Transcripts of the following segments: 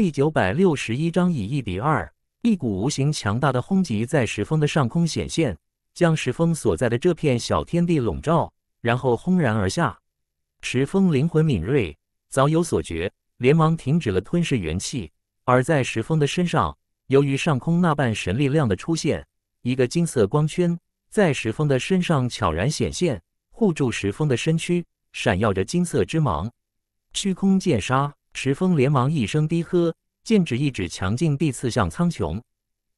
第九百六十一章，以一敌二，一股无形强大的轰击在石峰的上空显现，将石峰所在的这片小天地笼罩，然后轰然而下。石峰灵魂敏锐，早有所觉，连忙停止了吞噬元气。而在石峰的身上，由于上空那半神力量的出现，一个金色光圈在石峰的身上悄然显现，护住石峰的身躯，闪耀着金色之芒。虚空剑杀。石峰连忙一声低喝，剑指一指，强劲地刺向苍穹。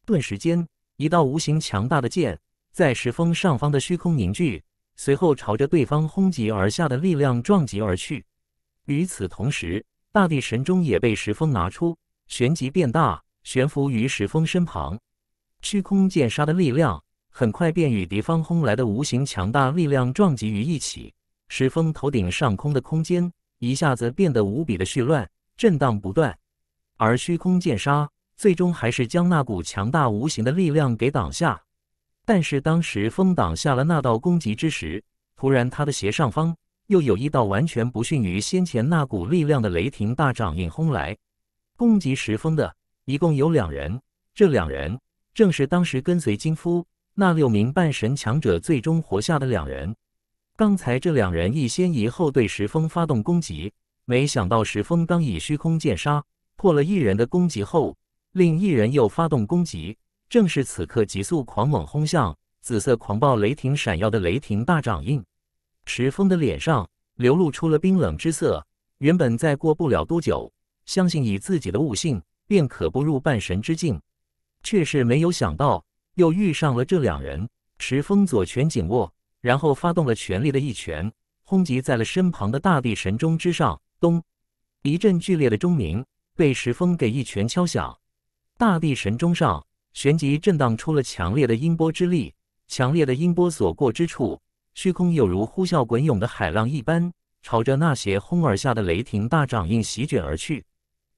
顿时间，一道无形强大的剑在石峰上方的虚空凝聚，随后朝着对方轰击而下的力量撞击而去。与此同时，大地神钟也被石峰拿出，旋即变大，悬浮于石峰身旁。虚空剑杀的力量很快便与敌方轰来的无形强大力量撞击于一起，石峰头顶上空的空间。一下子变得无比的絮乱，震荡不断，而虚空剑杀最终还是将那股强大无形的力量给挡下。但是当时风挡下了那道攻击之时，突然他的斜上方又有一道完全不逊于先前那股力量的雷霆大掌印轰来。攻击石峰的，一共有两人，这两人正是当时跟随金夫那六名半神强者最终活下的两人。刚才这两人一先一后对石峰发动攻击，没想到石峰刚以虚空剑杀破了一人的攻击后，另一人又发动攻击，正是此刻急速狂猛轰向紫色狂暴雷霆闪耀的雷霆大掌印。石峰的脸上流露出了冰冷之色，原本再过不了多久，相信以自己的悟性便可步入半神之境，却是没有想到又遇上了这两人。石峰左拳紧握。然后发动了全力的一拳，轰击在了身旁的大地神钟之上。咚！一阵剧烈的钟鸣被石峰给一拳敲响，大地神钟上旋即震荡出了强烈的音波之力。强烈的音波所过之处，虚空又如呼啸滚涌的海浪一般，朝着那些轰而下的雷霆大掌印席卷而去。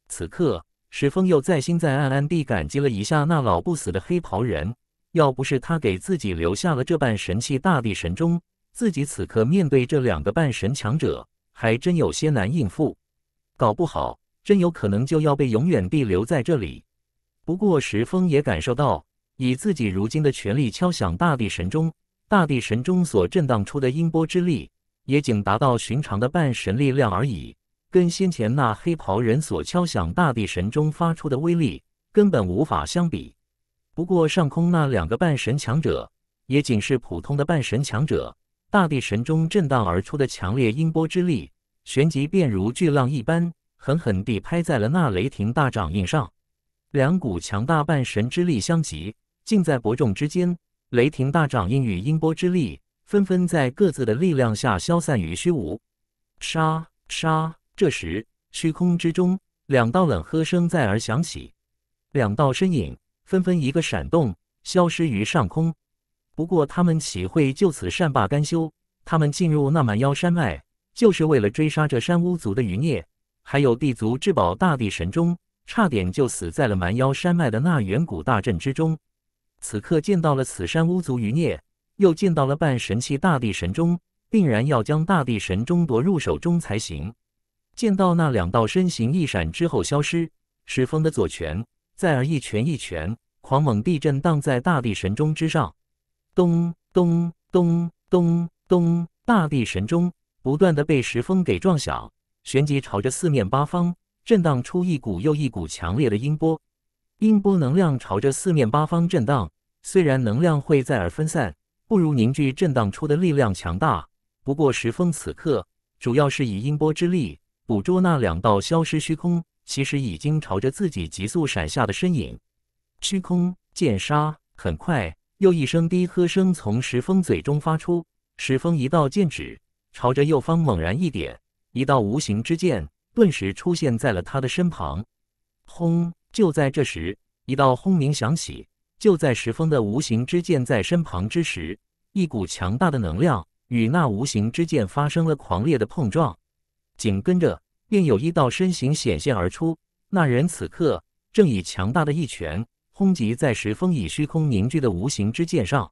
此刻，石峰又在心在暗暗地感激了一下那老不死的黑袍人。要不是他给自己留下了这半神器大地神钟，自己此刻面对这两个半神强者，还真有些难应付，搞不好真有可能就要被永远地留在这里。不过石峰也感受到，以自己如今的全力敲响大地神钟，大地神钟所震荡出的音波之力，也仅达到寻常的半神力量而已，跟先前那黑袍人所敲响大地神钟发出的威力，根本无法相比。不过，上空那两个半神强者也仅是普通的半神强者。大地神中震荡而出的强烈音波之力，旋即便如巨浪一般，狠狠地拍在了那雷霆大掌印上。两股强大半神之力相及，竟在伯仲之间。雷霆大掌印与音波之力，纷纷在各自的力量下消散于虚无。杀杀！这时，虚空之中，两道冷喝声在而响起，两道身影。纷纷一个闪动，消失于上空。不过他们岂会就此善罢甘休？他们进入那蛮妖山脉，就是为了追杀这山巫族的余孽，还有地族至宝大地神钟。差点就死在了蛮妖山脉的那远古大阵之中。此刻见到了此山巫族余孽，又见到了半神器大地神钟，定然要将大地神钟夺入手中才行。见到那两道身形一闪之后消失，石峰的左拳。再而一拳一拳狂猛地震荡在大地神钟之上，咚咚咚咚咚！大地神钟不断的被石峰给撞响，旋即朝着四面八方震荡出一股又一股强烈的音波，音波能量朝着四面八方震荡，虽然能量会再而分散，不如凝聚震荡出的力量强大。不过石峰此刻主要是以音波之力捕捉那两道消失虚空。其实已经朝着自己急速闪下的身影，虚空剑杀。很快，又一声低喝声从石峰嘴中发出。石峰一道剑指朝着右方猛然一点，一道无形之剑顿时出现在了他的身旁。轰！就在这时，一道轰鸣响起。就在石峰的无形之剑在身旁之时，一股强大的能量与那无形之剑发生了狂烈的碰撞。紧跟着。便有一道身形显现而出，那人此刻正以强大的一拳轰击在石峰以虚空凝聚的无形之剑上。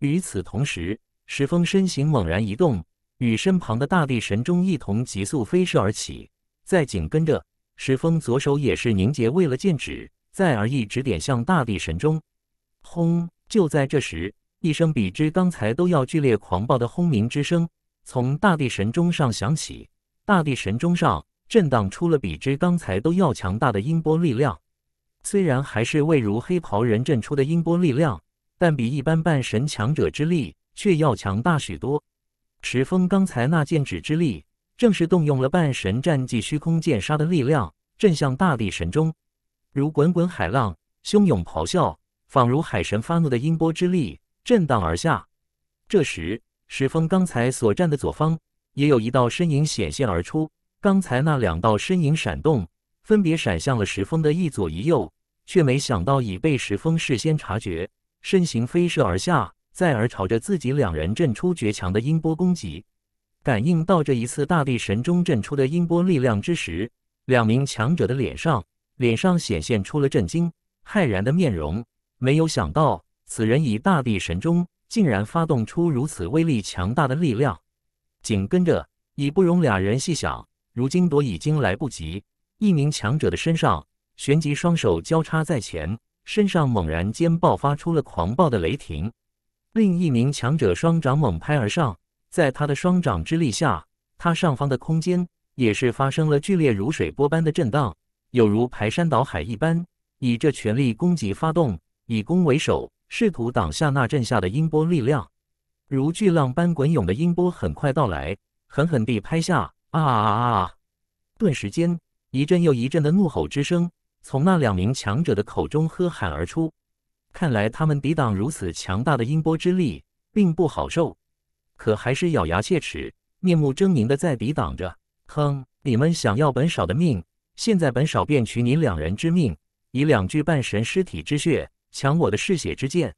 与此同时，石峰身形猛然一动，与身旁的大地神钟一同急速飞射而起。再紧跟着，石峰左手也是凝结为了剑指，再而一指点向大地神钟。轰！就在这时，一声比之刚才都要剧烈狂暴的轰鸣之声从大地神钟上响起。大地神钟上震荡出了比之刚才都要强大的音波力量，虽然还是未如黑袍人震出的音波力量，但比一般半神强者之力却要强大许多。石峰刚才那剑指之力，正是动用了半神战技虚空剑杀的力量，震向大地神钟，如滚滚海浪，汹涌咆哮，仿如海神发怒的音波之力震荡而下。这时，石峰刚才所站的左方。也有一道身影显现而出，刚才那两道身影闪动，分别闪向了石峰的一左一右，却没想到已被石峰事先察觉，身形飞射而下，再而朝着自己两人震出绝强的音波攻击。感应到这一次大地神中震出的音波力量之时，两名强者的脸上脸上显现出了震惊骇然的面容，没有想到此人以大地神中竟然发动出如此威力强大的力量。紧跟着，已不容俩人细想，如今躲已经来不及。一名强者的身上，旋即双手交叉在前，身上猛然间爆发出了狂暴的雷霆。另一名强者双掌猛拍而上，在他的双掌之力下，他上方的空间也是发生了剧烈如水波般的震荡，有如排山倒海一般。以这全力攻击发动，以攻为守，试图挡下那震下的音波力量。如巨浪般滚涌的音波很快到来，狠狠地拍下啊！啊啊！顿时间，一阵又一阵的怒吼之声从那两名强者的口中喝喊而出。看来他们抵挡如此强大的音波之力并不好受，可还是咬牙切齿、面目狰狞的在抵挡着。哼，你们想要本少的命，现在本少便取你两人之命，以两具半神尸体之血，抢我的嗜血之剑！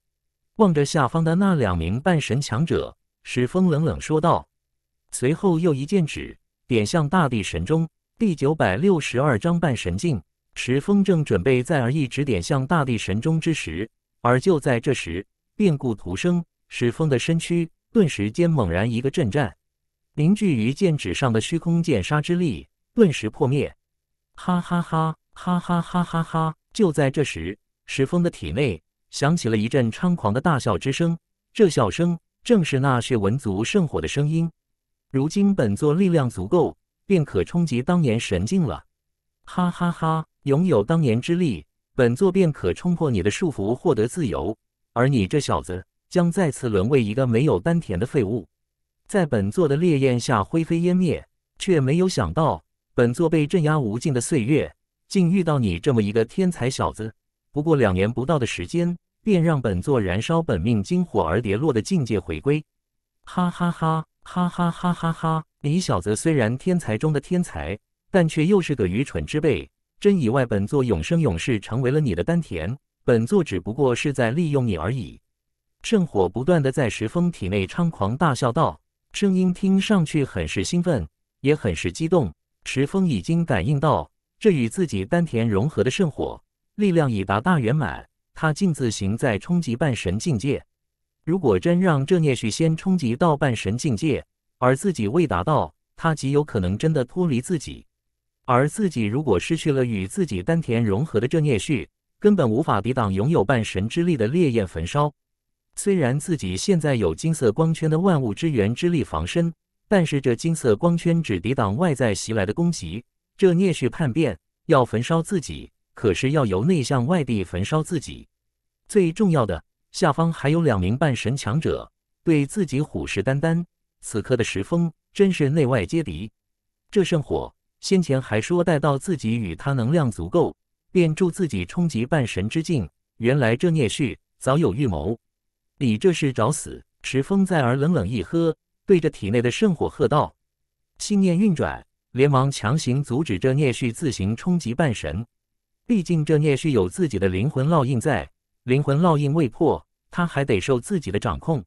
望着下方的那两名半神强者，石峰冷冷说道。随后又一剑指点向大地神钟第九百六十二章半神境。石峰正准备再而一指点向大地神钟之时，而就在这时，变故突生，石峰的身躯顿时间猛然一个震颤，凝聚于剑指上的虚空剑杀之力顿时破灭。哈哈哈哈哈哈哈哈！就在这时，石峰的体内。响起了一阵猖狂的大笑之声，这笑声正是那血纹族圣火的声音。如今本座力量足够，便可冲击当年神境了。哈哈哈，拥有当年之力，本座便可冲破你的束缚，获得自由。而你这小子，将再次沦为一个没有丹田的废物，在本座的烈焰下灰飞烟灭。却没有想到，本座被镇压无尽的岁月，竟遇到你这么一个天才小子。不过两年不到的时间。便让本座燃烧本命金火而跌落的境界回归，哈哈哈哈哈哈哈哈！你小子虽然天才中的天才，但却又是个愚蠢之辈。真以外，本座永生永世成为了你的丹田，本座只不过是在利用你而已。圣火不断的在石峰体内猖狂大笑道，声音听上去很是兴奋，也很是激动。石峰已经感应到，这与自己丹田融合的圣火力量已达大圆满。他竟自行在冲击半神境界，如果真让这孽畜先冲击到半神境界，而自己未达到，他极有可能真的脱离自己。而自己如果失去了与自己丹田融合的这孽畜，根本无法抵挡拥有半神之力的烈焰焚烧。虽然自己现在有金色光圈的万物之源之力防身，但是这金色光圈只抵挡外在袭来的攻击。这孽畜叛变，要焚烧自己。可是要由内向外地焚烧自己，最重要的下方还有两名半神强者对自己虎视眈眈。此刻的石峰真是内外皆敌。这圣火先前还说待到自己与他能量足够，便助自己冲击半神之境。原来这孽畜早有预谋，你这是找死！石峰在而冷冷一喝，对着体内的圣火喝道：“信念运转，连忙强行阻止这孽畜自行冲击半神。”毕竟这孽是有自己的灵魂烙印在，灵魂烙印未破，他还得受自己的掌控。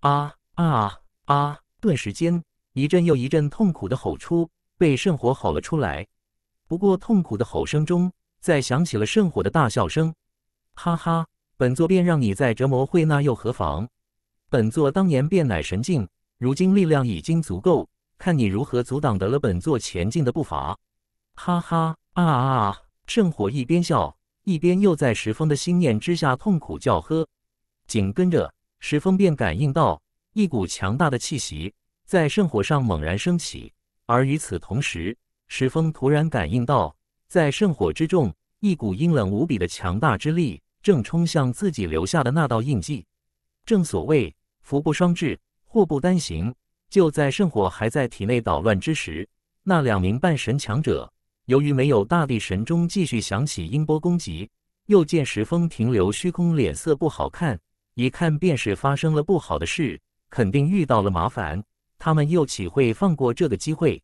啊啊啊！顿时间，一阵又一阵痛苦的吼出，被圣火吼了出来。不过痛苦的吼声中，再响起了圣火的大笑声：“哈哈，本座便让你再折磨慧娜又何妨？本座当年变乃神境，如今力量已经足够，看你如何阻挡得了本座前进的步伐！”哈哈啊啊！圣火一边笑，一边又在石峰的心念之下痛苦叫喝。紧跟着，石峰便感应到一股强大的气息在圣火上猛然升起。而与此同时，石峰突然感应到，在圣火之中，一股阴冷无比的强大之力正冲向自己留下的那道印记。正所谓福不双至，祸不单行。就在圣火还在体内捣乱之时，那两名半神强者。由于没有大地神钟继续响起音波攻击，又见石峰停留虚空，脸色不好看，一看便是发生了不好的事，肯定遇到了麻烦。他们又岂会放过这个机会？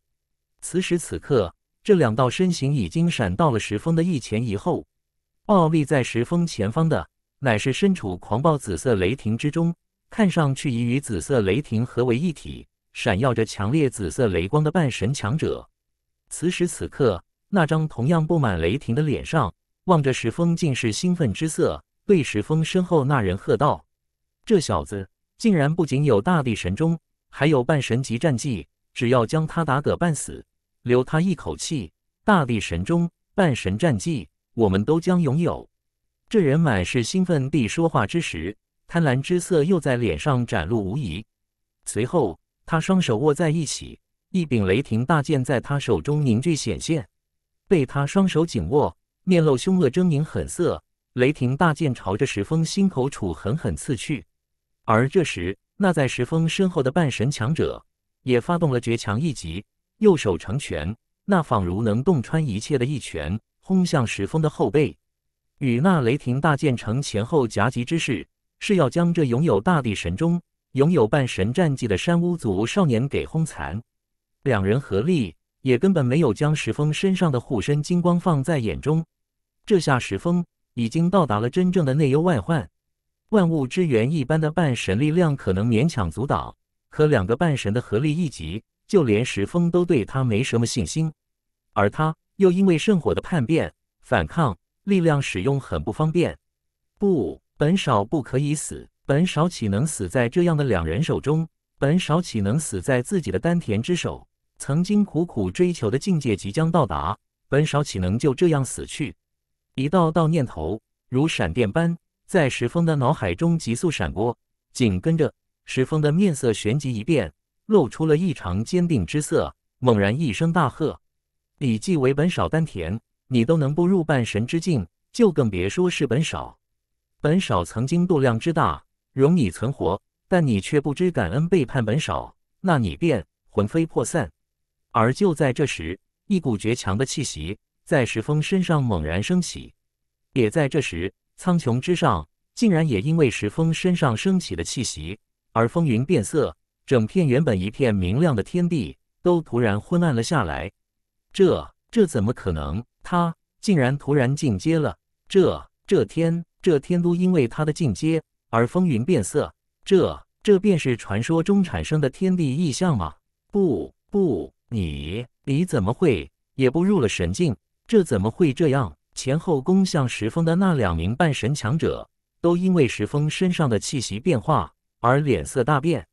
此时此刻，这两道身形已经闪到了石峰的一前一后。暴立在石峰前方的，乃是身处狂暴紫色雷霆之中，看上去已与紫色雷霆合为一体，闪耀着强烈紫色雷光的半神强者。此时此刻。那张同样布满雷霆的脸上，望着石峰，竟是兴奋之色，对石峰身后那人喝道：“这小子竟然不仅有大地神钟，还有半神级战绩！只要将他打个半死，留他一口气，大地神钟、半神战绩，我们都将拥有。”这人满是兴奋地说话之时，贪婪之色又在脸上展露无遗。随后，他双手握在一起，一柄雷霆大剑在他手中凝聚显现。被他双手紧握，面露凶恶狰狞狠色，雷霆大剑朝着石峰心口处狠狠刺去。而这时，那在石峰身后的半神强者也发动了绝强一击，右手成拳，那仿如能洞穿一切的一拳轰向石峰的后背，与那雷霆大剑成前后夹击之势，是要将这拥有大地神中拥有半神战绩的山巫族少年给轰残。两人合力。也根本没有将石峰身上的护身金光放在眼中。这下石峰已经到达了真正的内忧外患。万物之源一般的半神力量可能勉强阻挡，可两个半神的合力一级，就连石峰都对他没什么信心。而他又因为圣火的叛变反抗，力量使用很不方便。不，本少不可以死，本少岂能死在这样的两人手中？本少岂能死在自己的丹田之手？曾经苦苦追求的境界即将到达，本少岂能就这样死去？一道道念头如闪电般在石峰的脑海中急速闪过，紧跟着石峰的面色旋即一变，露出了异常坚定之色，猛然一声大喝：“李继为本少丹田，你都能步入半神之境，就更别说是本少。本少曾经度量之大，容你存活，但你却不知感恩背叛本少，那你便魂飞魄散！”而就在这时，一股绝强的气息在石峰身上猛然升起。也在这时，苍穹之上竟然也因为石峰身上升起的气息而风云变色，整片原本一片明亮的天地都突然昏暗了下来。这这怎么可能？他竟然突然进阶了！这这天这天都因为他的进阶而风云变色，这这便是传说中产生的天地异象吗？不不！你你怎么会也不入了神境？这怎么会这样？前后攻向石峰的那两名半神强者，都因为石峰身上的气息变化而脸色大变。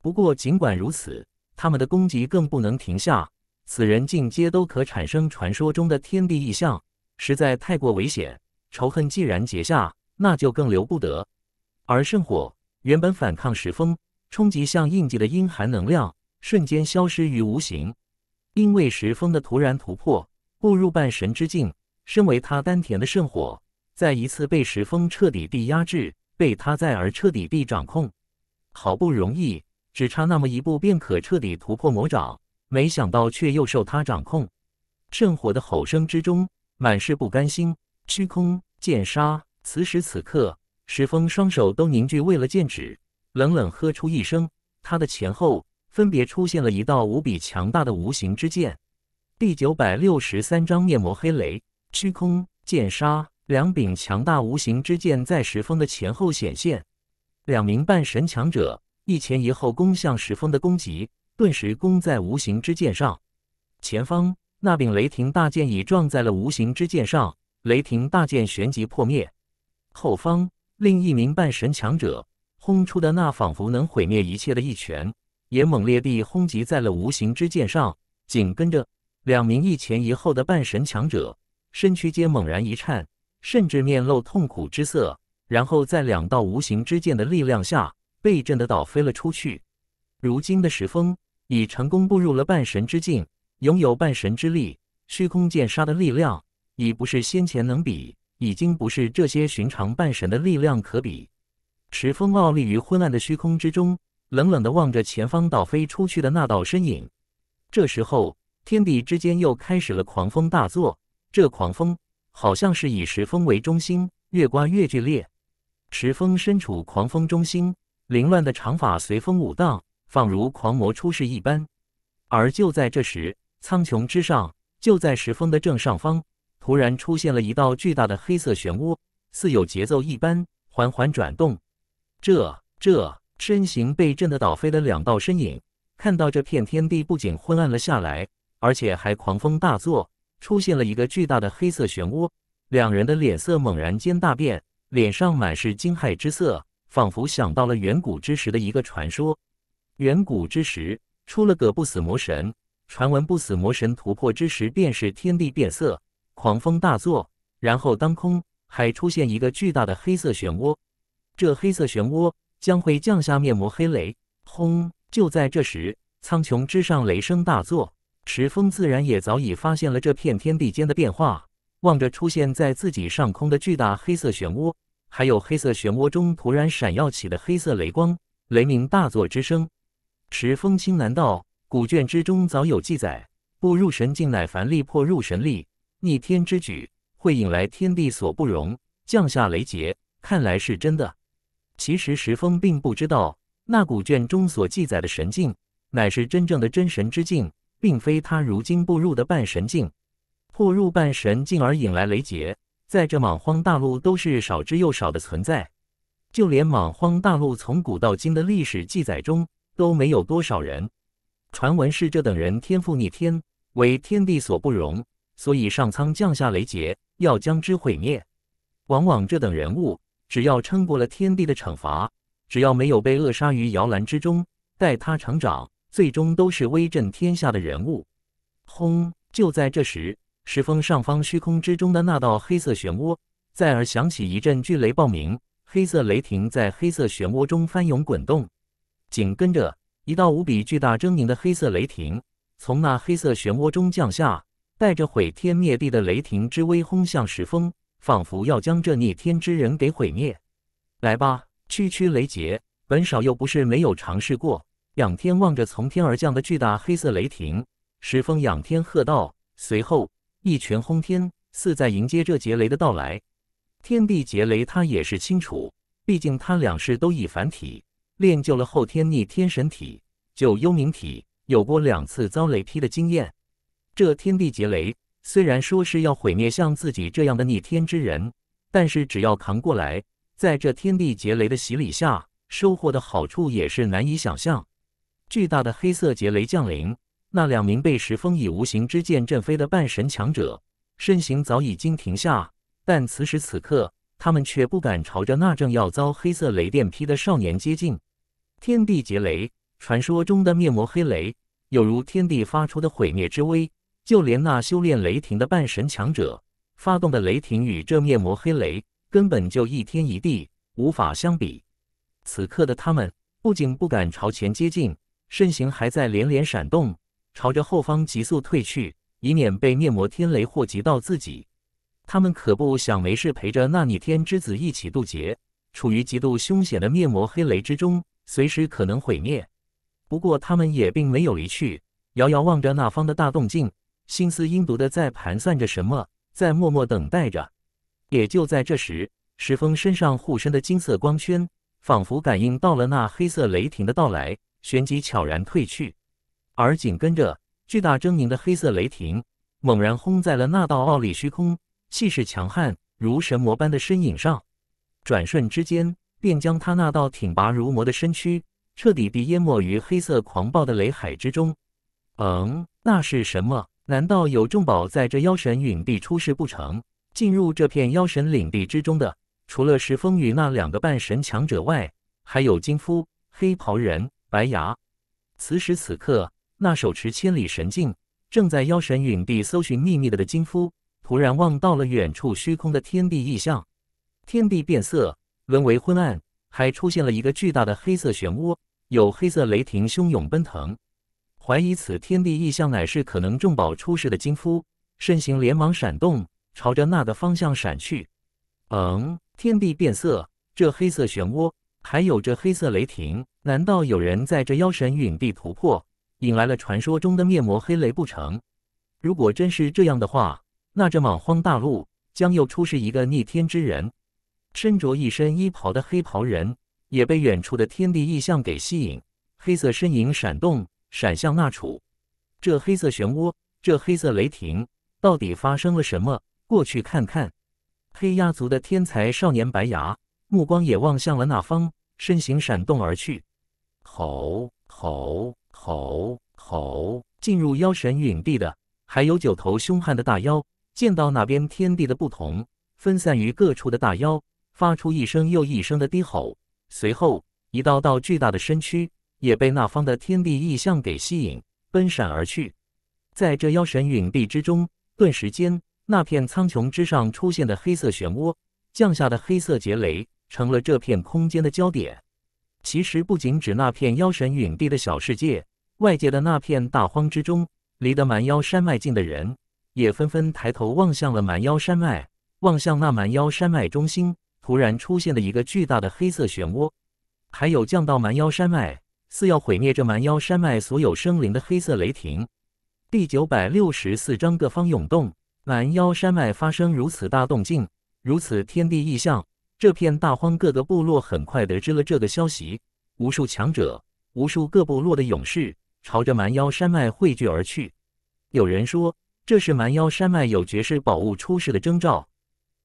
不过尽管如此，他们的攻击更不能停下。此人进阶都可产生传说中的天地异象，实在太过危险。仇恨既然结下，那就更留不得。而圣火原本反抗石峰，冲击向印记的阴寒能量，瞬间消失于无形。因为石峰的突然突破，步入半神之境，身为他丹田的圣火，在一次被石峰彻底地压制，被他在而彻底地掌控。好不容易，只差那么一步便可彻底突破魔爪，没想到却又受他掌控。圣火的吼声之中，满是不甘心。虚空剑杀，此时此刻，石峰双手都凝聚为了剑指，冷冷喝出一声：“他的前后。”分别出现了一道无比强大的无形之剑。第九百六十三章面膜黑雷虚空剑杀，两柄强大无形之剑在石峰的前后显现。两名半神强者一前一后攻向石峰的攻击，顿时攻在无形之剑上。前方那柄雷霆大剑已撞在了无形之剑上，雷霆大剑旋即破灭。后方另一名半神强者轰出的那仿佛能毁灭一切的一拳。也猛烈地轰击在了无形之剑上，紧跟着两名一前一后的半神强者身躯间猛然一颤，甚至面露痛苦之色，然后在两道无形之剑的力量下被震得倒飞了出去。如今的石峰已成功步入了半神之境，拥有半神之力，虚空剑杀的力量已不是先前能比，已经不是这些寻常半神的力量可比。石峰傲立于昏暗的虚空之中。冷冷的望着前方倒飞出去的那道身影，这时候天地之间又开始了狂风大作，这狂风好像是以石峰为中心，越刮越剧烈。石峰身处狂风中心，凌乱的长发随风舞荡，仿如狂魔出世一般。而就在这时，苍穹之上，就在石峰的正上方，突然出现了一道巨大的黑色漩涡，似有节奏一般缓缓转动。这这。身形被震得倒飞的两道身影，看到这片天地不仅昏暗了下来，而且还狂风大作，出现了一个巨大的黑色漩涡。两人的脸色猛然间大变，脸上满是惊骇之色，仿佛想到了远古之时的一个传说：远古之时出了个不死魔神，传闻不死魔神突破之时，便是天地变色，狂风大作，然后当空还出现一个巨大的黑色漩涡。这黑色漩涡。将会降下面膜黑雷！轰！就在这时，苍穹之上雷声大作，池峰自然也早已发现了这片天地间的变化。望着出现在自己上空的巨大黑色漩涡，还有黑色漩涡中突然闪耀起的黑色雷光，雷鸣大作之声。池峰轻难道古卷之中早有记载？不入神境乃凡力破入神力，逆天之举会引来天地所不容，降下雷劫，看来是真的。其实石峰并不知道，那古卷中所记载的神境，乃是真正的真神之境，并非他如今步入的半神境。破入半神境而引来雷劫，在这莽荒大陆都是少之又少的存在。就连莽荒大陆从古到今的历史记载中都没有多少人。传闻是这等人天赋逆天，为天地所不容，所以上苍降下雷劫，要将之毁灭。往往这等人物。只要撑过了天地的惩罚，只要没有被扼杀于摇篮之中，待他成长，最终都是威震天下的人物。轰！就在这时，石峰上方虚空之中的那道黑色漩涡，再而响起一阵巨雷爆鸣，黑色雷霆在黑色漩涡中翻涌滚动。紧跟着，一道无比巨大、狰狞的黑色雷霆，从那黑色漩涡中降下，带着毁天灭地的雷霆之威，轰向石峰。仿佛要将这逆天之人给毁灭，来吧！区区雷劫，本少又不是没有尝试过。仰天望着从天而降的巨大黑色雷霆，石峰仰天喝道，随后一拳轰天，似在迎接这劫雷的到来。天地劫雷，他也是清楚，毕竟他两世都已凡体，练就了后天逆天神体，就幽冥体有过两次遭雷劈的经验。这天地劫雷。虽然说是要毁灭像自己这样的逆天之人，但是只要扛过来，在这天地劫雷的洗礼下，收获的好处也是难以想象。巨大的黑色劫雷降临，那两名被石峰以无形之剑震飞的半神强者，身形早已经停下，但此时此刻，他们却不敢朝着那正要遭黑色雷电劈的少年接近。天地劫雷，传说中的灭魔黑雷，有如天地发出的毁灭之威。就连那修炼雷霆的半神强者发动的雷霆，与这灭魔黑雷根本就一天一地，无法相比。此刻的他们不仅不敢朝前接近，身形还在连连闪动，朝着后方急速退去，以免被灭魔天雷祸及到自己。他们可不想没事陪着那逆天之子一起渡劫，处于极度凶险的灭魔黑雷之中，随时可能毁灭。不过他们也并没有离去，遥遥望着那方的大动静。心思阴毒的在盘算着什么，在默默等待着。也就在这时，石峰身上护身的金色光圈，仿佛感应到了那黑色雷霆的到来，旋即悄然退去。而紧跟着，巨大狰狞的黑色雷霆猛然轰在了那道傲立虚空、气势强悍如神魔般的身影上。转瞬之间，便将他那道挺拔如魔的身躯，彻底地淹没于黑色狂暴的雷海之中。嗯，那是什么？难道有重宝在这妖神领地出世不成？进入这片妖神领地之中的，除了石峰与那两个半神强者外，还有金夫、黑袍人、白牙。此时此刻，那手持千里神镜，正在妖神领地搜寻秘密的的金夫，突然望到了远处虚空的天地异象，天地变色，沦为昏暗，还出现了一个巨大的黑色漩涡，有黑色雷霆汹涌奔腾。怀疑此天地异象乃是可能重宝出世的金夫身形连忙闪动，朝着那个方向闪去。嗯，天地变色，这黑色漩涡，还有这黑色雷霆，难道有人在这妖神陨地突破，引来了传说中的灭魔黑雷不成？如果真是这样的话，那这莽荒大陆将又出世一个逆天之人。身着一身衣袍的黑袍人也被远处的天地异象给吸引，黑色身影闪动。闪向那处，这黑色漩涡，这黑色雷霆，到底发生了什么？过去看看。黑鸦族的天才少年白牙，目光也望向了那方，身形闪动而去。吼吼吼吼！进入妖神影地的，还有九头凶悍的大妖，见到那边天地的不同，分散于各处的大妖，发出一声又一声的低吼，随后一道道巨大的身躯。也被那方的天地异象给吸引，奔闪而去。在这妖神陨地之中，顿时间，那片苍穹之上出现的黑色漩涡，降下的黑色劫雷，成了这片空间的焦点。其实，不仅指那片妖神陨地的小世界，外界的那片大荒之中，离得蛮腰山脉近的人，也纷纷抬头望向了蛮腰山脉，望向那蛮腰山脉中心突然出现的一个巨大的黑色漩涡，还有降到蛮腰山脉。似要毁灭这蛮腰山脉所有生灵的黑色雷霆。第九百六十四章：各方涌动。蛮腰山脉发生如此大动静，如此天地异象，这片大荒各个部落很快得知了这个消息。无数强者，无数各部落的勇士，朝着蛮腰山脉汇聚而去。有人说，这是蛮腰山脉有绝世宝物出世的征兆；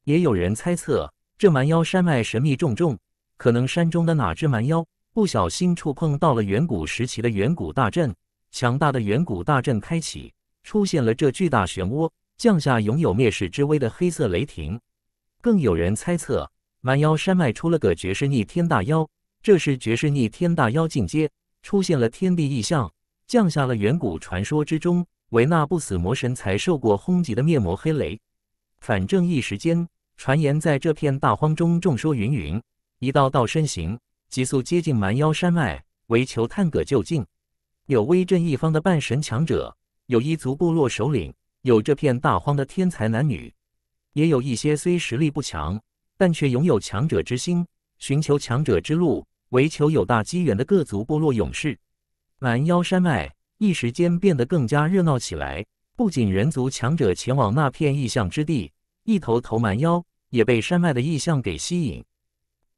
也有人猜测，这蛮腰山脉神秘重重，可能山中的哪只蛮腰。不小心触碰到了远古时期的远古大阵，强大的远古大阵开启，出现了这巨大漩涡，降下拥有灭世之威的黑色雷霆。更有人猜测，蛮腰山脉出了个绝世逆天大妖，这是绝世逆天大妖进阶，出现了天地异象，降下了远古传说之中维纳不死魔神才受过轰击的灭魔黑雷。反正一时间，传言在这片大荒中众说云云。一道道身形。急速接近蛮腰山脉，为求探个究竟。有威震一方的半神强者，有一族部落首领，有这片大荒的天才男女，也有一些虽实力不强，但却拥有强者之心，寻求强者之路，为求有大机缘的各族部落勇士。蛮腰山脉一时间变得更加热闹起来。不仅人族强者前往那片异象之地，一头头蛮妖也被山脉的异象给吸引。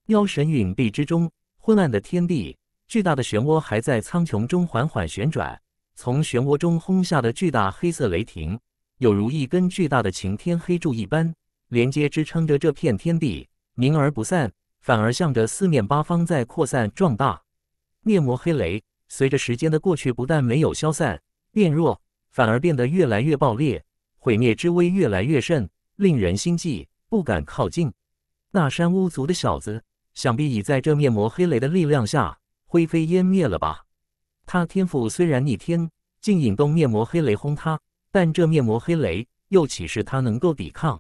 妖神隐蔽之中。昏暗的天地，巨大的漩涡还在苍穹中缓缓旋转。从漩涡中轰下的巨大黑色雷霆，有如一根巨大的擎天黑柱一般，连接支撑着这片天地，凝而不散，反而向着四面八方在扩散壮大。灭魔黑雷随着时间的过去，不但没有消散变弱，反而变得越来越爆裂，毁灭之威越来越盛，令人心悸，不敢靠近。那山巫族的小子。想必已在这面膜黑雷的力量下灰飞烟灭了吧？他天赋虽然逆天，竟引动面膜黑雷轰他，但这面膜黑雷又岂是他能够抵抗？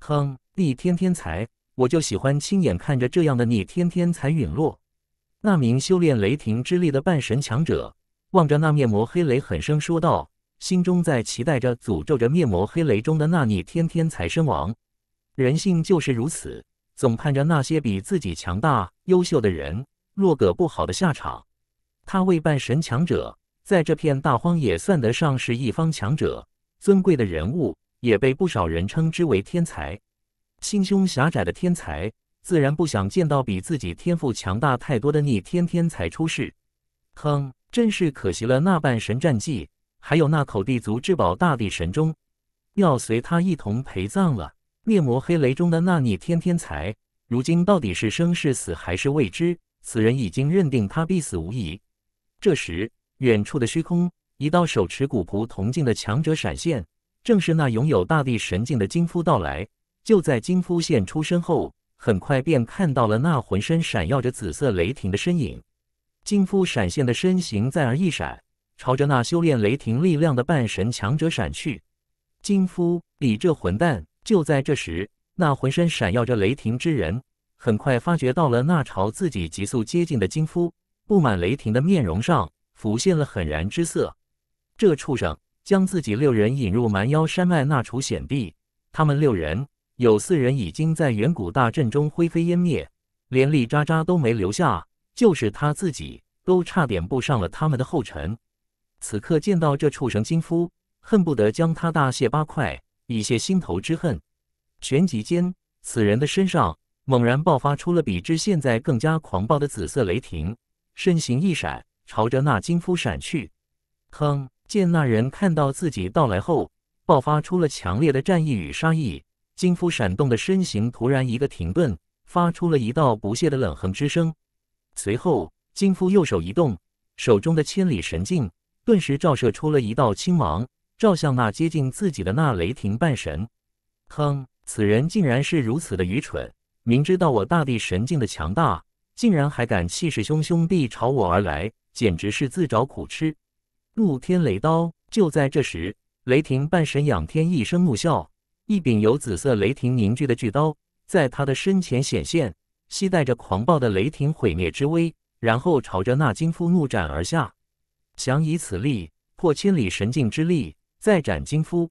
哼，逆天天才，我就喜欢亲眼看着这样的逆天天才陨落。那名修炼雷霆之力的半神强者望着那面膜黑雷，狠声说道，心中在期待着诅咒着面膜黑雷中的那逆天天才身亡。人性就是如此。总盼着那些比自己强大、优秀的人落个不好的下场。他为半神强者，在这片大荒也算得上是一方强者、尊贵的人物，也被不少人称之为天才。心胸狭窄的天才，自然不想见到比自己天赋强大太多的逆天天才出世。哼，真是可惜了那半神战绩，还有那口地族至宝大地神钟，要随他一同陪葬了。灭魔黑雷中的那逆天天才，如今到底是生是死还是未知？此人已经认定他必死无疑。这时，远处的虚空，一道手持古朴铜镜的强者闪现，正是那拥有大地神镜的金夫到来。就在金夫现出身后，很快便看到了那浑身闪耀着紫色雷霆的身影。金夫闪现的身形再而一闪，朝着那修炼雷霆力量的半神强者闪去。金夫，你这混蛋！就在这时，那浑身闪耀着雷霆之人很快发觉到了那朝自己急速接近的金夫，布满雷霆的面容上浮现了狠然之色。这畜生将自己六人引入蛮妖山脉那处险地，他们六人有四人已经在远古大阵中灰飞烟灭，连一渣渣都没留下，就是他自己都差点步上了他们的后尘。此刻见到这畜生金夫，恨不得将他大卸八块。以泄心头之恨。旋即间，此人的身上猛然爆发出了比之现在更加狂暴的紫色雷霆，身形一闪，朝着那金夫闪去。哼！见那人看到自己到来后，爆发出了强烈的战意与杀意。金夫闪动的身形突然一个停顿，发出了一道不屑的冷哼之声。随后，金夫右手一动，手中的千里神镜顿时照射出了一道青芒。照向那接近自己的那雷霆半神，哼！此人竟然是如此的愚蠢，明知道我大地神境的强大，竟然还敢气势汹汹地朝我而来，简直是自找苦吃！怒天雷刀！就在这时，雷霆半神仰天一声怒啸，一柄由紫色雷霆凝聚的巨刀在他的身前显现，携带着狂暴的雷霆毁灭之威，然后朝着那金夫怒斩而下，想以此力破千里神境之力。再斩金夫，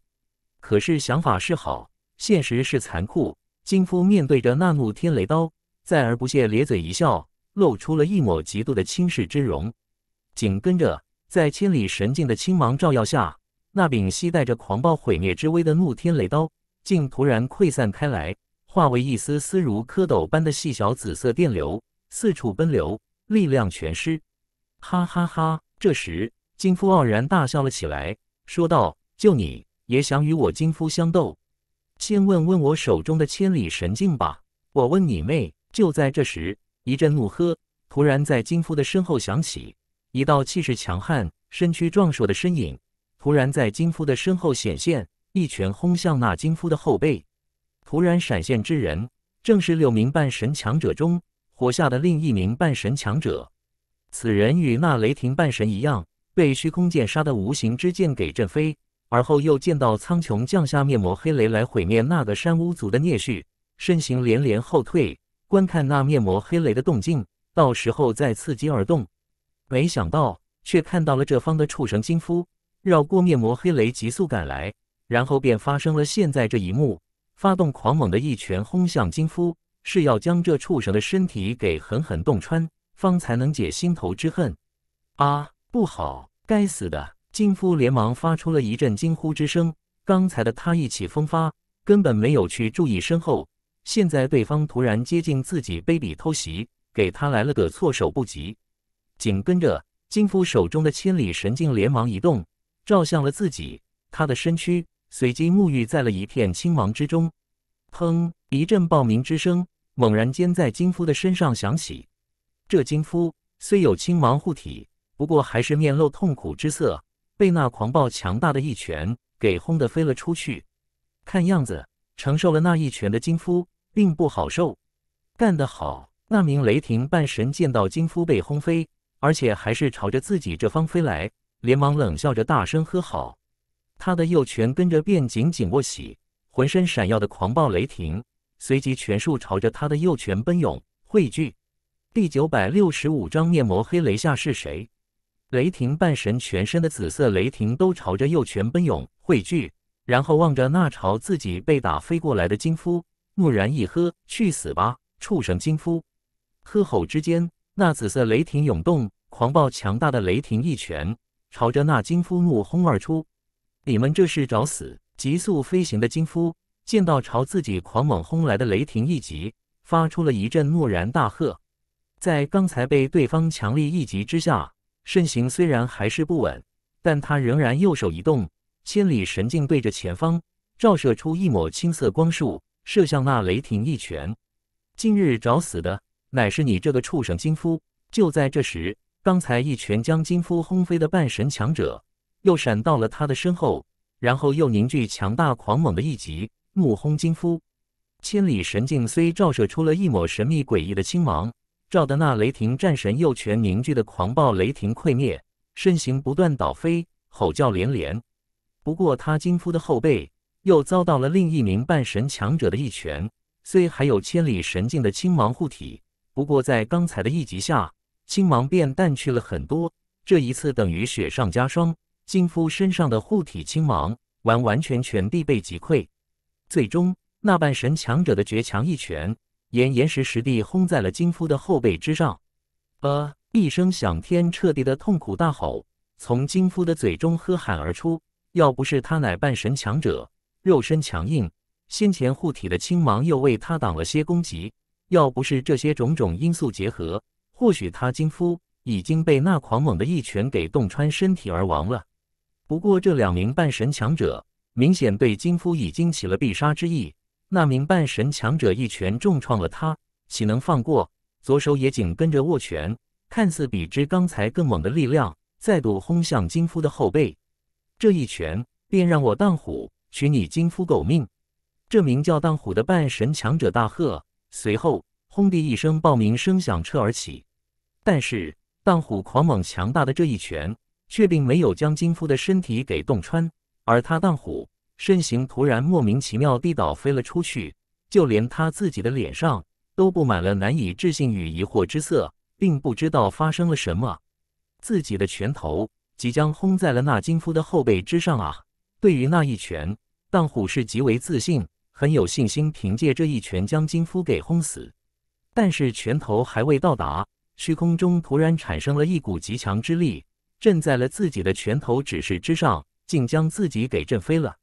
可是想法是好，现实是残酷。金夫面对着那怒天雷刀，再而不屑，咧嘴一笑，露出了一抹极度的轻视之容。紧跟着，在千里神境的青芒照耀下，那柄携带着狂暴毁灭之威的怒天雷刀，竟突然溃散开来，化为一丝丝如蝌蚪般的细小紫色电流，四处奔流，力量全失。哈哈哈！这时，金夫傲然大笑了起来，说道。就你也想与我金夫相斗？先问问我手中的千里神镜吧！我问你妹！就在这时，一阵怒喝突然在金夫的身后响起，一道气势强悍、身躯壮硕的身影突然在金夫的身后显现，一拳轰向那金夫的后背。突然闪现之人，正是六名半神强者中活下的另一名半神强者。此人与那雷霆半神一样，被虚空剑杀的无形之剑给震飞。而后又见到苍穹降下面魔黑雷来毁灭那个山巫族的孽畜，身形连连后退，观看那面膜黑雷的动静，到时候再伺机而动。没想到却看到了这方的畜生金夫绕过面膜黑雷急速赶来，然后便发生了现在这一幕，发动狂猛的一拳轰向金夫，是要将这畜生的身体给狠狠洞穿，方才能解心头之恨。啊，不好！该死的！金夫连忙发出了一阵惊呼之声。刚才的他意气风发，根本没有去注意身后。现在对方突然接近自己，卑鄙偷袭，给他来了个措手不及。紧跟着，金夫手中的千里神镜连忙一动，照向了自己。他的身躯随即沐浴在了一片青芒之中。砰！一阵爆鸣之声猛然间在金夫的身上响起。这金夫虽有青芒护体，不过还是面露痛苦之色。被那狂暴强大的一拳给轰得飞了出去，看样子承受了那一拳的金夫并不好受。干得好！那名雷霆半神见到金夫被轰飞，而且还是朝着自己这方飞来，连忙冷笑着大声喝好。他的右拳跟着便紧紧握起，浑身闪耀的狂暴雷霆随即全数朝着他的右拳奔涌汇聚。第九百六十五章面膜黑雷下是谁？雷霆半神全身的紫色雷霆都朝着右拳奔涌汇聚，然后望着那朝自己被打飞过来的金夫，蓦然一喝：“去死吧，畜生！”金夫喝吼之间，那紫色雷霆涌动，狂暴强大的雷霆一拳朝着那金夫怒轰而出。“你们这是找死！”急速飞行的金夫见到朝自己狂猛轰来的雷霆一击，发出了一阵怒然大喝，在刚才被对方强力一击之下。身形虽然还是不稳，但他仍然右手一动，千里神镜对着前方照射出一抹青色光束，射向那雷霆一拳。今日找死的，乃是你这个畜生金夫！就在这时，刚才一拳将金夫轰飞的半神强者，又闪到了他的身后，然后又凝聚强大狂猛的一击，怒轰金夫。千里神镜虽照射出了一抹神秘诡异的青芒。照的那雷霆战神右拳凝聚的狂暴雷霆溃灭，身形不断倒飞，吼叫连连。不过他金夫的后背又遭到了另一名半神强者的一拳，虽还有千里神境的青芒护体，不过在刚才的一击下，青芒便淡去了很多。这一次等于雪上加霜，金夫身上的护体青芒完完全全地被击溃，最终那半神强者的绝强一拳。严严实实地轰在了金夫的后背之上，呃，一声响天彻地的痛苦大吼从金夫的嘴中喝喊而出。要不是他乃半神强者，肉身强硬，先前护体的青芒又为他挡了些攻击，要不是这些种种因素结合，或许他金夫已经被那狂猛的一拳给洞穿身体而亡了。不过这两名半神强者明显对金夫已经起了必杀之意。那名半神强者一拳重创了他，岂能放过？左手也紧跟着握拳，看似比之刚才更猛的力量，再度轰向金夫的后背。这一拳便让我荡虎取你金夫狗命！这名叫荡虎的半神强者大喝，随后轰地一声爆鸣声响彻而起。但是荡虎狂猛强大的这一拳，却并没有将金夫的身体给洞穿，而他荡虎。身形突然莫名其妙地倒飞了出去，就连他自己的脸上都布满了难以置信与疑惑之色，并不知道发生了什么。自己的拳头即将轰在了那金夫的后背之上啊！对于那一拳，当虎是极为自信，很有信心，凭借这一拳将金夫给轰死。但是拳头还未到达，虚空中突然产生了一股极强之力，震在了自己的拳头指示之上，竟将自己给震飞了。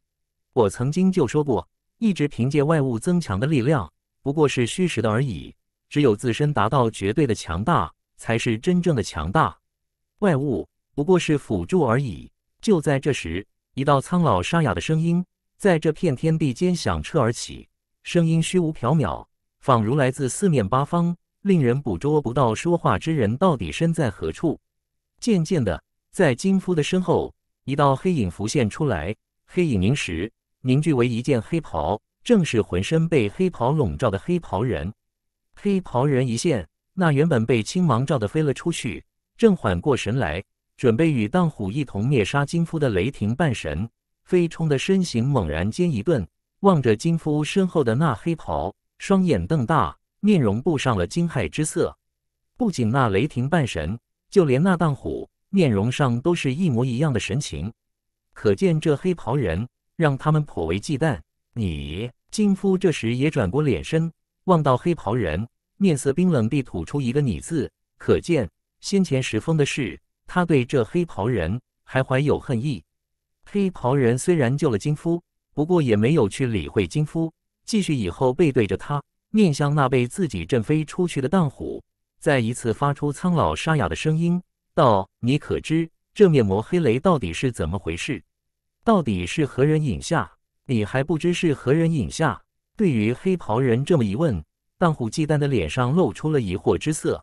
我曾经就说过，一直凭借外物增强的力量，不过是虚实的而已。只有自身达到绝对的强大，才是真正的强大。外物不过是辅助而已。就在这时，一道苍老沙哑的声音在这片天地间响彻而起，声音虚无缥缈，仿如来自四面八方，令人捕捉不到说话之人到底身在何处。渐渐的，在金夫的身后，一道黑影浮现出来，黑影凝时，凝聚为一件黑袍，正是浑身被黑袍笼罩的黑袍人。黑袍人一现，那原本被青芒罩的飞了出去，正缓过神来，准备与荡虎一同灭杀金夫的雷霆半神，飞冲的身形猛然间一顿，望着金夫身后的那黑袍，双眼瞪大，面容布上了惊骇之色。不仅那雷霆半神，就连那荡虎，面容上都是一模一样的神情。可见这黑袍人。让他们颇为忌惮。你金夫这时也转过脸身，望到黑袍人，面色冰冷地吐出一个“你”字，可见先前石峰的事，他对这黑袍人还怀有恨意。黑袍人虽然救了金夫，不过也没有去理会金夫，继续以后背对着他，面向那被自己震飞出去的荡虎，再一次发出苍老沙哑的声音道：“你可知这面魔黑雷到底是怎么回事？”到底是何人引下？你还不知是何人引下？对于黑袍人这么一问，当虎忌惮的脸上露出了疑惑之色。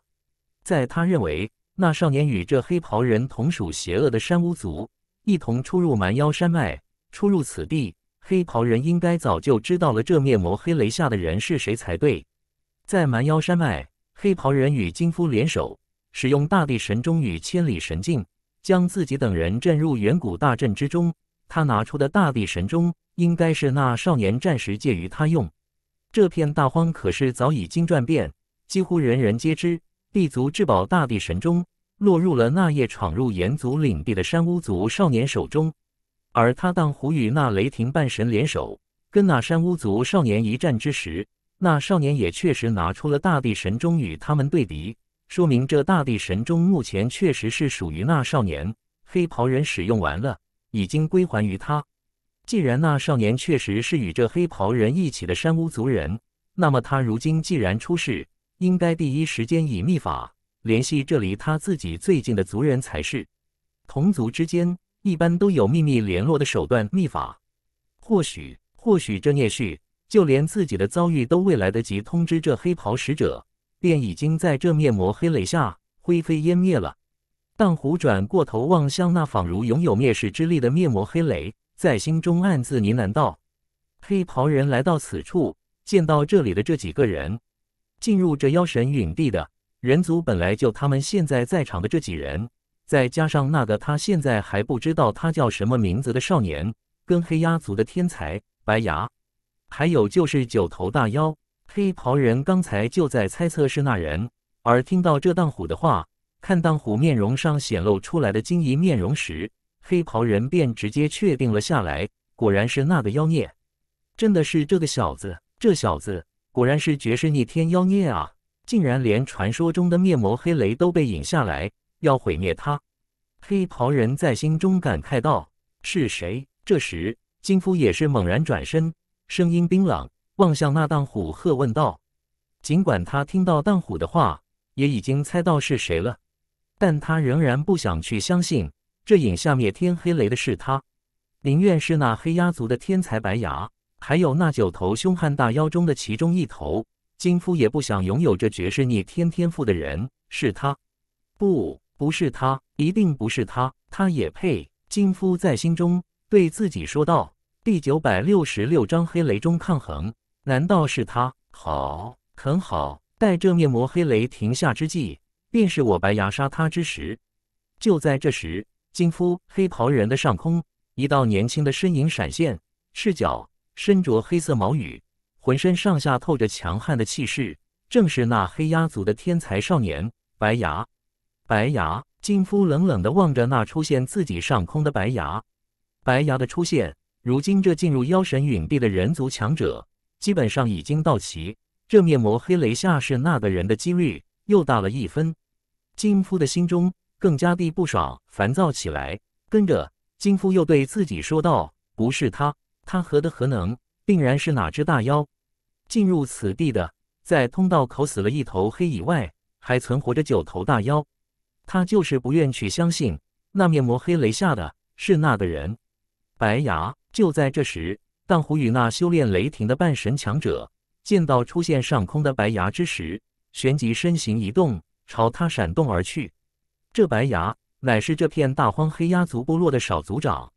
在他认为，那少年与这黑袍人同属邪恶的山巫族，一同出入蛮妖山脉，出入此地，黑袍人应该早就知道了这面膜黑雷下的人是谁才对。在蛮妖山脉，黑袍人与金夫联手，使用大地神钟与千里神镜，将自己等人震入远古大阵之中。他拿出的大地神钟，应该是那少年暂时借于他用。这片大荒可是早已经传遍，几乎人人皆知。地族至宝大地神钟落入了那夜闯入炎族领地的山巫族少年手中。而他当胡与那雷霆半神联手跟那山巫族少年一战之时，那少年也确实拿出了大地神钟与他们对敌，说明这大地神钟目前确实是属于那少年。黑袍人使用完了。已经归还于他。既然那少年确实是与这黑袍人一起的山屋族人，那么他如今既然出事，应该第一时间以秘法联系这离他自己最近的族人才是。同族之间一般都有秘密联络的手段，秘法。或许，或许这聂旭就连自己的遭遇都未来得及通知这黑袍使者，便已经在这面膜黑雷下灰飞烟灭了。当虎转过头望向那仿如拥有灭世之力的灭魔黑雷，在心中暗自呢喃道：“黑袍人来到此处，见到这里的这几个人，进入这妖神陨地的人族本来就他们现在在场的这几人，再加上那个他现在还不知道他叫什么名字的少年，跟黑鸦族的天才白牙，还有就是九头大妖。黑袍人刚才就在猜测是那人，而听到这当虎的话。”看当荡虎面容上显露出来的惊疑面容时，黑袍人便直接确定了下来，果然是那个妖孽，真的是这个小子，这小子果然是绝世逆天妖孽啊！竟然连传说中的灭魔黑雷都被引下来，要毁灭他。黑袍人在心中感慨道：“是谁？”这时，金夫也是猛然转身，声音冰冷，望向那荡虎喝问道：“尽管他听到荡虎的话，也已经猜到是谁了。”但他仍然不想去相信，这影下灭天黑雷的是他，宁愿是那黑鸦族的天才白牙，还有那九头凶悍大妖中的其中一头。金夫也不想拥有这绝世逆天天赋的人是他，不，不是他，一定不是他，他也配。金夫在心中对自己说道。第九百六十六章黑雷中抗衡，难道是他？好，很好。待这面膜黑雷停下之际。便是我白牙杀他之时，就在这时，金夫黑袍人的上空，一道年轻的身影闪现，赤脚，身着黑色毛羽，浑身上下透着强悍的气势，正是那黑鸦族的天才少年白牙。白牙，金夫冷冷地望着那出现自己上空的白牙。白牙的出现，如今这进入妖神陨地的人族强者，基本上已经到齐，这面魔黑雷下是那个人的几率？又大了一分，金夫的心中更加地不爽，烦躁起来。跟着，金夫又对自己说道：“不是他，他何德何能？定然是哪只大妖进入此地的。在通道口死了一头黑以外，还存活着九头大妖。他就是不愿去相信，那面磨黑雷下的是那个人。”白牙。就在这时，当胡与那修炼雷霆的半神强者见到出现上空的白牙之时。旋即身形一动，朝他闪动而去。这白牙乃是这片大荒黑鸦族部落的少族长。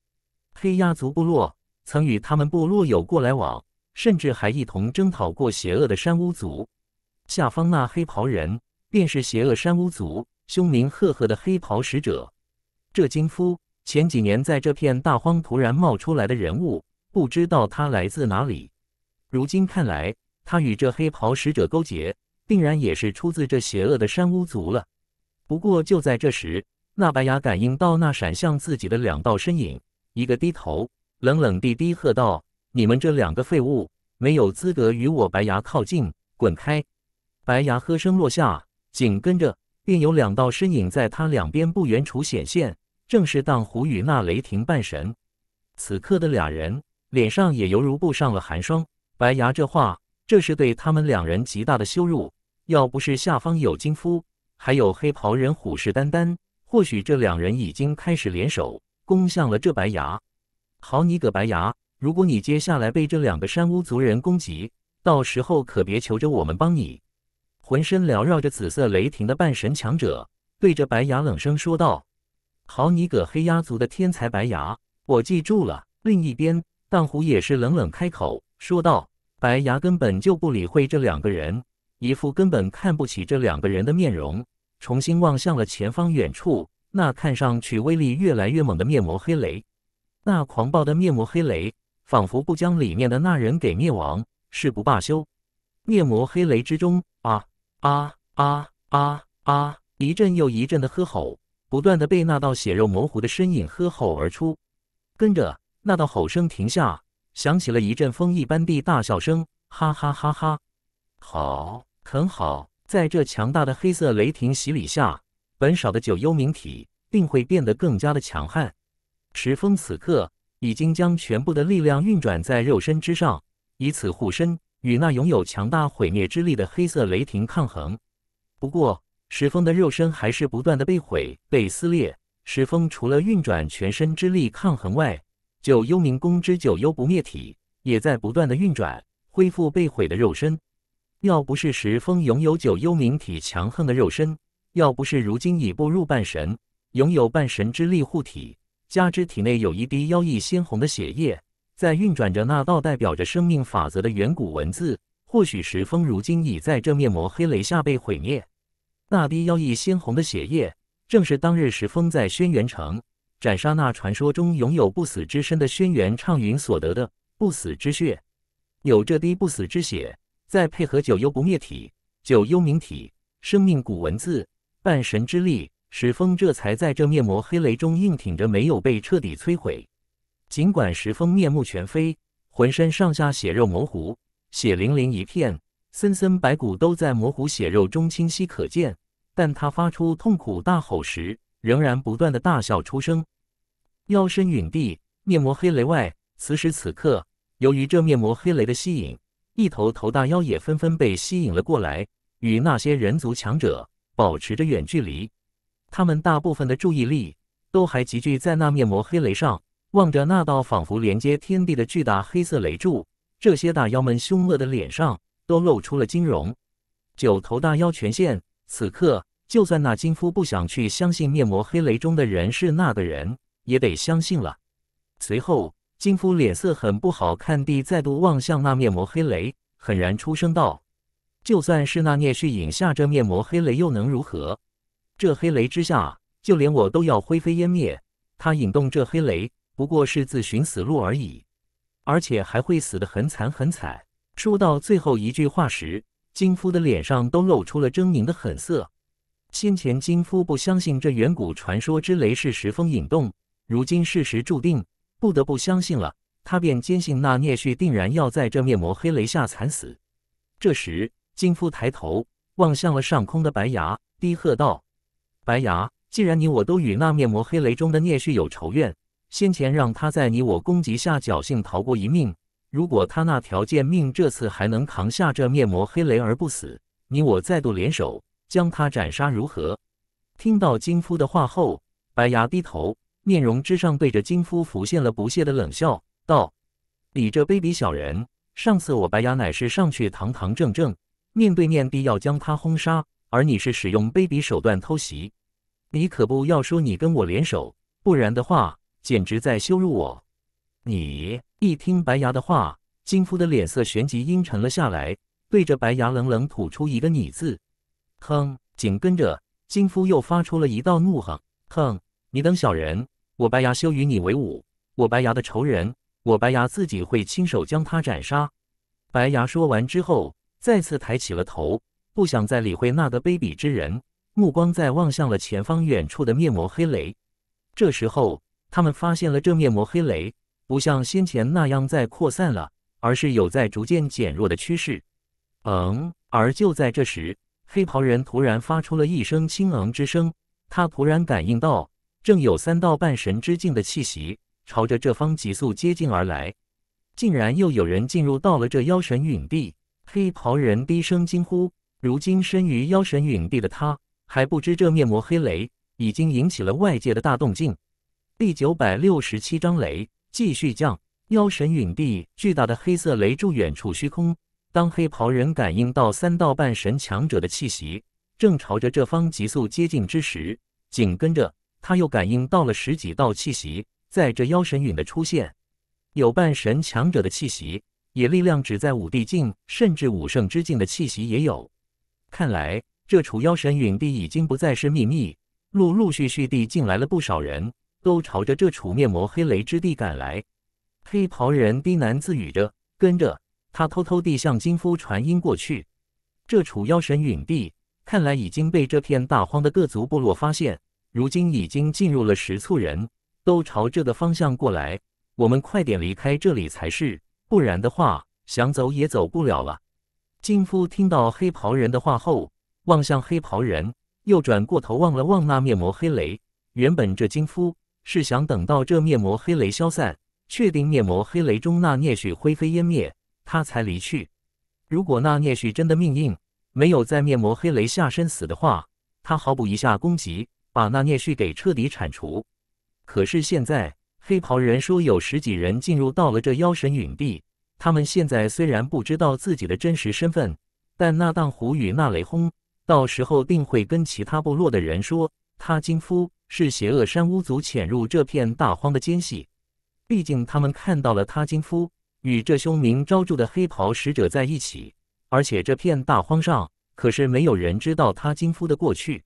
黑鸦族部落曾与他们部落有过来往，甚至还一同征讨过邪恶的山巫族。下方那黑袍人便是邪恶山巫族凶名赫赫的黑袍使者。这金夫前几年在这片大荒突然冒出来的人物，不知道他来自哪里。如今看来，他与这黑袍使者勾结。定然也是出自这邪恶的山巫族了。不过就在这时，那白牙感应到那闪向自己的两道身影，一个低头，冷冷地低喝道：“你们这两个废物，没有资格与我白牙靠近，滚开！”白牙喝声落下，紧跟着便有两道身影在他两边不远处显现，正是荡湖与那雷霆半神。此刻的俩人脸上也犹如布上了寒霜。白牙这话，这是对他们两人极大的羞辱。要不是下方有金夫，还有黑袍人虎视眈眈，或许这两人已经开始联手攻向了这白牙。好你个白牙，如果你接下来被这两个山屋族人攻击，到时候可别求着我们帮你。浑身缭绕着紫色雷霆的半神强者对着白牙冷声说道：“好你个黑鸦族的天才白牙，我记住了。”另一边，荡虎也是冷冷开口说道：“白牙根本就不理会这两个人。”一副根本看不起这两个人的面容，重新望向了前方远处那看上去威力越来越猛的面膜黑雷。那狂暴的面膜黑雷仿佛不将里面的那人给灭亡，誓不罢休。面膜黑雷之中，啊啊啊啊啊！一阵又一阵的喝吼，不断的被那道血肉模糊的身影喝吼而出。跟着那道吼声停下，响起了一阵风一般的大笑声，哈哈哈哈！好。很好，在这强大的黑色雷霆洗礼下，本少的九幽冥体定会变得更加的强悍。石峰此刻已经将全部的力量运转在肉身之上，以此护身，与那拥有强大毁灭之力的黑色雷霆抗衡。不过，石峰的肉身还是不断的被毁、被撕裂。石峰除了运转全身之力抗衡外，九幽冥宫之九幽不灭体也在不断的运转，恢复被毁的肉身。要不是石峰拥有九幽冥体强横的肉身，要不是如今已步入半神，拥有半神之力护体，加之体内有一滴妖异鲜红的血液在运转着那道代表着生命法则的远古文字，或许石峰如今已在这面膜黑雷下被毁灭。那滴妖异鲜红的血液，正是当日石峰在轩辕城斩杀那传说中拥有不死之身的轩辕畅云所得的不死之血。有这滴不死之血。再配合九幽不灭体、九幽冥体、生命古文字、半神之力，石峰这才在这灭魔黑雷中硬挺着，没有被彻底摧毁。尽管石峰面目全非，浑身上下血肉模糊，血淋淋一片，森森白骨都在模糊血肉中清晰可见，但他发出痛苦大吼时，仍然不断的大笑出声。腰身陨地，面膜黑雷外，此时此刻，由于这面膜黑雷的吸引。一头头大妖也纷纷被吸引了过来，与那些人族强者保持着远距离。他们大部分的注意力都还集聚在那面膜黑雷上，望着那道仿佛连接天地的巨大黑色雷柱，这些大妖们凶恶的脸上都露出了金容。九头大妖权限，此刻就算那金夫不想去相信面膜黑雷中的人是那个人，也得相信了。随后。金夫脸色很不好看地再度望向那面膜黑雷，狠然出声道：“就算是那聂旭引下这面膜黑雷，又能如何？这黑雷之下，就连我都要灰飞烟灭。他引动这黑雷，不过是自寻死路而已，而且还会死得很惨很惨。”说到最后一句话时，金夫的脸上都露出了狰狞的狠色。先前金夫不相信这远古传说之雷是石峰引动，如今事实注定。不得不相信了，他便坚信那聂旭定然要在这面魔黑雷下惨死。这时，金夫抬头望向了上空的白牙，低喝道：“白牙，既然你我都与那面魔黑雷中的聂旭有仇怨，先前让他在你我攻击下侥幸逃过一命。如果他那条贱命这次还能扛下这面魔黑雷而不死，你我再度联手将他斩杀，如何？”听到金夫的话后，白牙低头。面容之上对着金夫浮现了不屑的冷笑，道：“你这卑鄙小人！上次我白牙乃是上去堂堂正正，面对面必要将他轰杀，而你是使用卑鄙手段偷袭。你可不要说你跟我联手，不然的话，简直在羞辱我！”你一听白牙的话，金夫的脸色旋即阴沉了下来，对着白牙冷冷吐出一个“你”字，哼。紧跟着，金夫又发出了一道怒哼，哼！你等小人！我白牙休与你为伍，我白牙的仇人，我白牙自己会亲手将他斩杀。白牙说完之后，再次抬起了头，不想再理会那个卑鄙之人，目光再望向了前方远处的面膜黑雷。这时候，他们发现了这面膜黑雷不像先前那样在扩散了，而是有在逐渐减弱的趋势。嗯，而就在这时，黑袍人突然发出了一声轻昂之声，他突然感应到。正有三道半神之境的气息朝着这方急速接近而来，竟然又有人进入到了这妖神陨地。黑袍人低声惊呼：“如今身于妖神陨地的他，还不知这面膜黑雷已经引起了外界的大动静。”第九百六十七章雷继续降，妖神陨地巨大的黑色雷柱，远处虚空。当黑袍人感应到三道半神强者的气息，正朝着这方急速接近之时，紧跟着。他又感应到了十几道气息，在这妖神陨的出现，有半神强者的气息，也力量只在五帝境甚至武圣之境的气息也有。看来这处妖神陨地已经不再是秘密，陆陆续续地进来了不少人都朝着这处面膜黑雷之地赶来。黑袍人低喃自语着，跟着他偷偷地向金夫传音过去。这处妖神陨地看来已经被这片大荒的各族部落发现。如今已经进入了食醋人，都朝这个方向过来，我们快点离开这里才是，不然的话，想走也走不了了。金夫听到黑袍人的话后，望向黑袍人，又转过头望了望那面膜黑雷。原本这金夫是想等到这面膜黑雷消散，确定面膜黑雷中那聂旭灰飞烟灭，他才离去。如果那聂旭真的命硬，没有在面膜黑雷下身死的话，他毫不一下攻击。把那孽畜给彻底铲除。可是现在，黑袍人说有十几人进入到了这妖神陨地。他们现在虽然不知道自己的真实身份，但那荡虎与那雷轰，到时候定会跟其他部落的人说，他金夫是邪恶山巫族潜入这片大荒的奸细。毕竟他们看到了他金夫与这凶名昭著的黑袍使者在一起，而且这片大荒上可是没有人知道他金夫的过去。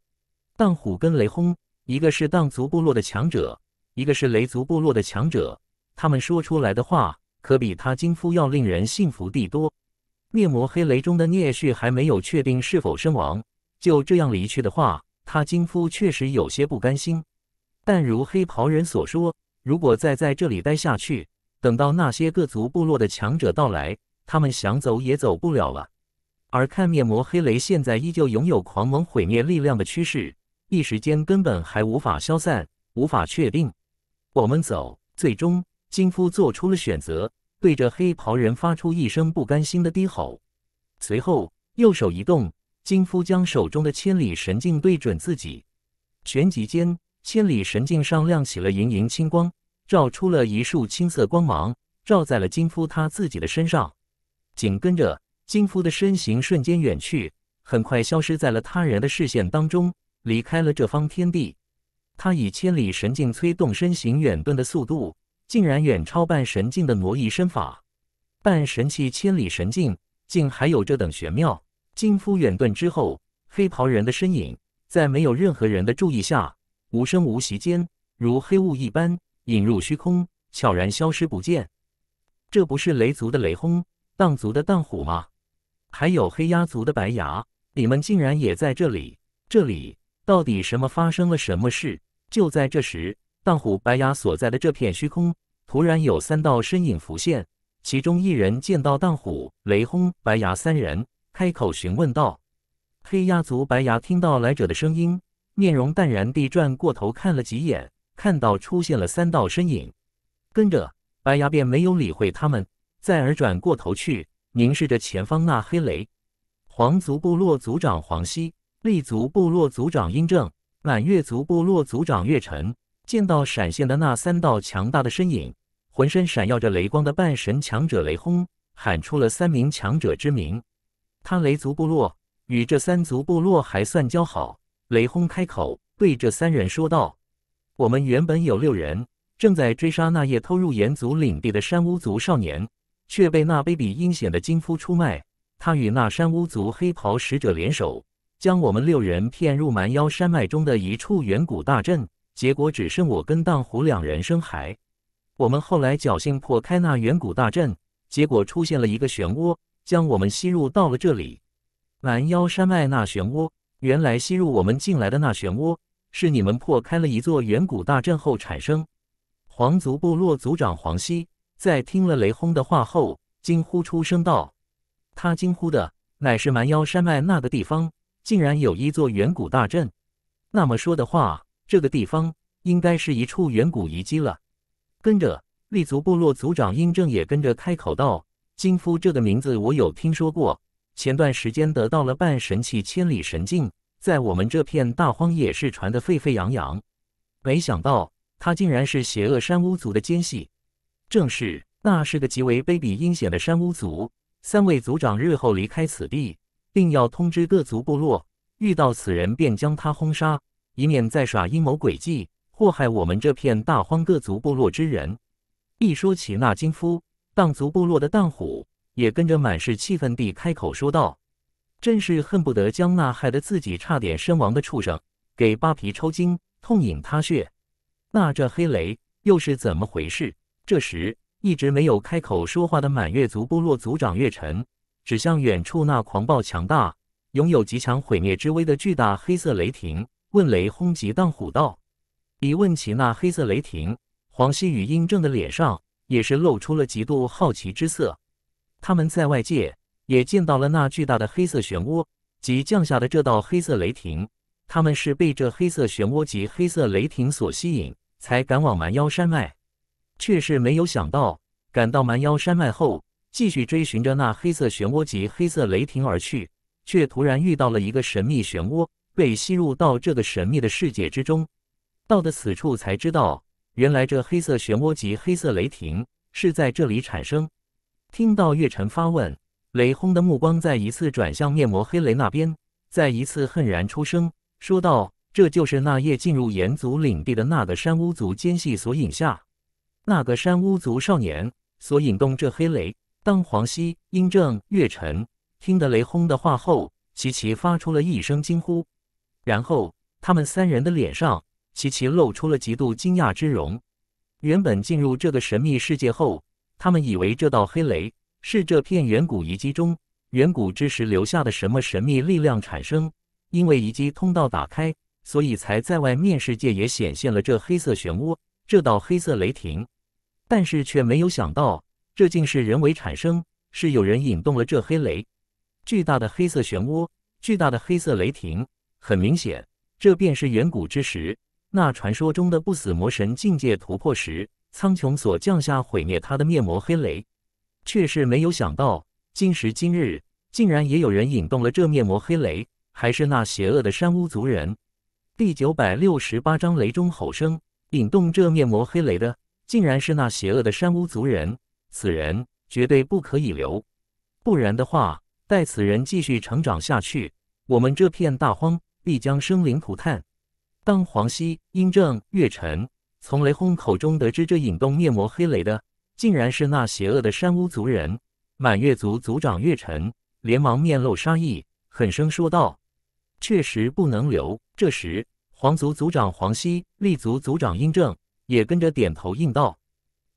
当虎跟雷轰，一个是荡族部落的强者，一个是雷族部落的强者，他们说出来的话可比他金夫要令人信服地多。灭魔黑雷中的聂旭还没有确定是否身亡，就这样离去的话，他金夫确实有些不甘心。但如黑袍人所说，如果再在这里待下去，等到那些各族部落的强者到来，他们想走也走不了了。而看灭魔黑雷现在依旧拥有狂猛毁灭力量的趋势。一时间根本还无法消散，无法确定。我们走。最终，金夫做出了选择，对着黑袍人发出一声不甘心的低吼。随后，右手一动，金夫将手中的千里神镜对准自己。旋即间，千里神镜上亮起了莹莹青光，照出了一束青色光芒，照在了金夫他自己的身上。紧跟着，金夫的身形瞬间远去，很快消失在了他人的视线当中。离开了这方天地，他以千里神境催动身形远遁的速度，竟然远超半神境的挪移身法。半神器千里神境竟还有这等玄妙！金夫远遁之后，黑袍人的身影在没有任何人的注意下，无声无息间如黑雾一般隐入虚空，悄然消失不见。这不是雷族的雷轰、荡族的荡虎吗？还有黑鸦族的白牙，你们竟然也在这里？这里？到底什么发生了？什么事？就在这时，荡虎、白牙所在的这片虚空突然有三道身影浮现。其中一人见到荡虎、雷轰、白牙三人，开口询问道：“黑鸦族白牙，听到来者的声音，面容淡然地转过头看了几眼，看到出现了三道身影，跟着白牙便没有理会他们，再而转过头去凝视着前方那黑雷皇族部落族长黄熙。”立足部落族长殷正，满月族部落族长月晨见到闪现的那三道强大的身影，浑身闪耀着雷光的半神强者雷轰喊出了三名强者之名。他雷族部落与这三族部落还算交好。雷轰开口对这三人说道：“我们原本有六人，正在追杀那夜偷入炎族领地的山巫族少年，却被那卑鄙阴险的金夫出卖。他与那山巫族黑袍使者联手。”将我们六人骗入蛮腰山脉中的一处远古大阵，结果只剩我跟荡虎两人生还。我们后来侥幸破开那远古大阵，结果出现了一个漩涡，将我们吸入到了这里。蛮腰山脉那漩涡，原来吸入我们进来的那漩涡，是你们破开了一座远古大阵后产生。皇族部落族长黄熙在听了雷轰的话后，惊呼出声道：“他惊呼的乃是蛮腰山脉那个地方。”竟然有一座远古大阵，那么说的话，这个地方应该是一处远古遗迹了。跟着，立足部落族长殷正也跟着开口道：“金夫这个名字我有听说过，前段时间得到了半神器千里神镜，在我们这片大荒也是传得沸沸扬扬。没想到他竟然是邪恶山巫族的奸细，正是，那是个极为卑鄙阴险的山巫族。三位族长日后离开此地。”并要通知各族部落，遇到此人便将他轰杀，以免再耍阴谋诡计祸害我们这片大荒各族部落之人。一说起那金夫，荡族部落的荡虎也跟着满是气愤地开口说道：“真是恨不得将那害得自己差点身亡的畜生给扒皮抽筋，痛饮他血。”那这黑雷又是怎么回事？这时一直没有开口说话的满月族部落族长月晨。指向远处那狂暴强大、拥有极强毁灭之威的巨大黑色雷霆，问雷轰击荡虎道。一问起那黑色雷霆，黄希与殷正的脸上也是露出了极度好奇之色。他们在外界也见到了那巨大的黑色漩涡及降下的这道黑色雷霆，他们是被这黑色漩涡及黑色雷霆所吸引，才赶往蛮腰山脉，却是没有想到赶到蛮腰山脉后。继续追寻着那黑色漩涡及黑色雷霆而去，却突然遇到了一个神秘漩涡，被吸入到这个神秘的世界之中。到的此处才知道，原来这黑色漩涡及黑色雷霆是在这里产生。听到月晨发问，雷轰的目光再一次转向面膜黑雷那边，再一次恨然出声说道：“这就是那夜进入炎族领地的那个山巫族奸细所引下，那个山巫族少年所引动这黑雷。”当黄熙、殷正、岳晨听得雷轰的话后，齐齐发出了一声惊呼，然后他们三人的脸上齐齐露出了极度惊讶之容。原本进入这个神秘世界后，他们以为这道黑雷是这片远古遗迹中远古之时留下的什么神秘力量产生，因为遗迹通道打开，所以才在外面世界也显现了这黑色漩涡、这道黑色雷霆，但是却没有想到。这竟是人为产生，是有人引动了这黑雷，巨大的黑色漩涡，巨大的黑色雷霆。很明显，这便是远古之时那传说中的不死魔神境界突破时，苍穹所降下毁灭他的灭魔黑雷。却是没有想到，今时今日，竟然也有人引动了这灭魔黑雷，还是那邪恶的山巫族人。第九百六十八章雷中吼声，引动这灭魔黑雷的，竟然是那邪恶的山巫族人。此人绝对不可以留，不然的话，待此人继续成长下去，我们这片大荒必将生灵涂炭。当黄熙、殷正、岳晨从雷轰口中得知这引动面膜黑雷的，竟然是那邪恶的山巫族人，满月族族长岳晨连忙面露杀意，狠声说道：“确实不能留。”这时，皇族族长黄熙、立族族长殷正也跟着点头应道，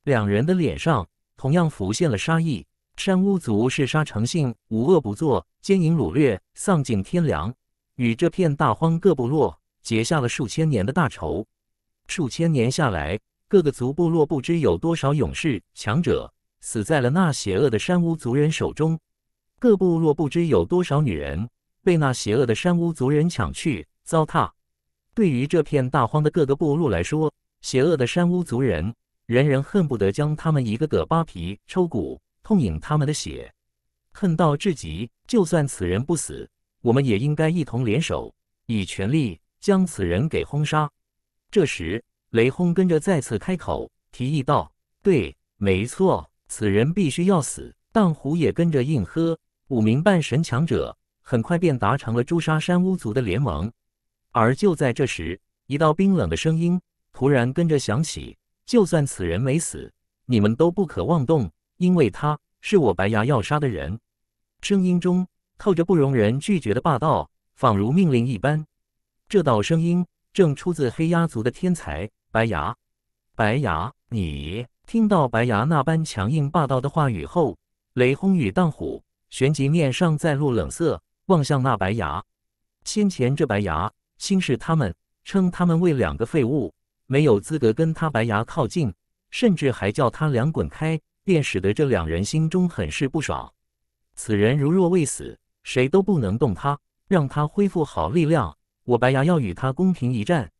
两人的脸上。同样浮现了杀意。山巫族嗜杀成性，无恶不作，奸淫掳掠，丧尽天良，与这片大荒各部落结下了数千年的大仇。数千年下来，各个族部落不知有多少勇士强者死在了那邪恶的山巫族人手中；各部落不知有多少女人被那邪恶的山巫族人抢去糟蹋。对于这片大荒的各个部落来说，邪恶的山巫族人。人人恨不得将他们一个个扒皮抽骨，痛饮他们的血，恨到至极。就算此人不死，我们也应该一同联手，以全力将此人给轰杀。这时，雷轰跟着再次开口提议道：“对，没错，此人必须要死。”荡虎也跟着应喝。五名半神强者很快便达成了诛杀山巫族的联盟。而就在这时，一道冰冷的声音突然跟着响起。就算此人没死，你们都不可妄动，因为他是我白牙要杀的人。声音中透着不容人拒绝的霸道，仿如命令一般。这道声音正出自黑鸦族的天才白牙。白牙，你听到白牙那般强硬霸道的话语后，雷轰与荡虎旋即面上再露冷色，望向那白牙。先前这白牙轻视他们，称他们为两个废物。没有资格跟他白牙靠近，甚至还叫他两滚开，便使得这两人心中很是不爽。此人如若未死，谁都不能动他，让他恢复好力量。我白牙要与他公平一战，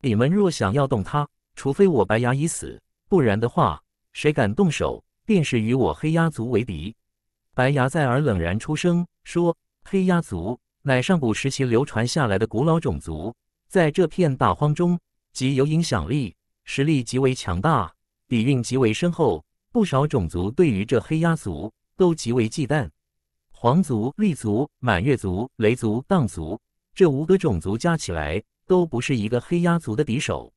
你们若想要动他，除非我白牙已死，不然的话，谁敢动手，便是与我黑鸦族为敌。白牙在耳冷然出声说：“黑鸦族乃上古时期流传下来的古老种族，在这片大荒中。”极有影响力，实力极为强大，底蕴极为深厚。不少种族对于这黑鸦族都极为忌惮。皇族、立族、满月族、雷族、荡族，这五个种族加起来都不是一个黑鸦族的敌手。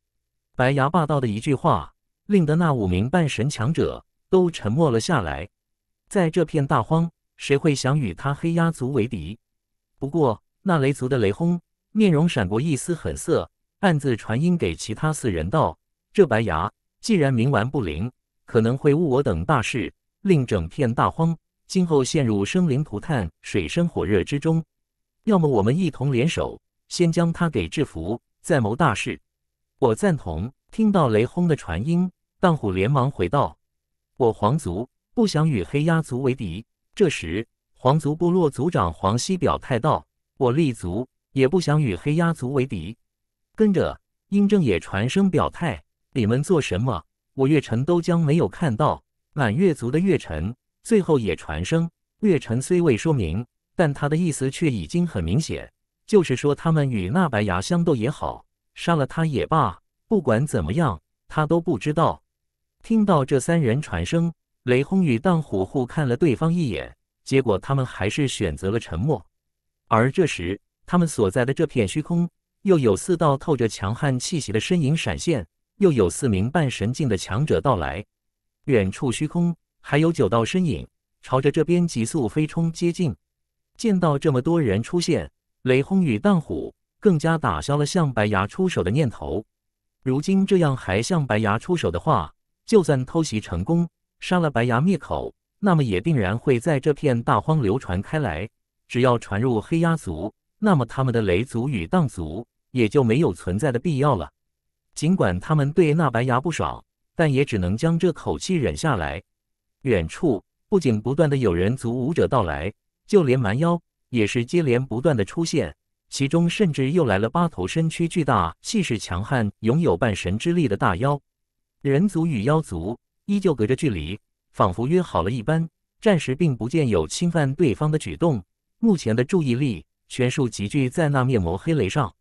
白牙霸道的一句话，令得那五名半神强者都沉默了下来。在这片大荒，谁会想与他黑鸦族为敌？不过，那雷族的雷轰面容闪过一丝狠色。暗自传音给其他四人道：“这白牙既然冥顽不灵，可能会误我等大事，令整片大荒今后陷入生灵涂炭、水深火热之中。要么我们一同联手，先将他给制服，再谋大事。”我赞同。听到雷轰的传音，荡虎连忙回道：“我皇族不想与黑鸦族为敌。”这时，皇族部落族长黄熙表态道：“我立足也不想与黑鸦族为敌。”跟着，嬴政也传声表态：“你们做什么，我月晨都将没有看到。”满月族的月晨最后也传声：“月晨虽未说明，但他的意思却已经很明显，就是说他们与那白牙相斗也好，杀了他也罢，不管怎么样，他都不知道。”听到这三人传声，雷轰与当虎互看了对方一眼，结果他们还是选择了沉默。而这时，他们所在的这片虚空。又有四道透着强悍气息的身影闪现，又有四名半神境的强者到来。远处虚空还有九道身影朝着这边急速飞冲接近。见到这么多人出现，雷轰与荡虎更加打消了向白牙出手的念头。如今这样还向白牙出手的话，就算偷袭成功，杀了白牙灭口，那么也定然会在这片大荒流传开来。只要传入黑鸦族，那么他们的雷族与荡族。也就没有存在的必要了。尽管他们对那白牙不爽，但也只能将这口气忍下来。远处不仅不断的有人族武者到来，就连蛮妖也是接连不断的出现，其中甚至又来了八头身躯巨大、气势强悍、拥有半神之力的大妖。人族与妖族依旧隔着距离，仿佛约好了一般，暂时并不见有侵犯对方的举动。目前的注意力全数集聚在那面魔黑雷上。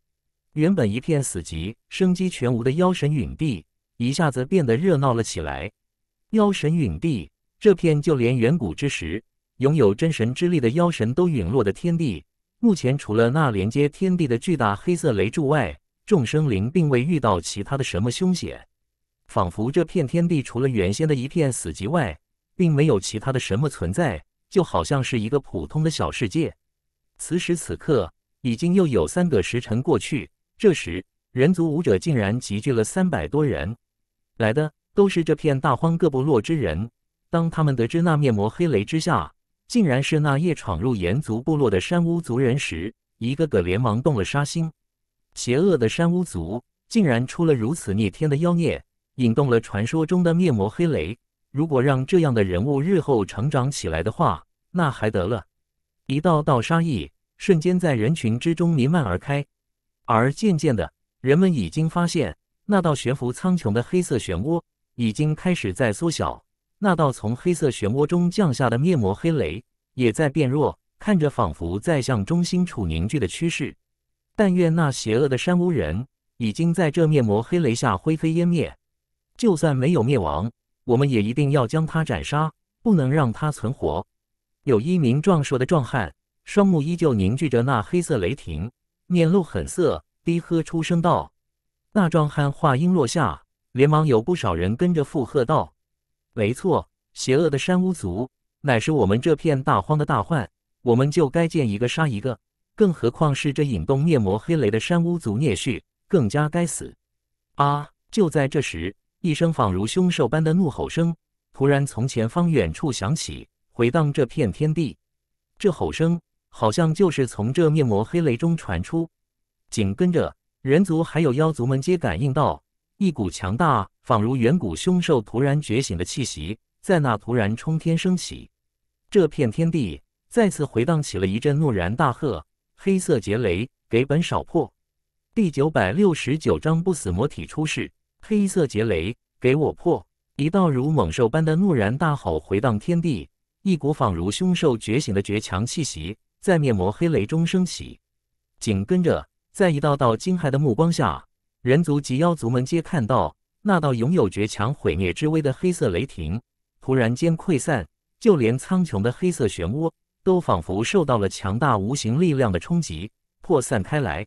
原本一片死寂、生机全无的妖神陨地，一下子变得热闹了起来。妖神陨地这片，就连远古之时拥有真神之力的妖神都陨落的天地，目前除了那连接天地的巨大黑色雷柱外，众生灵并未遇到其他的什么凶险，仿佛这片天地除了原先的一片死寂外，并没有其他的什么存在，就好像是一个普通的小世界。此时此刻，已经又有三个时辰过去。这时，人族武者竟然集聚了三百多人，来的都是这片大荒各部落之人。当他们得知那面魔黑雷之下，竟然是那夜闯入炎族部落的山巫族人时，一个个连忙动了杀心。邪恶的山巫族竟然出了如此逆天的妖孽，引动了传说中的面魔黑雷。如果让这样的人物日后成长起来的话，那还得了？一道道杀意瞬间在人群之中弥漫而开。而渐渐的，人们已经发现，那道悬浮苍穹的黑色漩涡已经开始在缩小。那道从黑色漩涡中降下的灭魔黑雷也在变弱，看着仿佛在向中心处凝聚的趋势。但愿那邪恶的山巫人已经在这灭魔黑雷下灰飞烟灭。就算没有灭亡，我们也一定要将他斩杀，不能让他存活。有一名壮硕的壮汉，双目依旧凝聚着那黑色雷霆。面露狠色，低喝出声道：“那壮汉。”话音落下，连忙有不少人跟着附和道：“没错，邪恶的山巫族乃是我们这片大荒的大患，我们就该见一个杀一个。更何况是这引动灭魔黑雷的山巫族孽畜，更加该死！”啊！就在这时，一声仿如凶兽般的怒吼声突然从前方远处响起，回荡这片天地。这吼声。好像就是从这面膜黑雷中传出，紧跟着人族还有妖族们皆感应到一股强大，仿如远古凶兽突然觉醒的气息，在那突然冲天升起。这片天地再次回荡起了一阵怒然大喝：“黑色劫雷，给本少破！”第九百六十九章不死魔体出世。黑色劫雷，给我破！一道如猛兽般的怒然大吼回荡天地，一股仿如凶兽觉醒的绝强气息。在灭魔黑雷中升起，紧跟着，在一道道惊骇的目光下，人族及妖族们皆看到那道拥有绝强毁灭之威的黑色雷霆突然间溃散，就连苍穹的黑色漩涡都仿佛受到了强大无形力量的冲击，破散开来。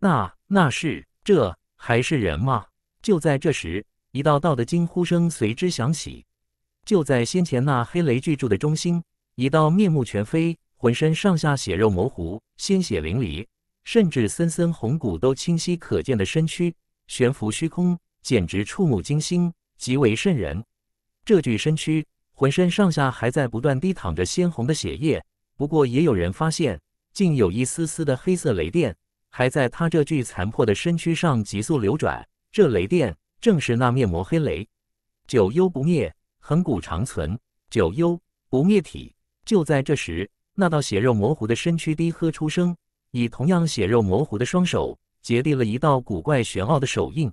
那那是这还是人吗？就在这时，一道道的惊呼声随之响起。就在先前那黑雷巨柱的中心，一道面目全非。浑身上下血肉模糊、鲜血淋漓，甚至森森红骨都清晰可见的身躯悬浮虚空，简直触目惊心，极为瘆人。这具身躯浑身上下还在不断滴淌着鲜红的血液，不过也有人发现，竟有一丝丝的黑色雷电还在他这具残破的身躯上急速流转。这雷电正是那面魔黑雷，九幽不灭，恒古长存，九幽不灭体。就在这时。那道血肉模糊的身躯低喝出声，以同样血肉模糊的双手结缔了一道古怪玄奥的手印，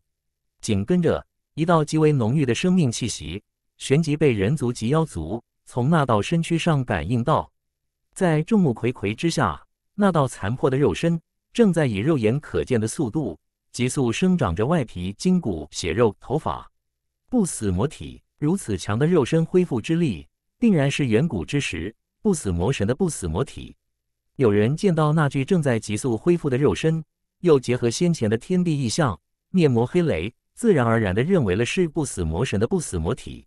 紧跟着一道极为浓郁的生命气息，旋即被人族及妖族从那道身躯上感应到。在众目睽睽之下，那道残破的肉身正在以肉眼可见的速度急速生长着外皮、筋骨、血肉、头发。不死魔体如此强的肉身恢复之力，定然是远古之时。不死魔神的不死魔体，有人见到那具正在急速恢复的肉身，又结合先前的天地异象灭魔黑雷，自然而然的认为了是不死魔神的不死魔体。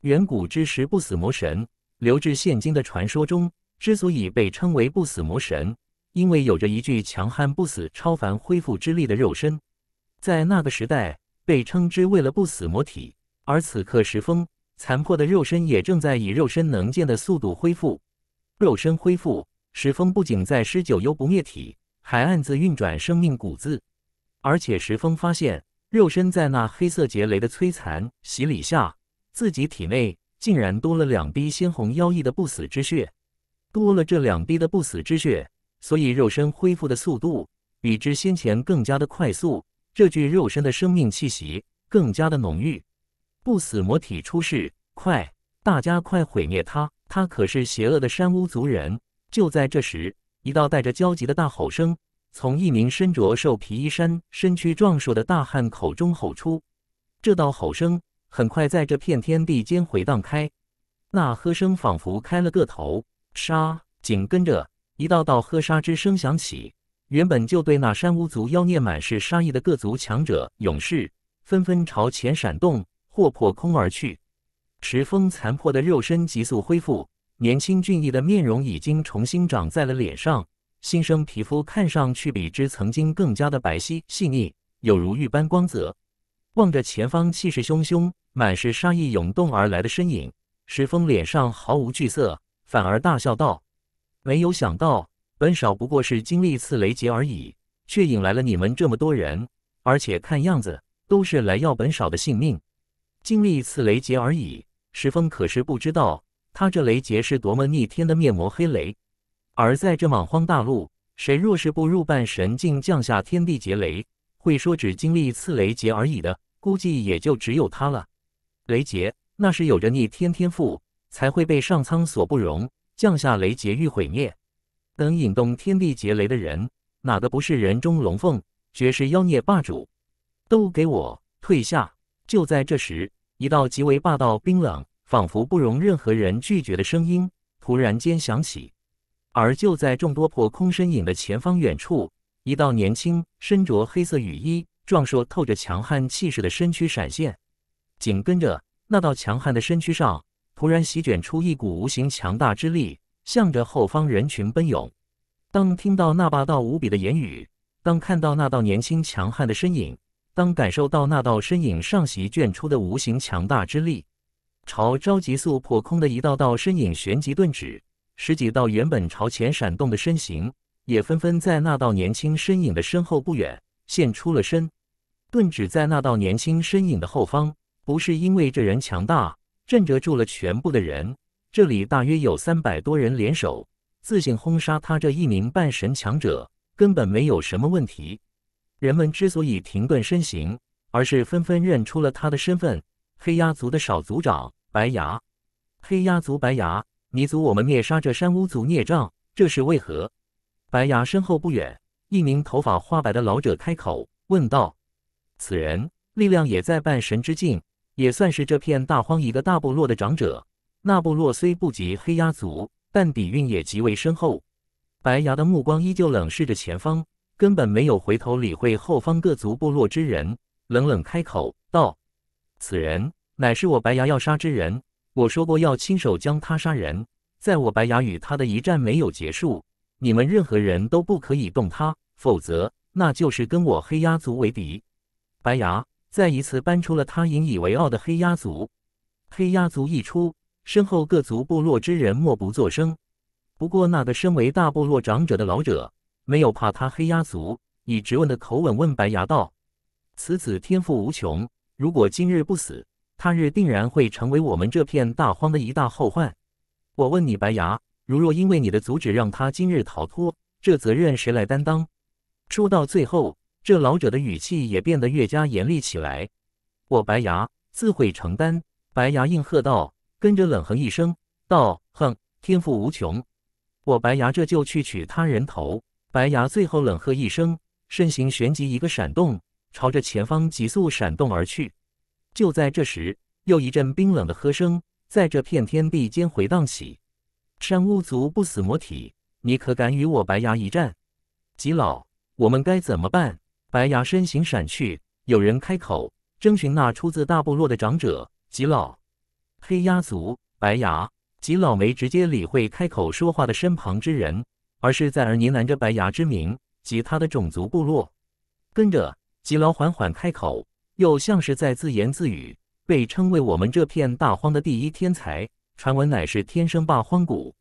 远古之时，不死魔神留至现今的传说中，之所以被称为不死魔神，因为有着一具强悍不死、超凡恢复之力的肉身，在那个时代被称之为了不死魔体。而此刻石峰残破的肉身也正在以肉身能见的速度恢复。肉身恢复，石峰不仅在施九幽不灭体，还暗自运转生命骨子，而且石峰发现，肉身在那黑色劫雷的摧残洗礼下，自己体内竟然多了两滴鲜红妖异的不死之血。多了这两滴的不死之血，所以肉身恢复的速度比之先前更加的快速。这具肉身的生命气息更加的浓郁。不死魔体出世，快，大家快毁灭他！他可是邪恶的山巫族人。就在这时，一道带着焦急的大吼声从一名身着兽皮衣衫、身躯壮硕的大汉口中吼出。这道吼声很快在这片天地间回荡开，那喝声仿佛开了个头，杀！紧跟着一道道喝杀之声响起。原本就对那山巫族妖孽满是杀意的各族强者、勇士纷纷朝前闪动，或破空而去。石峰残破的肉身急速恢复，年轻俊逸的面容已经重新长在了脸上。新生皮肤看上去比之曾经更加的白皙细腻，有如玉般光泽。望着前方气势汹汹、满是杀意涌动而来的身影，石峰脸上毫无惧色，反而大笑道：“没有想到，本少不过是经历一次雷劫而已，却引来了你们这么多人，而且看样子都是来要本少的性命。经历一次雷劫而已。”石峰可是不知道，他这雷劫是多么逆天的灭魔黑雷。而在这莽荒大陆，谁若是不入半神境，降下天地劫雷，会说只经历一次雷劫而已的，估计也就只有他了。雷劫那是有着逆天天赋，才会被上苍所不容，降下雷劫欲毁灭。能引动天地劫雷的人，哪个不是人中龙凤，绝世妖孽霸主？都给我退下！就在这时。一道极为霸道、冰冷，仿佛不容任何人拒绝的声音突然间响起，而就在众多破空身影的前方远处，一道年轻、身着黑色雨衣、壮硕透着强悍气势的身躯闪现，紧跟着那道强悍的身躯上突然席卷出一股无形强大之力，向着后方人群奔涌。当听到那霸道无比的言语，当看到那道年轻强悍的身影。当感受到那道身影上席卷出的无形强大之力，朝召急速破空的一道道身影旋即顿止，十几道原本朝前闪动的身形也纷纷在那道年轻身影的身后不远现出了身，顿止在那道年轻身影的后方。不是因为这人强大，镇住了全部的人。这里大约有三百多人联手，自信轰杀他这一名半神强者，根本没有什么问题。人们之所以停顿身形，而是纷纷认出了他的身份——黑鸦族的少族长白牙。黑鸦族白牙，你族我们灭杀这山巫族孽障，这是为何？白牙身后不远，一名头发花白的老者开口问道。此人力量也在半神之境，也算是这片大荒一个大部落的长者。那部落虽不及黑鸦族，但底蕴也极为深厚。白牙的目光依旧冷视着前方。根本没有回头理会后方各族部落之人，冷冷开口道：“此人乃是我白牙要杀之人，我说过要亲手将他杀人，在我白牙与他的一战没有结束，你们任何人都不可以动他，否则那就是跟我黑鸦族为敌。”白牙再一次搬出了他引以为傲的黑鸦族。黑鸦族一出，身后各族部落之人默不作声。不过那个身为大部落长者的老者。没有怕他黑压族，以质问的口吻问白牙道：“此子天赋无穷，如果今日不死，他日定然会成为我们这片大荒的一大后患。我问你，白牙，如若因为你的阻止让他今日逃脱，这责任谁来担当？”说到最后，这老者的语气也变得越加严厉起来。我白牙自会承担。”白牙应和道，跟着冷哼一声道：“哼，天赋无穷，我白牙这就去取他人头。”白牙最后冷喝一声，身形旋即一个闪动，朝着前方急速闪动而去。就在这时，又一阵冰冷的喝声在这片天地间回荡起：“山巫族不死魔体，你可敢与我白牙一战？”吉老，我们该怎么办？白牙身形闪去，有人开口征询那出自大部落的长者：“吉老，黑鸦族白牙，吉老没直接理会开口说话的身旁之人。”而是在而呢喃着白牙之名及他的种族部落，跟着吉劳缓缓开口，又像是在自言自语：“被称为我们这片大荒的第一天才，传闻乃是天生霸荒谷。”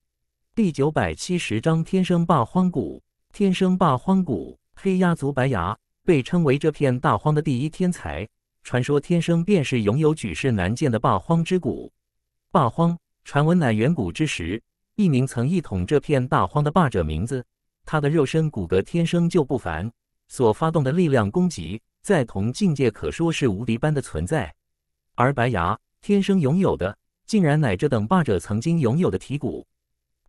第九百七十章天生霸荒谷，天生霸荒谷，黑鸦族白牙被称为这片大荒的第一天才，传说天生便是拥有举世难见的霸荒之骨。霸荒，传闻乃远古之时。一名曾一统这片大荒的霸者名字，他的肉身骨骼天生就不凡，所发动的力量攻击在同境界可说是无敌般的存在。而白牙天生拥有的，竟然乃这等霸者曾经拥有的体骨。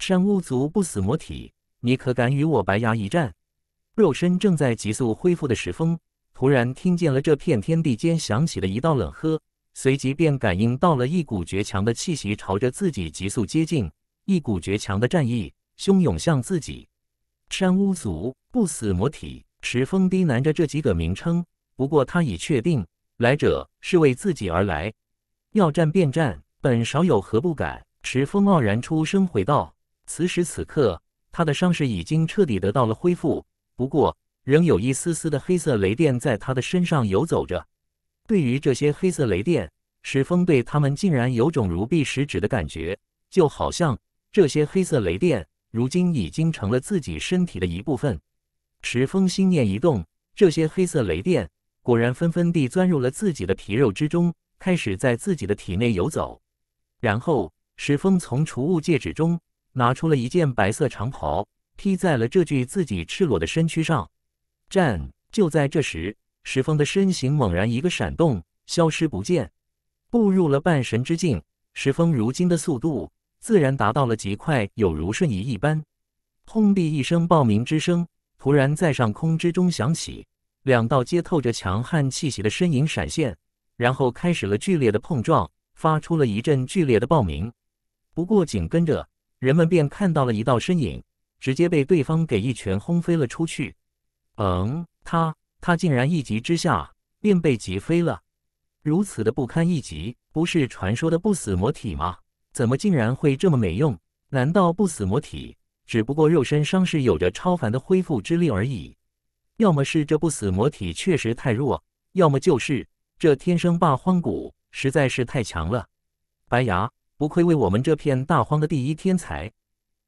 山巫族不死魔体，你可敢与我白牙一战？肉身正在急速恢复的石峰，突然听见了这片天地间响起了一道冷喝，随即便感应到了一股绝强的气息朝着自己急速接近。一股绝强的战意汹涌向自己。山巫族不死魔体，池峰低喃着这几个名称。不过他已确定，来者是为自己而来。要战便战，本少有何不敢？池峰傲然出声回道。此时此刻，他的伤势已经彻底得到了恢复，不过仍有一丝丝的黑色雷电在他的身上游走着。对于这些黑色雷电，石峰对他们竟然有种如臂使指的感觉，就好像。这些黑色雷电如今已经成了自己身体的一部分。石峰心念一动，这些黑色雷电果然纷纷地钻入了自己的皮肉之中，开始在自己的体内游走。然后，石峰从储物戒指中拿出了一件白色长袍，披在了这具自己赤裸的身躯上。站！就在这时，石峰的身形猛然一个闪动，消失不见，步入了半神之境。石峰如今的速度。自然达到了极快，有如瞬移一般。轰地一声爆鸣之声突然在上空之中响起，两道皆透着强悍气息的身影闪现，然后开始了剧烈的碰撞，发出了一阵剧烈的爆鸣。不过紧跟着，人们便看到了一道身影直接被对方给一拳轰飞了出去。嗯，他他竟然一急之下便被击飞了，如此的不堪一击，不是传说的不死魔体吗？怎么竟然会这么没用？难道不死魔体只不过肉身伤势有着超凡的恢复之力而已？要么是这不死魔体确实太弱，要么就是这天生霸荒谷实在是太强了。白牙不愧为我们这片大荒的第一天才，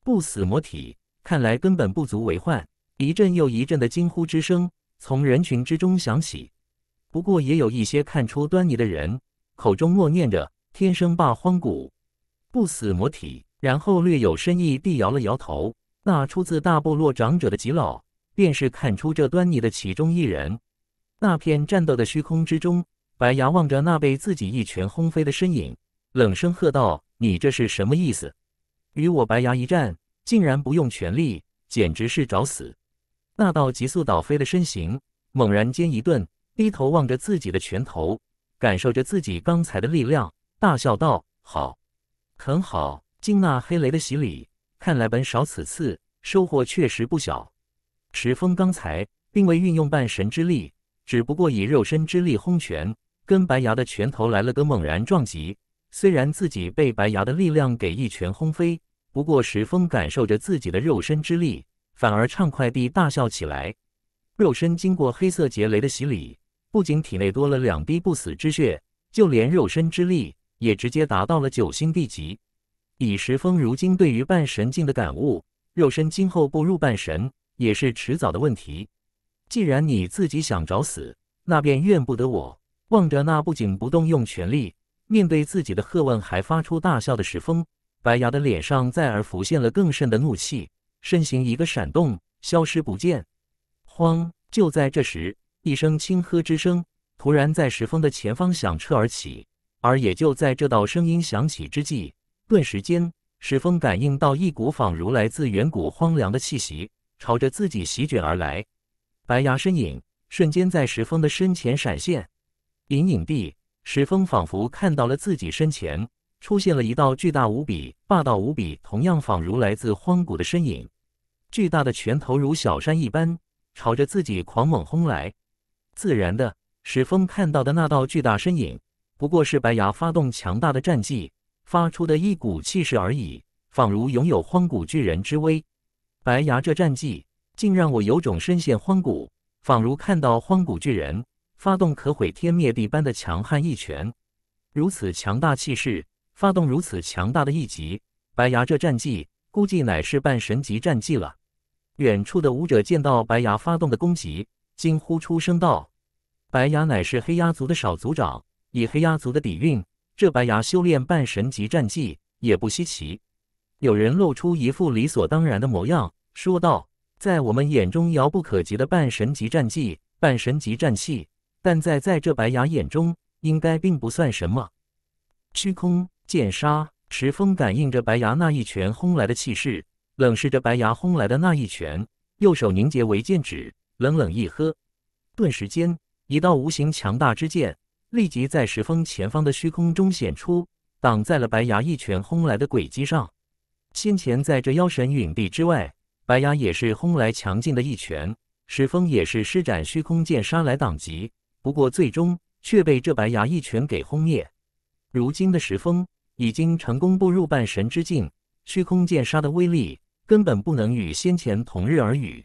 不死魔体看来根本不足为患。一阵又一阵的惊呼之声从人群之中响起，不过也有一些看出端倪的人口中默念着“天生霸荒谷”。不死魔体，然后略有深意地摇了摇头。那出自大部落长者的吉老，便是看出这端倪的其中一人。那片战斗的虚空之中，白牙望着那被自己一拳轰飞的身影，冷声喝道：“你这是什么意思？与我白牙一战，竟然不用全力，简直是找死！”那道急速倒飞的身形猛然间一顿，低头望着自己的拳头，感受着自己刚才的力量，大笑道：“好。”很好，经那黑雷的洗礼，看来本少此次收获确实不小。石峰刚才并未运用半神之力，只不过以肉身之力轰拳，跟白牙的拳头来了个猛然撞击。虽然自己被白牙的力量给一拳轰飞，不过石峰感受着自己的肉身之力，反而畅快地大笑起来。肉身经过黑色劫雷的洗礼，不仅体内多了两滴不死之血，就连肉身之力。也直接达到了九星地级。以石峰如今对于半神境的感悟，肉身今后步入半神也是迟早的问题。既然你自己想找死，那便怨不得我。望着那不仅不动用全力面对自己的喝问，还发出大笑的石峰，白牙的脸上再而浮现了更甚的怒气，身形一个闪动，消失不见。慌！就在这时，一声轻呵之声突然在石峰的前方响彻而起。而也就在这道声音响起之际，顿时间，石峰感应到一股仿如来自远古荒凉的气息，朝着自己席卷而来。白牙身影瞬间在石峰的身前闪现，隐隐地，石峰仿佛看到了自己身前出现了一道巨大无比、霸道无比，同样仿如来自荒古的身影。巨大的拳头如小山一般，朝着自己狂猛轰来。自然的，石峰看到的那道巨大身影。不过是白牙发动强大的战技，发出的一股气势而已，仿如拥有荒古巨人之威。白牙这战技，竟让我有种身陷荒古，仿如看到荒古巨人发动可毁天灭地般的强悍一拳。如此强大气势，发动如此强大的一击，白牙这战技估计乃是半神级战技了。远处的武者见到白牙发动的攻击，惊呼出声道：“白牙乃是黑鸦族的少族长。”以黑鸦族的底蕴，这白牙修炼半神级战技也不稀奇。有人露出一副理所当然的模样，说道：“在我们眼中遥不可及的半神级战技、半神级战器，但在在这白牙眼中，应该并不算什么。”虚空剑杀，持风感应着白牙那一拳轰来的气势，冷视着白牙轰来的那一拳，右手凝结为剑指，冷冷一喝，顿时间一道无形强大之剑。立即在石峰前方的虚空中显出，挡在了白牙一拳轰来的轨迹上。先前在这妖神陨地之外，白牙也是轰来强劲的一拳，石峰也是施展虚空剑杀来挡击，不过最终却被这白牙一拳给轰灭。如今的石峰已经成功步入半神之境，虚空剑杀的威力根本不能与先前同日而语。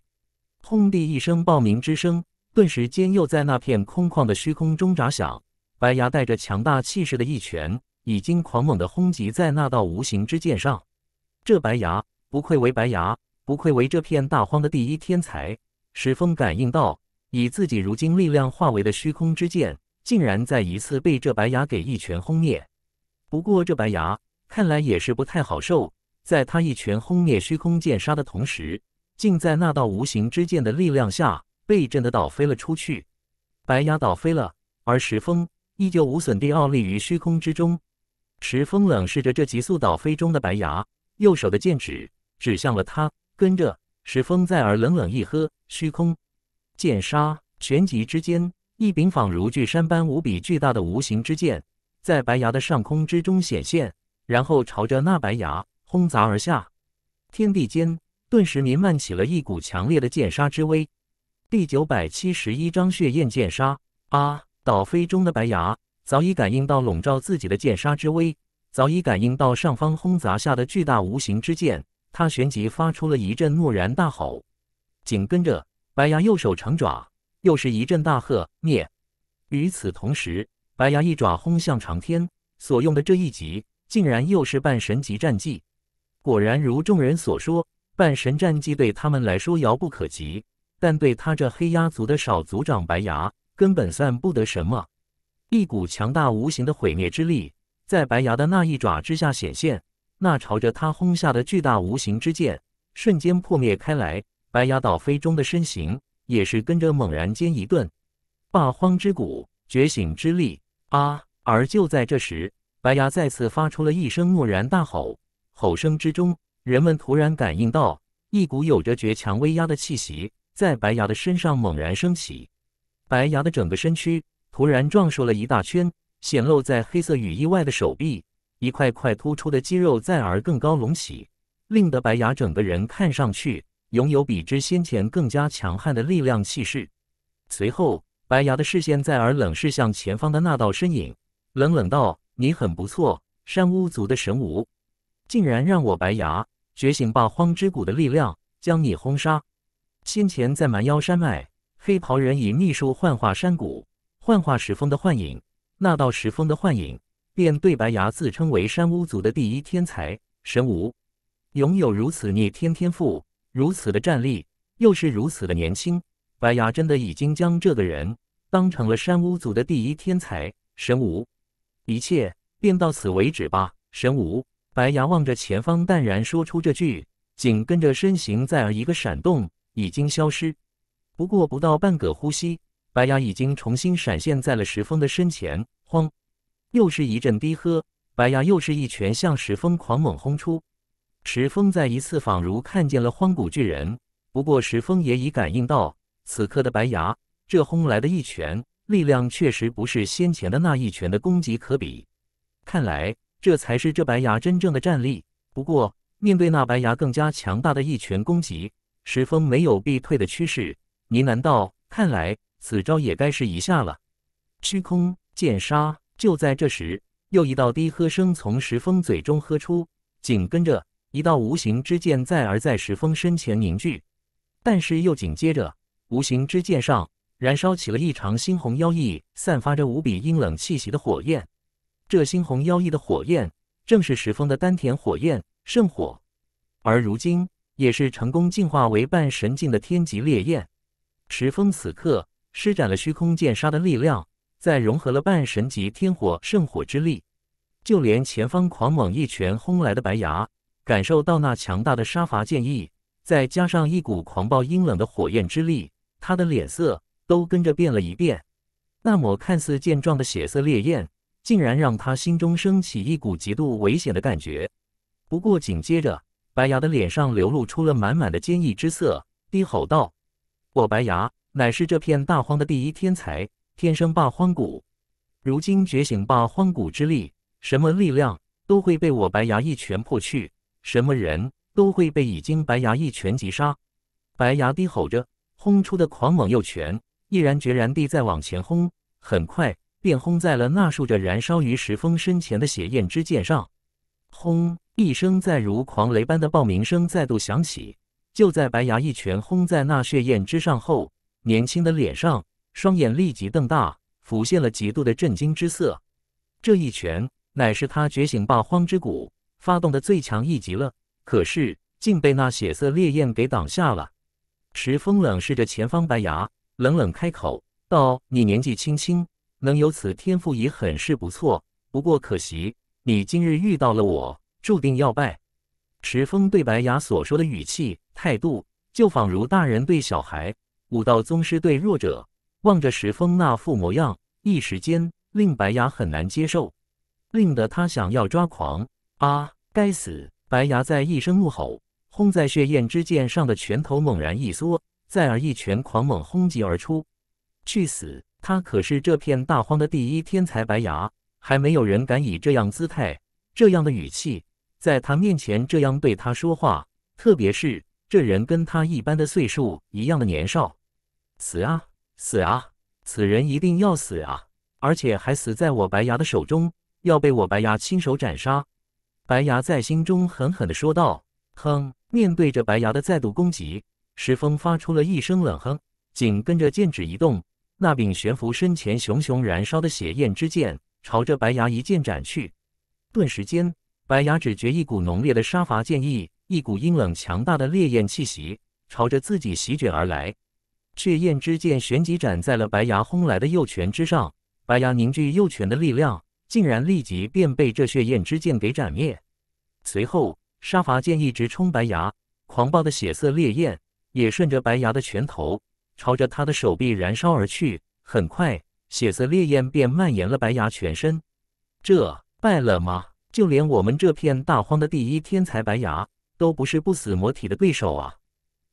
轰地一声爆鸣之声，顿时间又在那片空旷的虚空中炸响。白牙带着强大气势的一拳，已经狂猛的轰击在那道无形之剑上。这白牙不愧为白牙，不愧为这片大荒的第一天才。石峰感应到，以自己如今力量化为的虚空之剑，竟然在一次被这白牙给一拳轰灭。不过这白牙看来也是不太好受，在他一拳轰灭虚空剑杀的同时，竟在那道无形之剑的力量下被震得倒飞了出去。白牙倒飞了，而石峰。依旧无损地傲立于虚空之中，石峰冷视着这急速倒飞中的白牙，右手的剑指指向了他。跟着，石峰在耳冷冷一喝：“虚空剑杀！”旋即之间，一柄仿如巨山般无比巨大的无形之剑，在白牙的上空之中显现，然后朝着那白牙轰砸而下。天地间顿时弥漫起了一股强烈的剑杀之威。第九百七十一章：血焰剑杀。啊！倒飞中的白牙早已感应到笼罩自己的剑杀之威，早已感应到上方轰砸下的巨大无形之剑。他旋即发出了一阵诺然大吼，紧跟着白牙右手成爪，又是一阵大喝：“灭！”与此同时，白牙一爪轰向长天，所用的这一击竟然又是半神级战技。果然如众人所说，半神战技对他们来说遥不可及，但对他这黑鸦族的少族长白牙。根本算不得什么，一股强大无形的毁灭之力在白牙的那一爪之下显现，那朝着他轰下的巨大无形之剑瞬间破灭开来。白牙倒飞中的身形也是跟着猛然间一顿。霸荒之谷，觉醒之力！啊！而就在这时，白牙再次发出了一声漠然大吼，吼声之中，人们突然感应到一股有着绝强威压的气息在白牙的身上猛然升起。白牙的整个身躯突然壮硕了一大圈，显露在黑色羽衣外的手臂，一块块突出的肌肉在而更高隆起，令得白牙整个人看上去拥有比之先前更加强悍的力量气势。随后，白牙的视线在而冷视向前方的那道身影，冷冷道：“你很不错，山巫族的神武，竟然让我白牙觉醒霸荒之谷的力量，将你轰杀。先前在蛮腰山脉。”黑袍人以秘术幻化山谷，幻化石峰的幻影。那道石峰的幻影便对白牙自称为山巫族的第一天才神无。拥有如此逆天天赋，如此的战力，又是如此的年轻，白牙真的已经将这个人当成了山巫族的第一天才神无。一切便到此为止吧，神无。白牙望着前方，淡然说出这句，紧跟着身形在而一个闪动，已经消失。不过不到半个呼吸，白牙已经重新闪现在了石峰的身前。慌，又是一阵低喝，白牙又是一拳向石峰狂猛轰出。石峰再一次仿如看见了荒古巨人，不过石峰也已感应到，此刻的白牙这轰来的一拳力量确实不是先前的那一拳的攻击可比。看来这才是这白牙真正的战力。不过面对那白牙更加强大的一拳攻击，石峰没有避退的趋势。呢喃道：“看来此招也该试一下了。”虚空剑杀。就在这时，又一道低喝声从石峰嘴中喝出，紧跟着一道无形之剑在而在石峰身前凝聚。但是又紧接着，无形之剑上燃烧起了异常猩红妖异、散发着无比阴冷气息的火焰。这猩红妖异的火焰，正是石峰的丹田火焰圣火，而如今也是成功进化为半神境的天级烈焰。石峰此刻施展了虚空剑杀的力量，再融合了半神级天火圣火之力，就连前方狂猛一拳轰来的白牙，感受到那强大的杀伐剑意，再加上一股狂暴阴冷的火焰之力，他的脸色都跟着变了一变。那抹看似健壮的血色烈焰，竟然让他心中升起一股极度危险的感觉。不过紧接着，白牙的脸上流露出了满满的坚毅之色，低吼道。我白牙乃是这片大荒的第一天才，天生霸荒骨。如今觉醒霸荒骨之力，什么力量都会被我白牙一拳破去，什么人都会被已经白牙一拳击杀。白牙低吼着，轰出的狂猛右拳，毅然决然地再往前轰，很快便轰在了那竖着燃烧于石峰身前的血焰之剑上。轰！一声在如狂雷般的爆鸣声再度响起。就在白牙一拳轰在那血焰之上后，年轻的脸上双眼立即瞪大，浮现了极度的震惊之色。这一拳乃是他觉醒霸荒之谷发动的最强一击了，可是竟被那血色烈焰给挡下了。池峰冷视着前方白牙，冷冷开口道：“你年纪轻轻，能有此天赋已很是不错，不过可惜，你今日遇到了我，注定要败。”石峰对白牙所说的语气、态度，就仿如大人对小孩，武道宗师对弱者。望着石峰那副模样，一时间令白牙很难接受，令得他想要抓狂啊！该死！白牙在一声怒吼，轰在血焰之剑上的拳头猛然一缩，再而一拳狂猛轰击而出。去死！他可是这片大荒的第一天才，白牙还没有人敢以这样姿态、这样的语气。在他面前这样对他说话，特别是这人跟他一般的岁数一样的年少，死啊死啊！此人一定要死啊！而且还死在我白牙的手中，要被我白牙亲手斩杀！白牙在心中狠狠地说道：“哼！”面对着白牙的再度攻击，石峰发出了一声冷哼，紧跟着剑指一动，那柄悬浮身前、熊熊燃烧的血焰之剑，朝着白牙一剑斩去，顿时间。白牙只觉一股浓烈的杀伐剑意，一股阴冷强大的烈焰气息朝着自己席卷而来。血焰之剑旋即斩在了白牙轰来的右拳之上，白牙凝聚右拳的力量竟然立即便被这血焰之剑给斩灭。随后，杀伐剑一直冲白牙，狂暴的血色烈焰也顺着白牙的拳头朝着他的手臂燃烧而去。很快，血色烈焰便蔓延了白牙全身。这败了吗？就连我们这片大荒的第一天才白牙，都不是不死魔体的对手啊！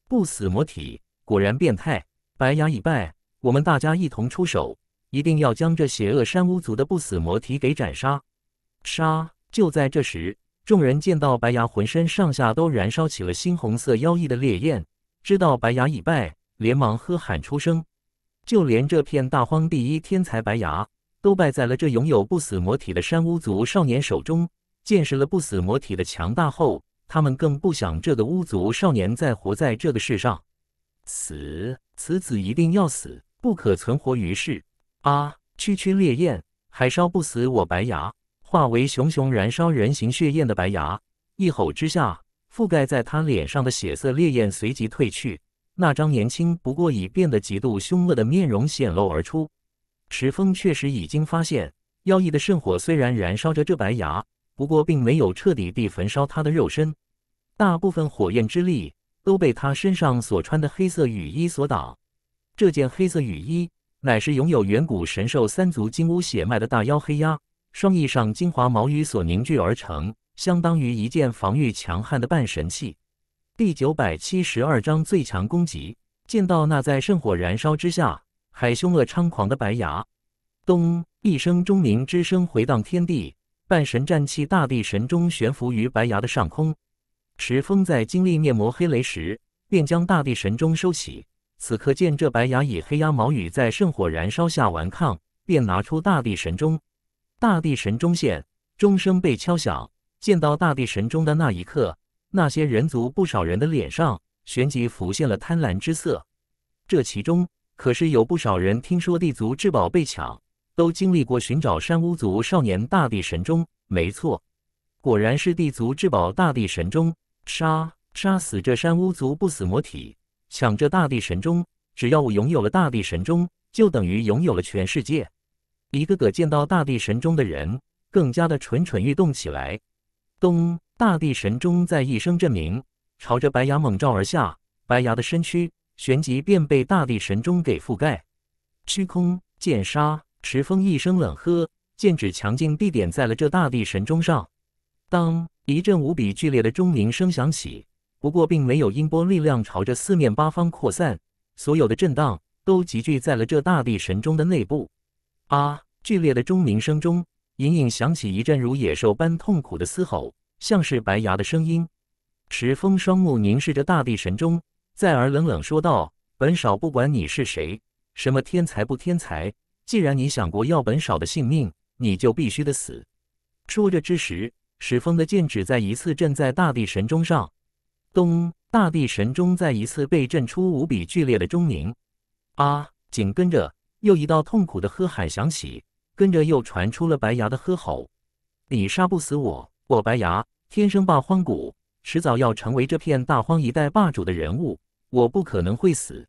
不死魔体果然变态，白牙一败，我们大家一同出手，一定要将这邪恶山巫族的不死魔体给斩杀！杀！就在这时，众人见到白牙浑身上下都燃烧起了猩红色妖异的烈焰，知道白牙一败，连忙喝喊出声。就连这片大荒第一天才白牙。都败在了这拥有不死魔体的山巫族少年手中。见识了不死魔体的强大后，他们更不想这个巫族少年再活在这个世上。死，此子一定要死，不可存活于世！啊！区区烈焰，还烧不死我白牙！化为熊熊燃烧人形血焰的白牙，一吼之下，覆盖在他脸上的血色烈焰随即褪去，那张年轻不过已变得极度凶恶的面容显露而出。石峰确实已经发现，妖异的圣火虽然燃烧着这白牙，不过并没有彻底地焚烧他的肉身，大部分火焰之力都被他身上所穿的黑色雨衣所挡。这件黑色雨衣乃是拥有远古神兽三足金乌血脉的大妖黑鸦双翼上精华毛羽所凝聚而成，相当于一件防御强悍的半神器。第九百七十二章最强攻击，见到那在圣火燃烧之下。海凶恶猖狂的白牙，咚！一声钟鸣之声回荡天地。半神战气大地神钟悬浮于白牙的上空。石峰在经历灭魔黑雷时，便将大地神钟收起。此刻见这白牙以黑鸦毛羽在圣火燃烧下顽抗，便拿出大地神钟。大地神钟现，钟声被敲响。见到大地神钟的那一刻，那些人族不少人的脸上旋即浮现了贪婪之色。这其中。可是有不少人听说地族至宝被抢，都经历过寻找山巫族少年大地神钟。没错，果然是地族至宝大地神钟。杀！杀死这山巫族不死魔体，抢这大地神钟。只要我拥有了大地神钟，就等于拥有了全世界。一个个见到大地神钟的人，更加的蠢蠢欲动起来。咚！大地神钟在一声震鸣，朝着白牙猛照而下。白牙的身躯。旋即便被大地神钟给覆盖。虚空剑杀，池风一声冷喝，剑指强劲地点在了这大地神钟上。当，一阵无比剧烈的钟鸣声响起，不过并没有音波力量朝着四面八方扩散，所有的震荡都集聚在了这大地神钟的内部。啊！剧烈的钟鸣声中，隐隐响起一阵如野兽般痛苦的嘶吼，像是白牙的声音。池风双目凝视着大地神钟。再而冷冷说道：“本少不管你是谁，什么天才不天才，既然你想过要本少的性命，你就必须得死。”说着之时，史峰的剑指再一次震在大地神钟上，咚！大地神钟再一次被震出无比剧烈的钟鸣。啊！紧跟着又一道痛苦的喝喊响起，跟着又传出了白牙的喝吼：“你杀不死我，我白牙天生霸荒谷迟早要成为这片大荒一代霸主的人物，我不可能会死。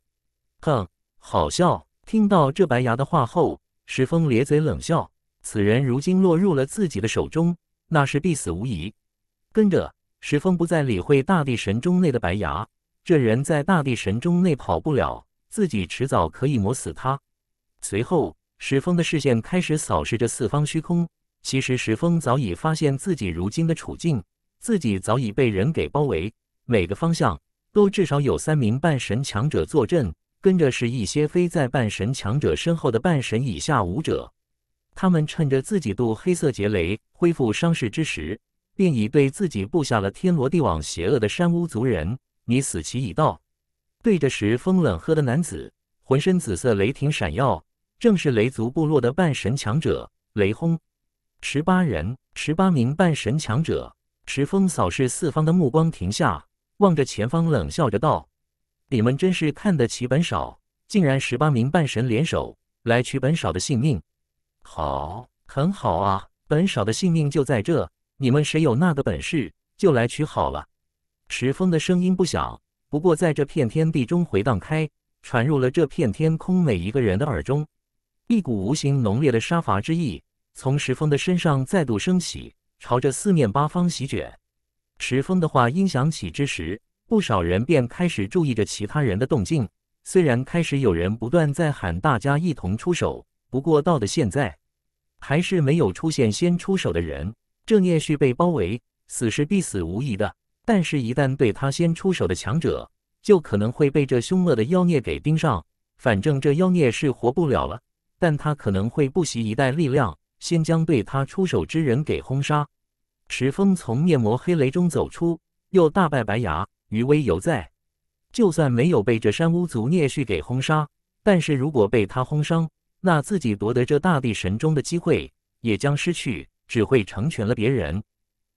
哼，好笑！听到这白牙的话后，石峰咧嘴冷笑。此人如今落入了自己的手中，那是必死无疑。跟着，石峰不再理会大地神钟内的白牙，这人在大地神钟内跑不了，自己迟早可以磨死他。随后，石峰的视线开始扫视着四方虚空。其实，石峰早已发现自己如今的处境。自己早已被人给包围，每个方向都至少有三名半神强者坐镇，跟着是一些非在半神强者身后的半神以下武者。他们趁着自己渡黑色劫雷恢复伤势之时，便已对自己布下了天罗地网。邪恶的山巫族人，你死期已到！对着时风冷喝的男子，浑身紫色雷霆闪耀，正是雷族部落的半神强者雷轰。十八人，十八名半神强者。石峰扫视四方的目光停下，望着前方，冷笑着道：“你们真是看得起本少，竟然十八名半神联手来取本少的性命。好，很好啊！本少的性命就在这，你们谁有那个本事，就来取好了。”石峰的声音不小，不过在这片天地中回荡开，传入了这片天空每一个人的耳中。一股无形浓烈的杀伐之意，从石峰的身上再度升起。朝着四面八方席卷。池峰的话音响起之时，不少人便开始注意着其他人的动静。虽然开始有人不断在喊大家一同出手，不过到了现在，还是没有出现先出手的人。这孽畜被包围，死是必死无疑的。但是，一旦对他先出手的强者，就可能会被这凶恶的妖孽给盯上。反正这妖孽是活不了了，但他可能会不惜一代力量。先将对他出手之人给轰杀。石峰从灭魔黑雷中走出，又大败白牙，余威犹在。就算没有被这山巫族孽畜给轰杀，但是如果被他轰伤，那自己夺得这大地神钟的机会也将失去，只会成全了别人。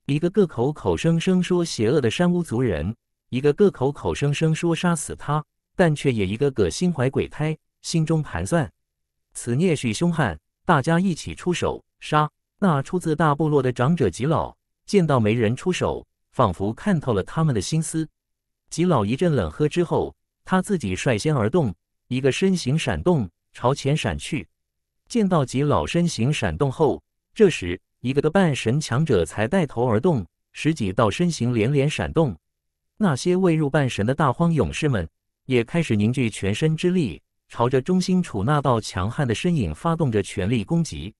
一个个口口声声说邪恶的山巫族人，一个个口口声声说杀死他，但却也一个个心怀鬼胎，心中盘算：此孽畜凶悍。大家一起出手杀那出自大部落的长者吉老，见到没人出手，仿佛看透了他们的心思。吉老一阵冷喝之后，他自己率先而动，一个身形闪动，朝前闪去。见到吉老身形闪动后，这时一个个半神强者才带头而动，十几道身形连连闪动。那些未入半神的大荒勇士们也开始凝聚全身之力。朝着中心处那道强悍的身影发动着全力攻击，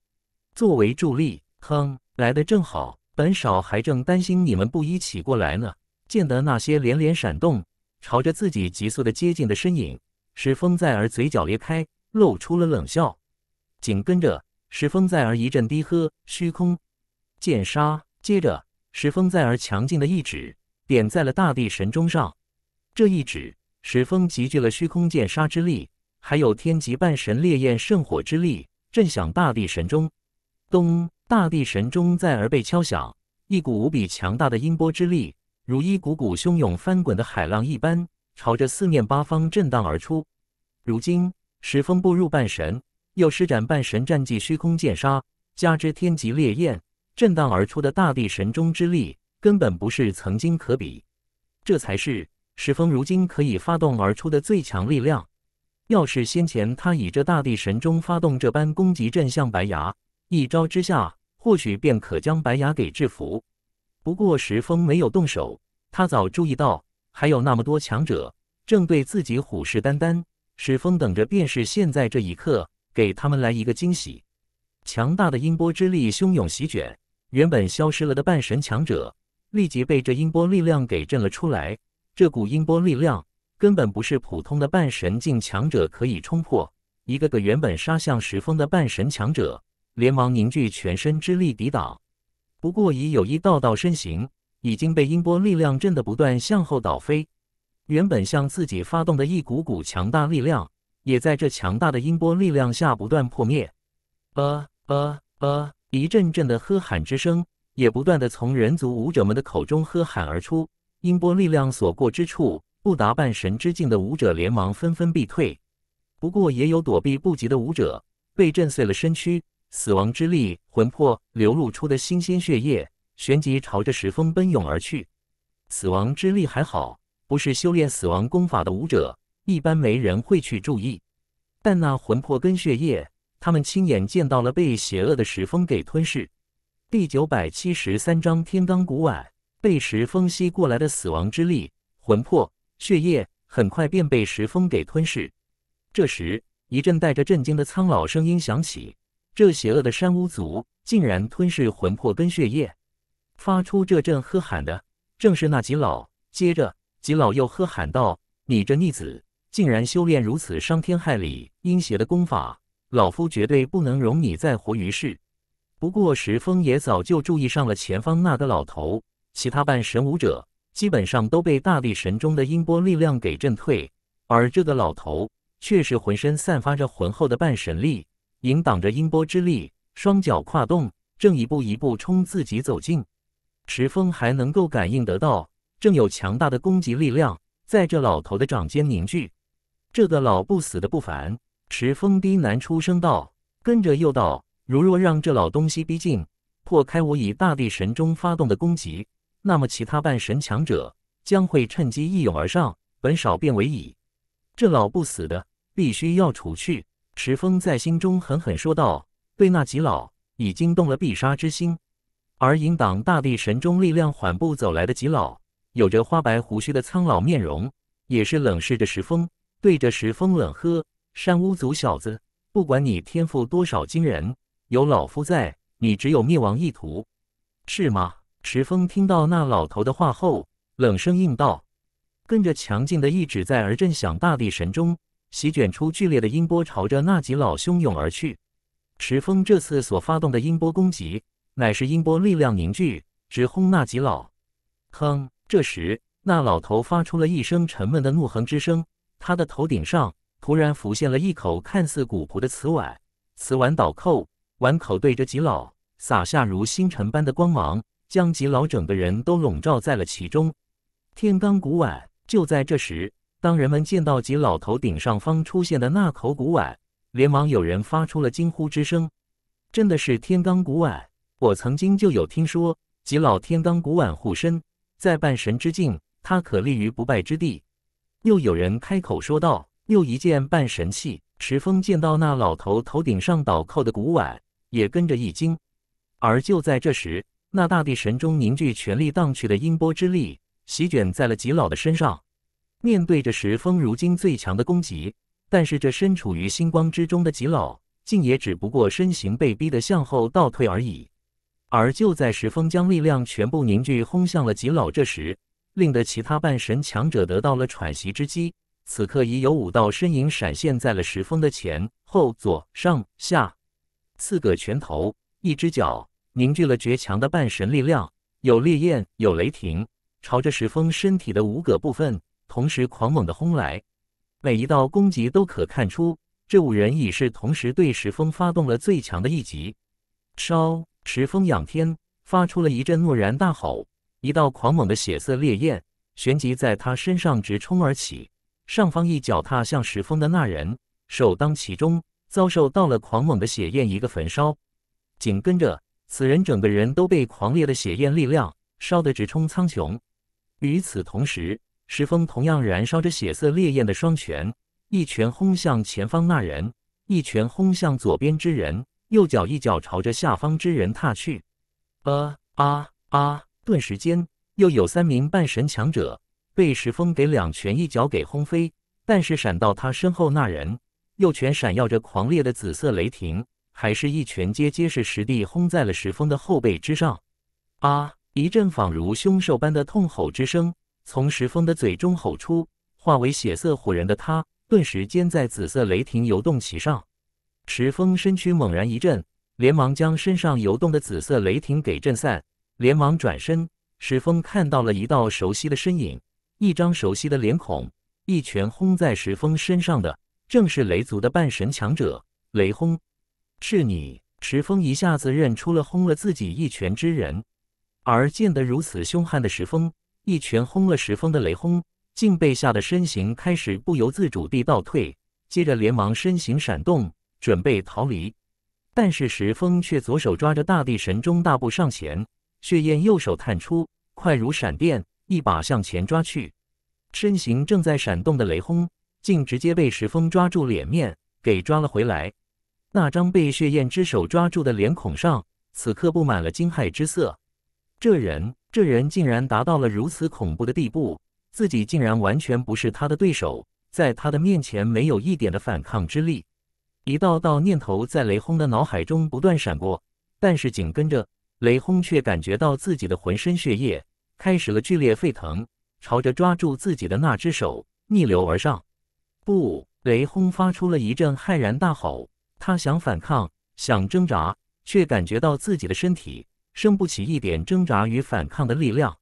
作为助力，哼，来的正好。本少还正担心你们不一起过来呢。见得那些连连闪动，朝着自己急速的接近的身影，石峰在儿嘴角裂开，露出了冷笑。紧跟着，石峰在儿一阵低喝：“虚空剑杀！”接着，石峰在儿强劲的一指点在了大地神钟上。这一指，石峰集聚了虚空剑杀之力。还有天极半神烈焰圣火之力，震响大地神钟，咚！大地神钟再而被敲响，一股无比强大的音波之力，如一股股汹涌翻滚的海浪一般，朝着四面八方震荡而出。如今，石峰步入半神，又施展半神战技虚空剑杀，加之天极烈焰震荡而出的大地神钟之力，根本不是曾经可比。这才是石峰如今可以发动而出的最强力量。要是先前他以这大地神钟发动这般攻击阵向白牙，一招之下或许便可将白牙给制服。不过石峰没有动手，他早注意到还有那么多强者正对自己虎视眈眈。石峰等着便是现在这一刻，给他们来一个惊喜。强大的音波之力汹涌席卷，原本消失了的半神强者立即被这音波力量给震了出来。这股音波力量。根本不是普通的半神境强者可以冲破。一个个原本杀向石峰的半神强者，连忙凝聚全身之力抵挡。不过，已有一道道身形已经被音波力量震得不断向后倒飞。原本向自己发动的一股股强大力量，也在这强大的音波力量下不断破灭。呃呃呃，一阵阵的喝喊之声也不断的从人族武者们的口中喝喊而出。音波力量所过之处。不达半神之境的武者连忙纷纷避退，不过也有躲避不及的武者被震碎了身躯，死亡之力、魂魄流露出的新鲜血液，旋即朝着石峰奔涌而去。死亡之力还好，不是修炼死亡功法的武者，一般没人会去注意。但那魂魄跟血液，他们亲眼见到了被邪恶的石峰给吞噬。第九百七十三章天罡古碗被石峰吸过来的死亡之力、魂魄。血液很快便被石峰给吞噬。这时，一阵带着震惊的苍老声音响起：“这邪恶的山巫族竟然吞噬魂魄跟血液！”发出这阵喝喊的正是那吉老。接着，吉老又喝喊道：“你这逆子，竟然修炼如此伤天害理、阴邪的功法，老夫绝对不能容你再活于世！”不过，石峰也早就注意上了前方那个老头，其他半神武者。基本上都被大地神中的音波力量给震退，而这个老头却是浑身散发着浑厚的半神力，迎挡着音波之力，双脚跨动，正一步一步冲自己走近。池峰还能够感应得到，正有强大的攻击力量在这老头的掌间凝聚。这个老不死的不凡，池峰低喃出声道，跟着又道：如若让这老东西逼近，破开我以大地神中发动的攻击。那么，其他半神强者将会趁机一涌而上，本少变为蚁。这老不死的，必须要除去！石峰在心中狠狠说道。对那极老，已经动了必杀之心。而引导大地神中力量缓步走来的极老，有着花白胡须的苍老面容，也是冷视着石峰，对着石峰冷喝：“山巫族小子，不管你天赋多少惊人，有老夫在，你只有灭亡一途，是吗？”池峰听到那老头的话后，冷声应道：“跟着强劲的一指在儿震响大地神钟，席卷出剧烈的音波，朝着那吉老汹涌而去。”池峰这次所发动的音波攻击，乃是音波力量凝聚，直轰那吉老。哼！这时，那老头发出了一声沉闷的怒哼之声，他的头顶上突然浮现了一口看似古朴的瓷碗，瓷碗倒扣，碗口对着吉老，洒下如星辰般的光芒。将吉老整个人都笼罩在了其中。天罡古碗，就在这时，当人们见到吉老头顶上方出现的那口古碗，连忙有人发出了惊呼之声：“真的是天罡古碗！我曾经就有听说，吉老天罡古碗护身，在半神之境，他可立于不败之地。”又有人开口说道：“又一件半神器。”池峰见到那老头头顶上倒扣的古碗，也跟着一惊。而就在这时，那大地神中凝聚全力荡去的音波之力，席卷在了吉老的身上。面对着石峰如今最强的攻击，但是这身处于星光之中的吉老，竟也只不过身形被逼的向后倒退而已。而就在石峰将力量全部凝聚轰向了吉老，这时令得其他半神强者得到了喘息之机。此刻已有五道身影闪现在了石峰的前后左上下四个拳头，一只脚。凝聚了绝强的半神力量，有烈焰，有雷霆，朝着石峰身体的五个部分，同时狂猛的轰来。每一道攻击都可看出，这五人已是同时对石峰发动了最强的一击。烧！石峰仰天发出了一阵诺然大吼，一道狂猛的血色烈焰旋即在他身上直冲而起。上方一脚踏向石峰的那人首当其冲，遭受到了狂猛的血焰一个焚烧。紧跟着。此人整个人都被狂烈的血焰力量烧得直冲苍穹。与此同时，石峰同样燃烧着血色烈焰的双拳，一拳轰向前方那人，一拳轰向左边之人，右脚一脚朝着下方之人踏去。呃啊啊！顿时间，又有三名半神强者被石峰给两拳一脚给轰飞。但是，闪到他身后那人右拳闪耀着狂烈的紫色雷霆。还是一拳接接是实地轰在了石峰的后背之上，啊！一阵仿如凶兽般的痛吼之声从石峰的嘴中吼出，化为血色唬人的他，顿时间在紫色雷霆游动其上。石峰身躯猛然一震，连忙将身上游动的紫色雷霆给震散，连忙转身。石峰看到了一道熟悉的身影，一张熟悉的脸孔，一拳轰在石峰身上的正是雷族的半神强者雷轰。是你，石峰一下子认出了轰了自己一拳之人，而见得如此凶悍的石峰，一拳轰了石峰的雷轰，竟被吓得身形开始不由自主地倒退，接着连忙身形闪动，准备逃离。但是石峰却左手抓着大地神钟，大步上前，血燕右手探出，快如闪电，一把向前抓去。身形正在闪动的雷轰，竟直接被石峰抓住脸面，给抓了回来。那张被血焰之手抓住的脸孔上，此刻布满了惊骇之色。这人，这人竟然达到了如此恐怖的地步，自己竟然完全不是他的对手，在他的面前没有一点的反抗之力。一道道念头在雷轰的脑海中不断闪过，但是紧跟着，雷轰却感觉到自己的浑身血液开始了剧烈沸腾，朝着抓住自己的那只手逆流而上。不！雷轰发出了一阵骇然大吼。他想反抗，想挣扎，却感觉到自己的身体生不起一点挣扎与反抗的力量。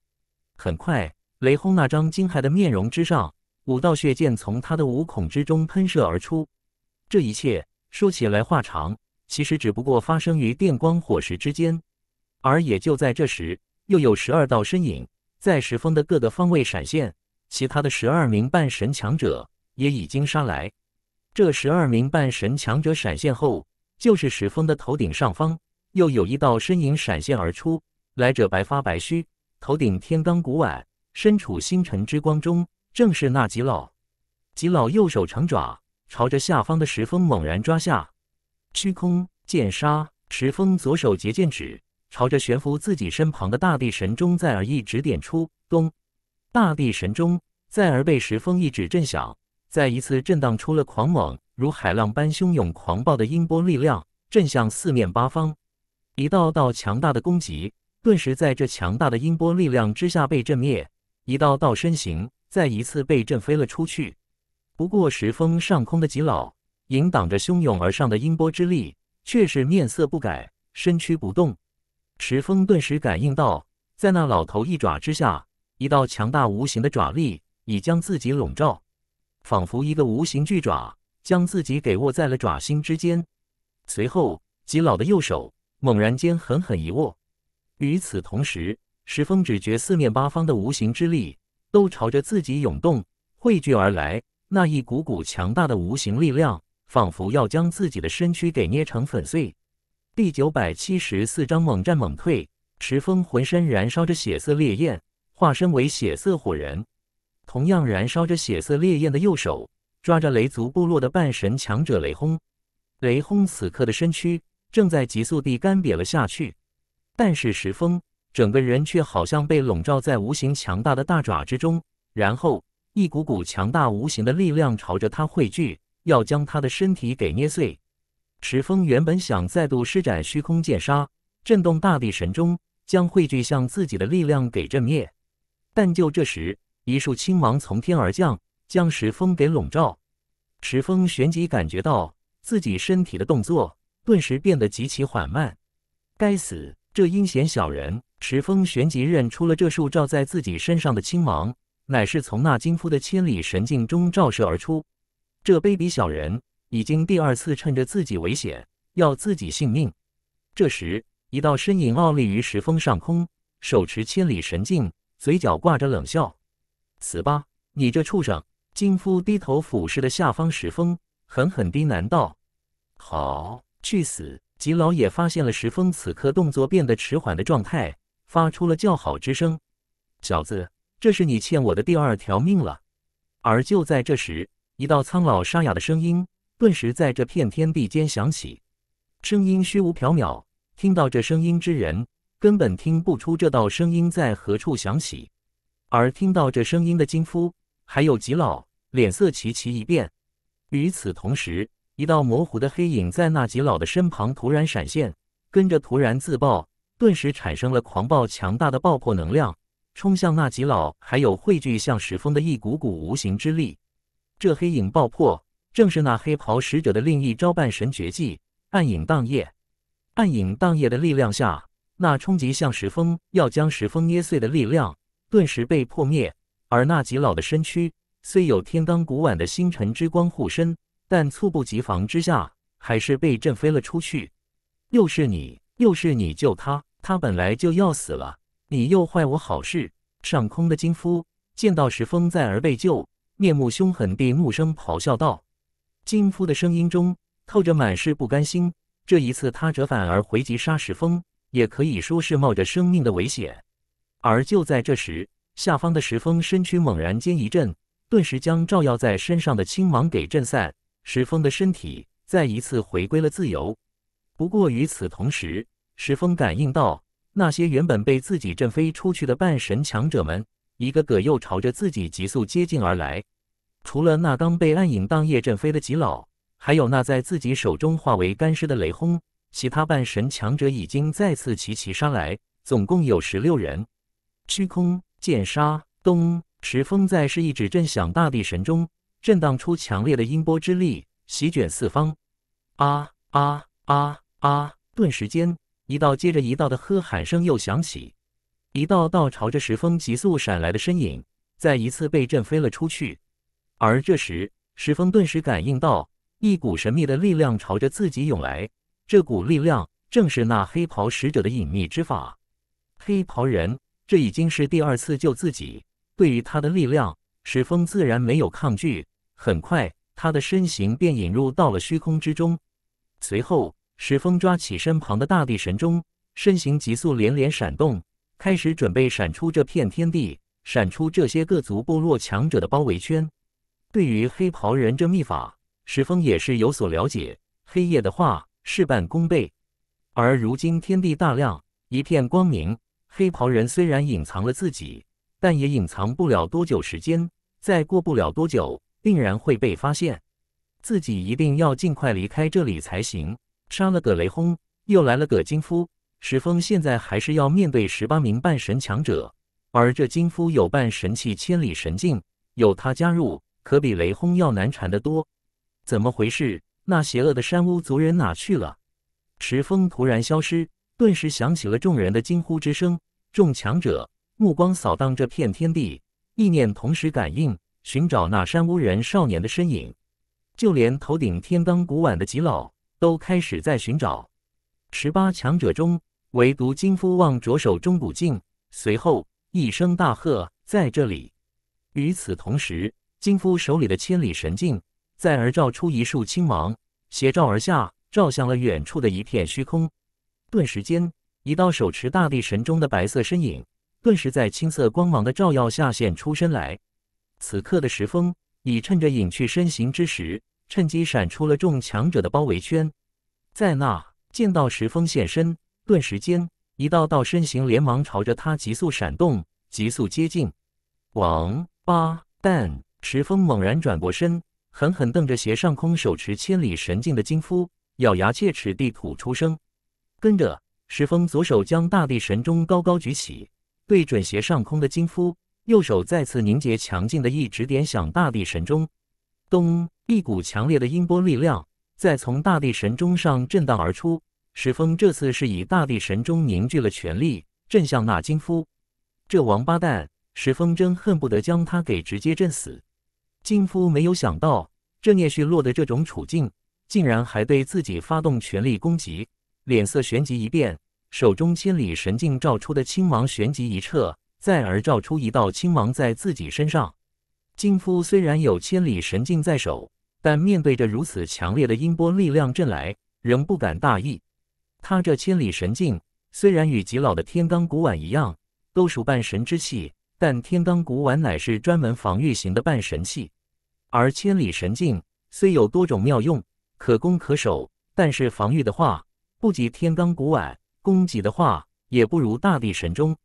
很快，雷轰那张惊骇的面容之上，五道血剑从他的五孔之中喷射而出。这一切说起来话长，其实只不过发生于电光火石之间。而也就在这时，又有十二道身影在石峰的各个方位闪现，其他的十二名半神强者也已经杀来。这十二名半神强者闪现后，就是石峰的头顶上方，又有一道身影闪现而出。来者白发白须，头顶天罡古碗，身处星辰之光中，正是那吉老。吉老右手长爪，朝着下方的石峰猛然抓下。虚空剑杀，石峰左手结剑指，朝着悬浮自己身旁的大地神钟在而一指点出。咚！大地神钟在而被石峰一指震响。再一次震荡出了狂猛如海浪般汹涌狂暴的音波力量，震向四面八方。一道道强大的攻击，顿时在这强大的音波力量之下被震灭。一道道身形再一次被震飞了出去。不过石峰上空的极老迎挡着汹涌而上的音波之力，却是面色不改，身躯不动。石峰顿时感应到，在那老头一爪之下，一道强大无形的爪力已将自己笼罩。仿佛一个无形巨爪将自己给握在了爪心之间，随后吉老的右手猛然间狠狠一握，与此同时，石峰只觉四面八方的无形之力都朝着自己涌动汇聚而来，那一股股强大的无形力量仿佛要将自己的身躯给捏成粉碎。第九百七十四章猛战猛退，石峰浑身燃烧着血色烈焰，化身为血色火人。同样燃烧着血色烈焰的右手抓着雷族部落的半神强者雷轰，雷轰此刻的身躯正在急速地干瘪了下去，但是石峰整个人却好像被笼罩在无形强大的大爪之中，然后一股股强大无形的力量朝着他汇聚，要将他的身体给捏碎。石峰原本想再度施展虚空剑杀，震动大地神钟，将汇聚向自己的力量给震灭，但就这时。一束青芒从天而降，将石峰给笼罩。石峰旋即感觉到自己身体的动作顿时变得极其缓慢。该死，这阴险小人！石峰旋即认出了这束照在自己身上的青芒，乃是从那金夫的千里神镜中照射而出。这卑鄙小人已经第二次趁着自己危险要自己性命。这时，一道身影傲立于石峰上空，手持千里神镜，嘴角挂着冷笑。死吧！你这畜生！金夫低头俯视的下方石峰，狠狠低喃道：“好，去死！”吉老也发现了石峰此刻动作变得迟缓的状态，发出了叫好之声：“小子，这是你欠我的第二条命了。”而就在这时，一道苍老沙哑的声音顿时在这片天地间响起，声音虚无缥缈，听到这声音之人根本听不出这道声音在何处响起。而听到这声音的金夫还有吉老脸色齐齐一变，与此同时，一道模糊的黑影在那吉老的身旁突然闪现，跟着突然自爆，顿时产生了狂暴强大的爆破能量，冲向那吉老，还有汇聚向石峰的一股股无形之力。这黑影爆破正是那黑袍使者的另一招半神绝技——暗影荡夜。暗影荡夜的力量下，那冲击向石峰要将石峰捏碎的力量。顿时被破灭，而那极老的身躯虽有天罡古碗的星辰之光护身，但猝不及防之下，还是被震飞了出去。又是你，又是你救他，他本来就要死了，你又坏我好事。上空的金夫见到石峰在而被救，面目凶狠地怒声咆哮道：“金夫的声音中透着满是不甘心。这一次他折返而回击杀石峰，也可以说是冒着生命的危险。”而就在这时，下方的石峰身躯猛然间一震，顿时将照耀在身上的青芒给震散。石峰的身体再一次回归了自由。不过与此同时，石峰感应到那些原本被自己震飞出去的半神强者们，一个个又朝着自己急速接近而来。除了那刚被暗影当夜震飞的极老，还有那在自己手中化为干尸的雷轰，其他半神强者已经再次齐齐杀来，总共有十六人。虚空剑杀，咚！石峰在是一指震响大地神钟，震荡出强烈的音波之力，席卷四方。啊啊啊啊！顿时间，一道接着一道的喝喊声又响起，一道道朝着石峰急速闪来的身影，再一次被震飞了出去。而这时，石峰顿时感应到一股神秘的力量朝着自己涌来，这股力量正是那黑袍使者的隐秘之法，黑袍人。这已经是第二次救自己。对于他的力量，石峰自然没有抗拒。很快，他的身形便引入到了虚空之中。随后，石峰抓起身旁的大地神钟，身形急速连连闪动，开始准备闪出这片天地，闪出这些各族部落强者的包围圈。对于黑袍人这秘法，石峰也是有所了解。黑夜的话，事半功倍；而如今天地大亮，一片光明。黑袍人虽然隐藏了自己，但也隐藏不了多久时间。再过不了多久，定然会被发现。自己一定要尽快离开这里才行。杀了个雷轰，又来了个金夫。石峰现在还是要面对十八名半神强者，而这金夫有半神器千里神镜，有他加入，可比雷轰要难缠得多。怎么回事？那邪恶的山屋族人哪去了？石峰突然消失，顿时响起了众人的惊呼之声。众强者目光扫荡这片天地，意念同时感应，寻找那山无人少年的身影。就连头顶天罡古碗的极老，都开始在寻找。十八强者中，唯独金夫望着手中古镜，随后一声大喝：“在这里！”与此同时，金夫手里的千里神镜在而照出一束青芒，斜照而下，照向了远处的一片虚空。顿时间。一道手持大地神钟的白色身影，顿时在青色光芒的照耀下现出身来。此刻的石峰已趁着隐去身形之时，趁机闪出了众强者的包围圈。在那见到石峰现身，顿时间一道道身形连忙朝着他急速闪动，急速接近。王八蛋！石峰猛然转过身，狠狠瞪着斜上空手持千里神镜的金夫，咬牙切齿地吐出声，跟着。石峰左手将大地神钟高高举起，对准斜上空的金夫，右手再次凝结强劲的意，志点响大地神钟。咚！一股强烈的音波力量在从大地神钟上震荡而出。石峰这次是以大地神钟凝聚了全力，震向那金夫。这王八蛋，石峰真恨不得将他给直接震死。金夫没有想到，这聂旭落的这种处境，竟然还对自己发动全力攻击。脸色旋即一变，手中千里神镜照出的青芒旋即一撤，再而照出一道青芒在自己身上。金夫虽然有千里神镜在手，但面对着如此强烈的音波力量震来，仍不敢大意。他这千里神镜虽然与极老的天罡古碗一样，都属半神之器，但天罡古碗乃是专门防御型的半神器，而千里神镜虽有多种妙用，可攻可守，但是防御的话。不及天罡古碗攻击的话，也不如大地神钟。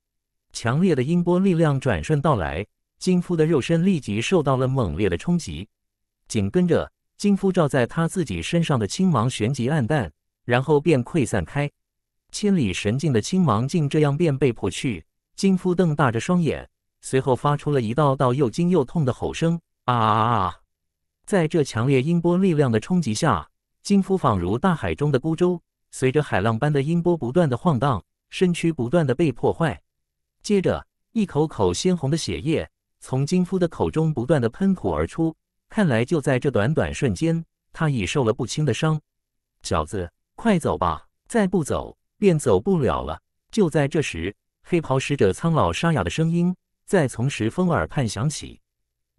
强烈的音波力量转瞬到来，金夫的肉身立即受到了猛烈的冲击。紧跟着，金夫照在他自己身上的青芒旋即暗淡，然后便溃散开。千里神境的青芒竟这样便被破去。金夫瞪大着双眼，随后发出了一道道又惊又痛的吼声：“啊啊啊！”在这强烈音波力量的冲击下，金夫仿如大海中的孤舟。随着海浪般的音波不断的晃荡，身躯不断的被破坏，接着一口口鲜红的血液从金夫的口中不断的喷吐而出。看来就在这短短瞬间，他已受了不轻的伤。小子，快走吧，再不走便走不了了。就在这时，黑袍使者苍老沙哑的声音再从石峰耳畔响起，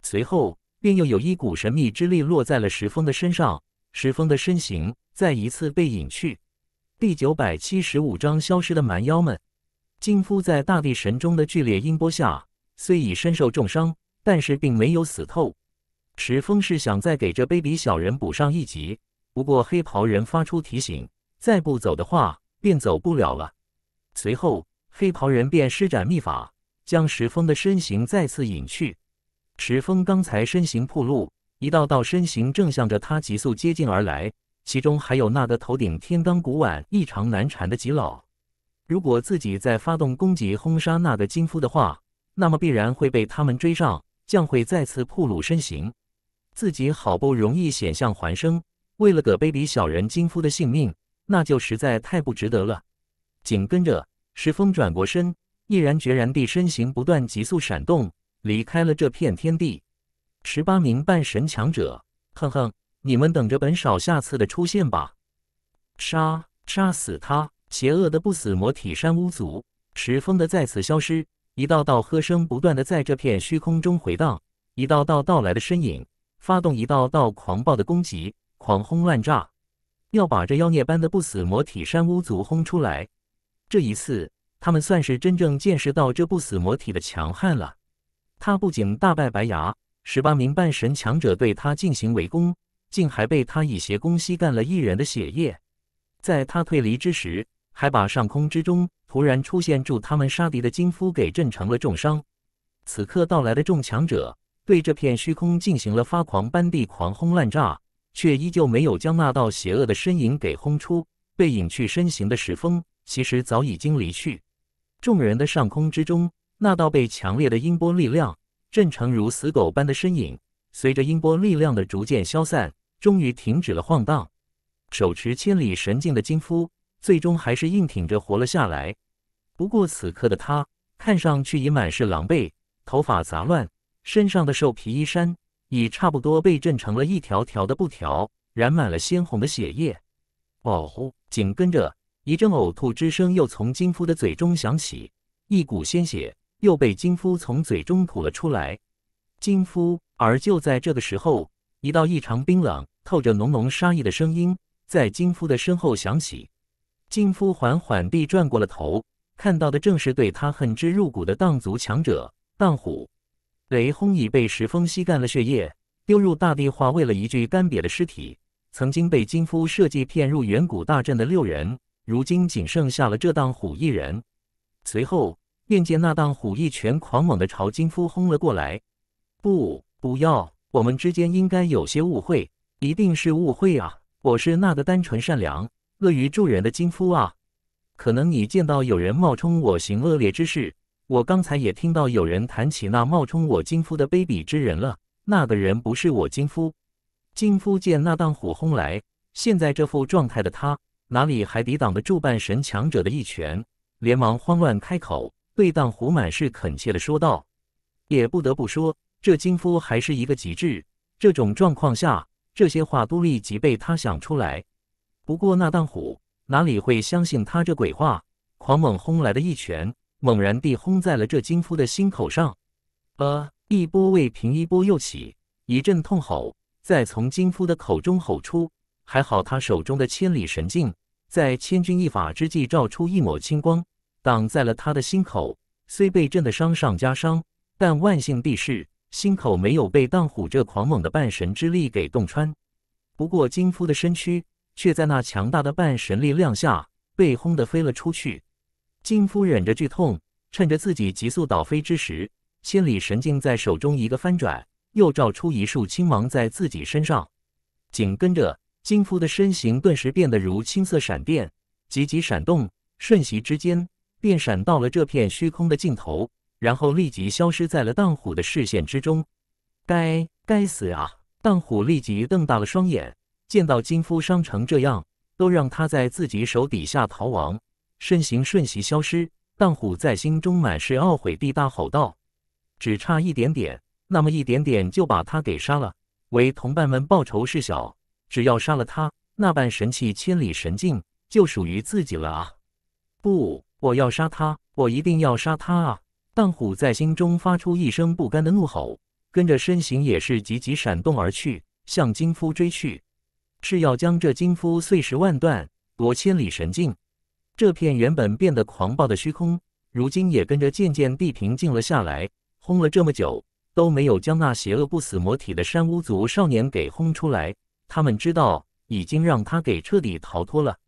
随后便又有一股神秘之力落在了石峰的身上，石峰的身形再一次被隐去。第九百七十五章消失的蛮妖们。金夫在大地神钟的剧烈音波下，虽已身受重伤，但是并没有死透。石峰是想再给这卑鄙小人补上一级，不过黑袍人发出提醒，再不走的话便走不了了。随后，黑袍人便施展秘法，将石峰的身形再次隐去。石峰刚才身形暴露，一道道身形正向着他急速接近而来。其中还有那个头顶天罡古碗、异常难缠的极老。如果自己再发动攻击轰杀那个金夫的话，那么必然会被他们追上，将会再次暴露身形。自己好不容易险象环生，为了个卑鄙小人金夫的性命，那就实在太不值得了。紧跟着，石峰转过身，毅然决然地身形不断急速闪动，离开了这片天地。十八名半神强者，哼哼。你们等着本少下次的出现吧！杀！杀死他！邪恶的不死魔体山巫族，十峰的再次消失。一道道喝声不断的在这片虚空中回荡，一道道到来的身影，发动一道道狂暴的攻击，狂轰乱炸，要把这妖孽般的不死魔体山巫族轰出来。这一次，他们算是真正见识到这不死魔体的强悍了。他不仅大败白牙，十八名半神强者对他进行围攻。竟还被他以邪攻吸干了一人的血液，在他退离之时，还把上空之中突然出现助他们杀敌的金夫给震成了重伤。此刻到来的众强者对这片虚空进行了发狂般地狂轰滥炸，却依旧没有将那道邪恶的身影给轰出。被隐去身形的石峰其实早已经离去。众人的上空之中，那道被强烈的音波力量震成如死狗般的身影，随着音波力量的逐渐消散。终于停止了晃荡，手持千里神镜的金夫最终还是硬挺着活了下来。不过此刻的他看上去已满是狼狈，头发杂乱，身上的兽皮衣衫已差不多被震成了一条条的布条，染满了鲜红的血液。哦呼！紧跟着一阵呕吐之声又从金夫的嘴中响起，一股鲜血又被金夫从嘴中吐了出来。金夫，而就在这个时候，一道异常冰冷。透着浓浓杀意的声音在金夫的身后响起。金夫缓缓地转过了头，看到的正是对他恨之入骨的荡族强者荡虎。雷轰已被石峰吸干了血液，丢入大地，化为了一具干瘪的尸体。曾经被金夫设计骗入远古大阵的六人，如今仅剩下了这荡虎一人。随后便见那荡虎一拳狂猛地朝金夫轰了过来。不，不要！我们之间应该有些误会。一定是误会啊！我是那个单纯善良、乐于助人的金夫啊！可能你见到有人冒充我行恶劣之事，我刚才也听到有人谈起那冒充我金夫的卑鄙之人了。那个人不是我金夫。金夫见那当虎轰来，现在这副状态的他，哪里还抵挡得住半神强者的一拳？连忙慌乱开口，对当虎满是恳切的说道：“也不得不说，这金夫还是一个极致。这种状况下。”这些话都立即被他想出来，不过那当虎哪里会相信他这鬼话？狂猛轰来的一拳，猛然地轰在了这金夫的心口上。呃，一波未平，一波又起，一阵痛吼再从金夫的口中吼出。还好他手中的千里神镜在千钧一发之际照出一抹青光，挡在了他的心口。虽被震得伤上加伤，但万幸的是。心口没有被荡虎这狂猛的半神之力给洞穿，不过金夫的身躯却在那强大的半神力量下被轰得飞了出去。金夫忍着剧痛，趁着自己急速倒飞之时，千里神镜在手中一个翻转，又照出一束青芒在自己身上。紧跟着，金夫的身形顿时变得如青色闪电，急急闪动，瞬息之间便闪到了这片虚空的尽头。然后立即消失在了荡虎的视线之中。该该死啊！荡虎立即瞪大了双眼，见到金夫伤成这样，都让他在自己手底下逃亡，身形瞬息消失。荡虎在心中满是懊悔地大吼道：“只差一点点，那么一点点，就把他给杀了！为同伴们报仇是小，只要杀了他，那半神器千里神镜就属于自己了啊！不，我要杀他，我一定要杀他啊！”但虎在心中发出一声不甘的怒吼，跟着身形也是急急闪动而去，向金夫追去，是要将这金夫碎尸万段，夺千里神境。这片原本变得狂暴的虚空，如今也跟着渐渐地平静了下来。轰了这么久，都没有将那邪恶不死魔体的山巫族少年给轰出来，他们知道已经让他给彻底逃脱了。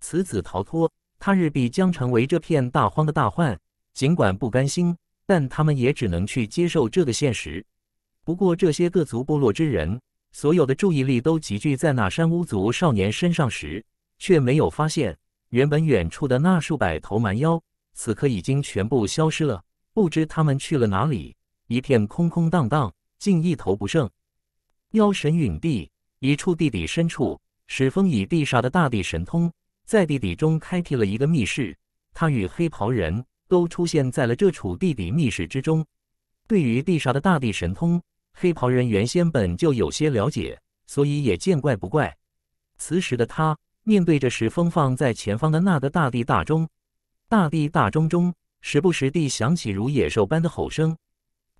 此子逃脱，他日必将成为这片大荒的大患。尽管不甘心，但他们也只能去接受这个现实。不过，这些各族部落之人所有的注意力都集聚在那山巫族少年身上时，却没有发现，原本远处的那数百头蛮妖，此刻已经全部消失了，不知他们去了哪里，一片空空荡荡，竟一头不剩。妖神陨地，一处地底深处，始风以地煞的大地神通，在地底中开辟了一个密室，他与黑袍人。都出现在了这处地底密室之中。对于地煞的大地神通，黑袍人原先本就有些了解，所以也见怪不怪。此时的他面对着石峰放在前方的那个大地大钟，大地大钟中时不时地响起如野兽般的吼声：“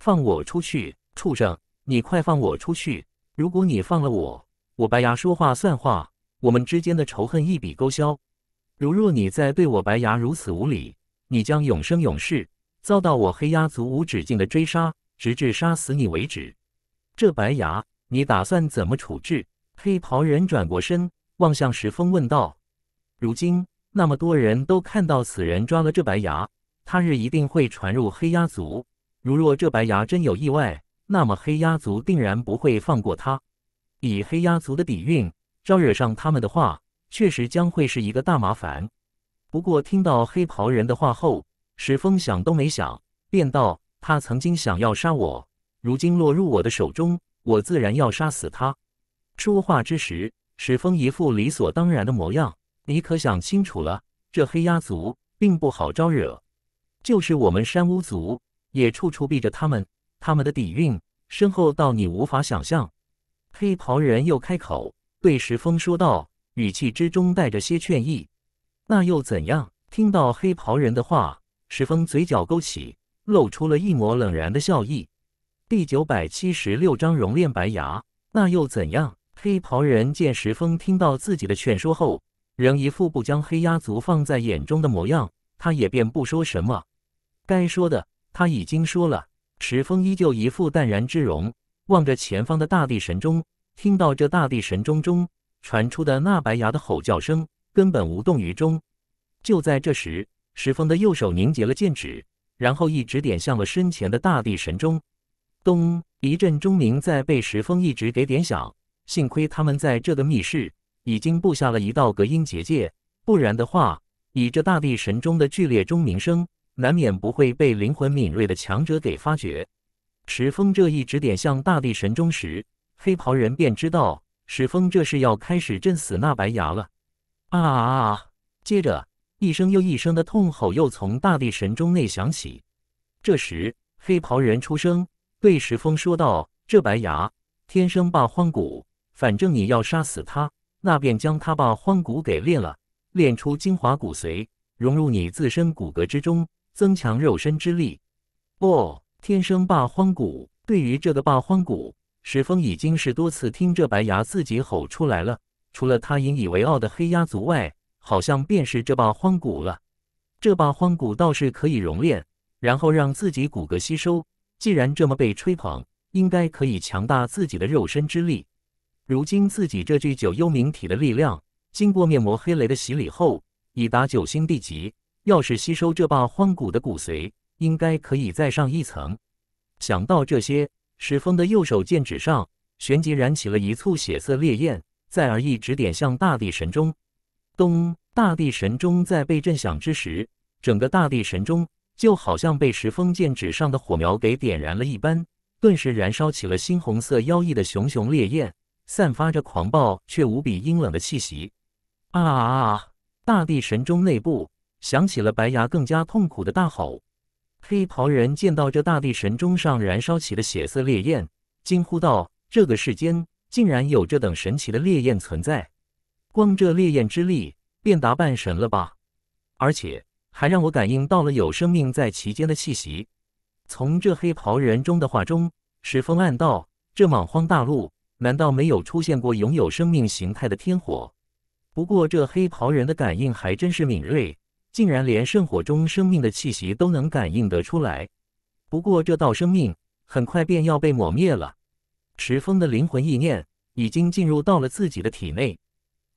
放我出去，畜生！你快放我出去！如果你放了我，我白牙说话算话，我们之间的仇恨一笔勾销。如若你再对我白牙如此无礼，”你将永生永世遭到我黑鸦族无止境的追杀，直至杀死你为止。这白牙，你打算怎么处置？黑袍人转过身，望向石峰，问道：“如今那么多人都看到此人抓了这白牙，他日一定会传入黑鸦族。如若这白牙真有意外，那么黑鸦族定然不会放过他。以黑鸦族的底蕴，招惹上他们的话，确实将会是一个大麻烦。”不过，听到黑袍人的话后，石峰想都没想，便道：“他曾经想要杀我，如今落入我的手中，我自然要杀死他。”说话之时，石峰一副理所当然的模样。“你可想清楚了？这黑鸦族并不好招惹，就是我们山巫族也处处避着他们。他们的底蕴深厚到你无法想象。”黑袍人又开口对石峰说道，语气之中带着些歉意。那又怎样？听到黑袍人的话，石峰嘴角勾起，露出了一抹冷然的笑意。第九百七十六章熔炼白牙。那又怎样？黑袍人见石峰听到自己的劝说后，仍一副不将黑鸦族放在眼中的模样，他也便不说什么。该说的他已经说了。石峰依旧一副淡然之容，望着前方的大地神钟，听到这大地神钟中传出的那白牙的吼叫声。根本无动于衷。就在这时，石峰的右手凝结了剑指，然后一指点向了身前的大地神钟。咚！一阵钟鸣在被石峰一指给点响。幸亏他们在这个密室已经布下了一道隔音结界，不然的话，以这大地神钟的剧烈钟鸣声，难免不会被灵魂敏锐的强者给发觉。石峰这一指点向大地神钟时，黑袍人便知道石峰这是要开始震死那白牙了。啊！接着一声又一声的痛吼又从大地神钟内响起。这时，黑袍人出声对石峰说道：“这白牙天生霸荒骨，反正你要杀死他，那便将他霸荒骨给炼了，炼出精华骨髓，融入你自身骨骼之中，增强肉身之力。”哦，天生霸荒骨，对于这个霸荒骨，石峰已经是多次听这白牙自己吼出来了。除了他引以为傲的黑鸦族外，好像便是这把荒骨了。这把荒骨倒是可以熔炼，然后让自己骨骼吸收。既然这么被吹捧，应该可以强大自己的肉身之力。如今自己这具九幽冥体的力量，经过面膜黑雷的洗礼后，已达九星地级。要是吸收这把荒骨的骨髓，应该可以再上一层。想到这些，史峰的右手剑指上，旋即燃起了一簇血色烈焰。在而一直点向大地神钟，咚！大地神钟在被震响之时，整个大地神钟就好像被石峰剑指上的火苗给点燃了一般，顿时燃烧起了猩红色妖异的熊熊烈焰，散发着狂暴却无比阴冷的气息。啊！啊啊！大地神钟内部响起了白牙更加痛苦的大吼。黑袍人见到这大地神钟上燃烧起的血色烈焰，惊呼道：“这个世间！”竟然有这等神奇的烈焰存在，光这烈焰之力便达半神了吧？而且还让我感应到了有生命在其间的气息。从这黑袍人中的话中，石峰暗道：这莽荒大陆难道没有出现过拥有生命形态的天火？不过这黑袍人的感应还真是敏锐，竟然连圣火中生命的气息都能感应得出来。不过这道生命很快便要被抹灭了。石峰的灵魂意念已经进入到了自己的体内，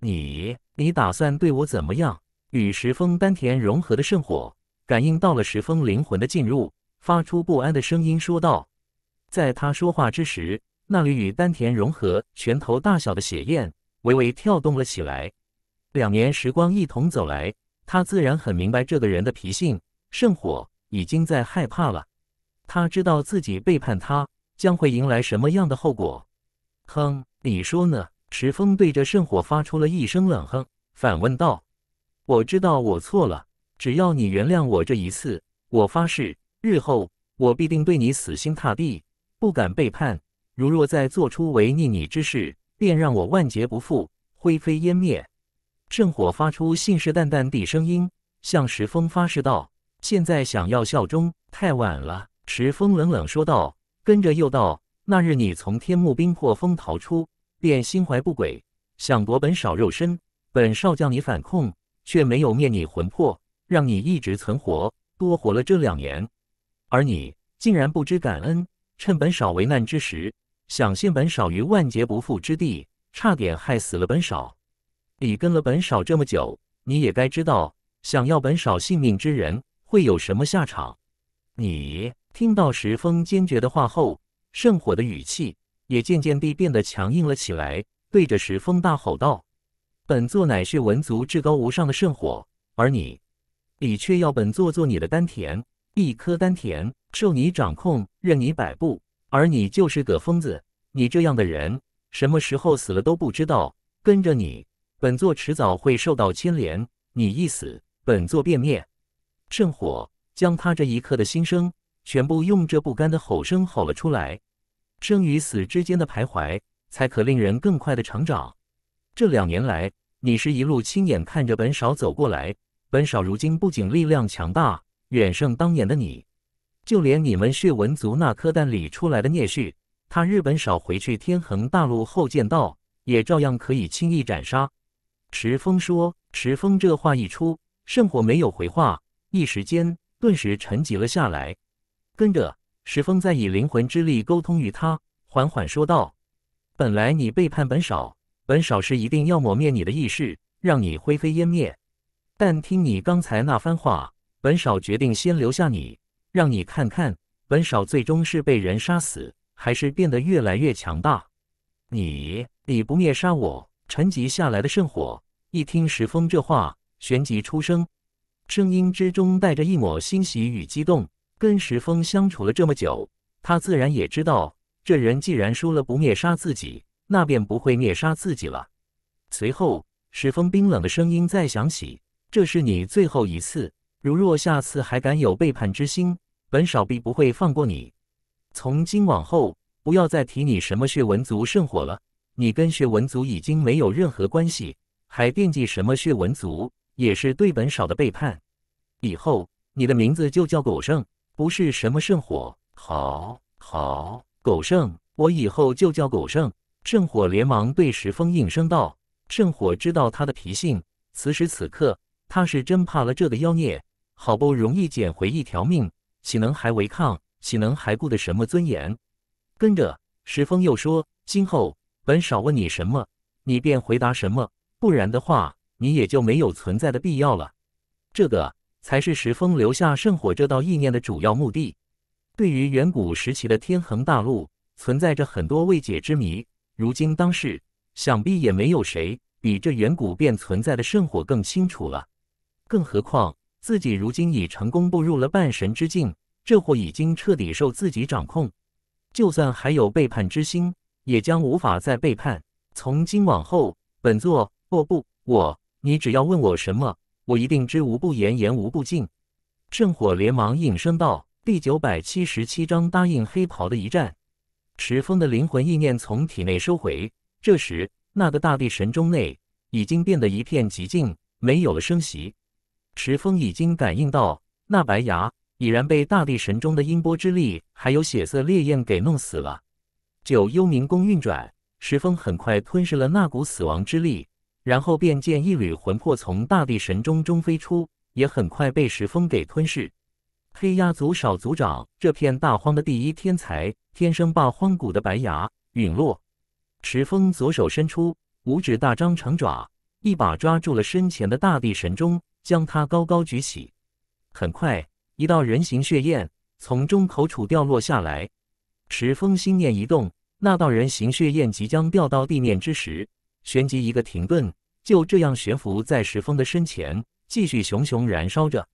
你你打算对我怎么样？与石峰丹田融合的圣火感应到了石峰灵魂的进入，发出不安的声音说道。在他说话之时，那里与丹田融合拳头大小的血焰微微跳动了起来。两年时光一同走来，他自然很明白这个人的脾性。圣火已经在害怕了，他知道自己背叛他。将会迎来什么样的后果？哼，你说呢？石峰对着圣火发出了一声冷哼，反问道：“我知道我错了，只要你原谅我这一次，我发誓，日后我必定对你死心塌地，不敢背叛。如若再做出违逆你之事，便让我万劫不复，灰飞烟灭。”圣火发出信誓旦旦的声音，向石峰发誓道：“现在想要效忠，太晚了。”石峰冷冷说道。跟着又道：“那日你从天幕冰破峰逃出，便心怀不轨，想夺本少肉身。本少叫你反控，却没有灭你魂魄，让你一直存活，多活了这两年。而你竟然不知感恩，趁本少为难之时，想陷本少于万劫不复之地，差点害死了本少。你跟了本少这么久，你也该知道，想要本少性命之人会有什么下场。你。”听到石峰坚决的话后，圣火的语气也渐渐地变得强硬了起来，对着石峰大吼道：“本座乃是文族至高无上的圣火，而你，你却要本座做你的丹田，一颗丹田受你掌控，任你摆布。而你就是个疯子，你这样的人，什么时候死了都不知道。跟着你，本座迟早会受到牵连。你一死，本座便灭。”圣火将他这一刻的心声。全部用这不甘的吼声吼了出来，生与死之间的徘徊，才可令人更快的成长。这两年来，你是一路亲眼看着本少走过来，本少如今不仅力量强大，远胜当年的你，就连你们血纹族那颗蛋里出来的孽畜，他日本少回去天恒大陆后见到，也照样可以轻易斩杀。池峰说，池峰这话一出，圣火没有回话，一时间顿时沉寂了下来。跟着石峰在以灵魂之力沟通于他，缓缓说道：“本来你背叛本少，本少是一定要抹灭你的意识，让你灰飞烟灭。但听你刚才那番话，本少决定先留下你，让你看看本少最终是被人杀死，还是变得越来越强大。你，你不灭杀我，沉积下来的圣火。”一听石峰这话，旋即出声，声音之中带着一抹欣喜与激动。跟石峰相处了这么久，他自然也知道，这人既然说了不灭杀自己，那便不会灭杀自己了。随后，石峰冰冷的声音再响起：“这是你最后一次，如若下次还敢有背叛之心，本少必不会放过你。从今往后，不要再提你什么血纹族圣火了，你跟血纹族已经没有任何关系，还惦记什么血纹族，也是对本少的背叛。以后，你的名字就叫狗剩。”不是什么圣火，好，好，狗剩，我以后就叫狗剩。圣火连忙对石峰应声道：“圣火知道他的脾性，此时此刻，他是真怕了这个妖孽。好不容易捡回一条命，岂能还违抗？岂能还顾得什么尊严？”跟着石峰又说：“今后本少问你什么，你便回答什么，不然的话，你也就没有存在的必要了。”这个。才是石峰留下圣火这道意念的主要目的。对于远古时期的天恒大陆，存在着很多未解之谜。如今当世，想必也没有谁比这远古便存在的圣火更清楚了。更何况，自己如今已成功步入了半神之境，这火已经彻底受自己掌控。就算还有背叛之心，也将无法再背叛。从今往后，本座……哦不，我……你只要问我什么？我一定知无不言，言无不尽。圣火连忙应声道：“第九百七十七章，答应黑袍的一战。”石峰的灵魂意念从体内收回。这时，那个大地神钟内已经变得一片寂静，没有了声息。石峰已经感应到，那白牙已然被大地神钟的音波之力，还有血色烈焰给弄死了。九幽冥宫运转，石峰很快吞噬了那股死亡之力。然后便见一缕魂魄从大地神钟中飞出，也很快被石峰给吞噬。黑鸦族少族长，这片大荒的第一天才，天生霸荒谷的白牙陨落。石峰左手伸出，五指大张成爪，一把抓住了身前的大地神钟，将它高高举起。很快，一道人形血焰从中口处掉落下来。石峰心念一动，那道人形血焰即将掉到地面之时。旋即一个停顿，就这样悬浮在石峰的身前，继续熊熊燃烧着。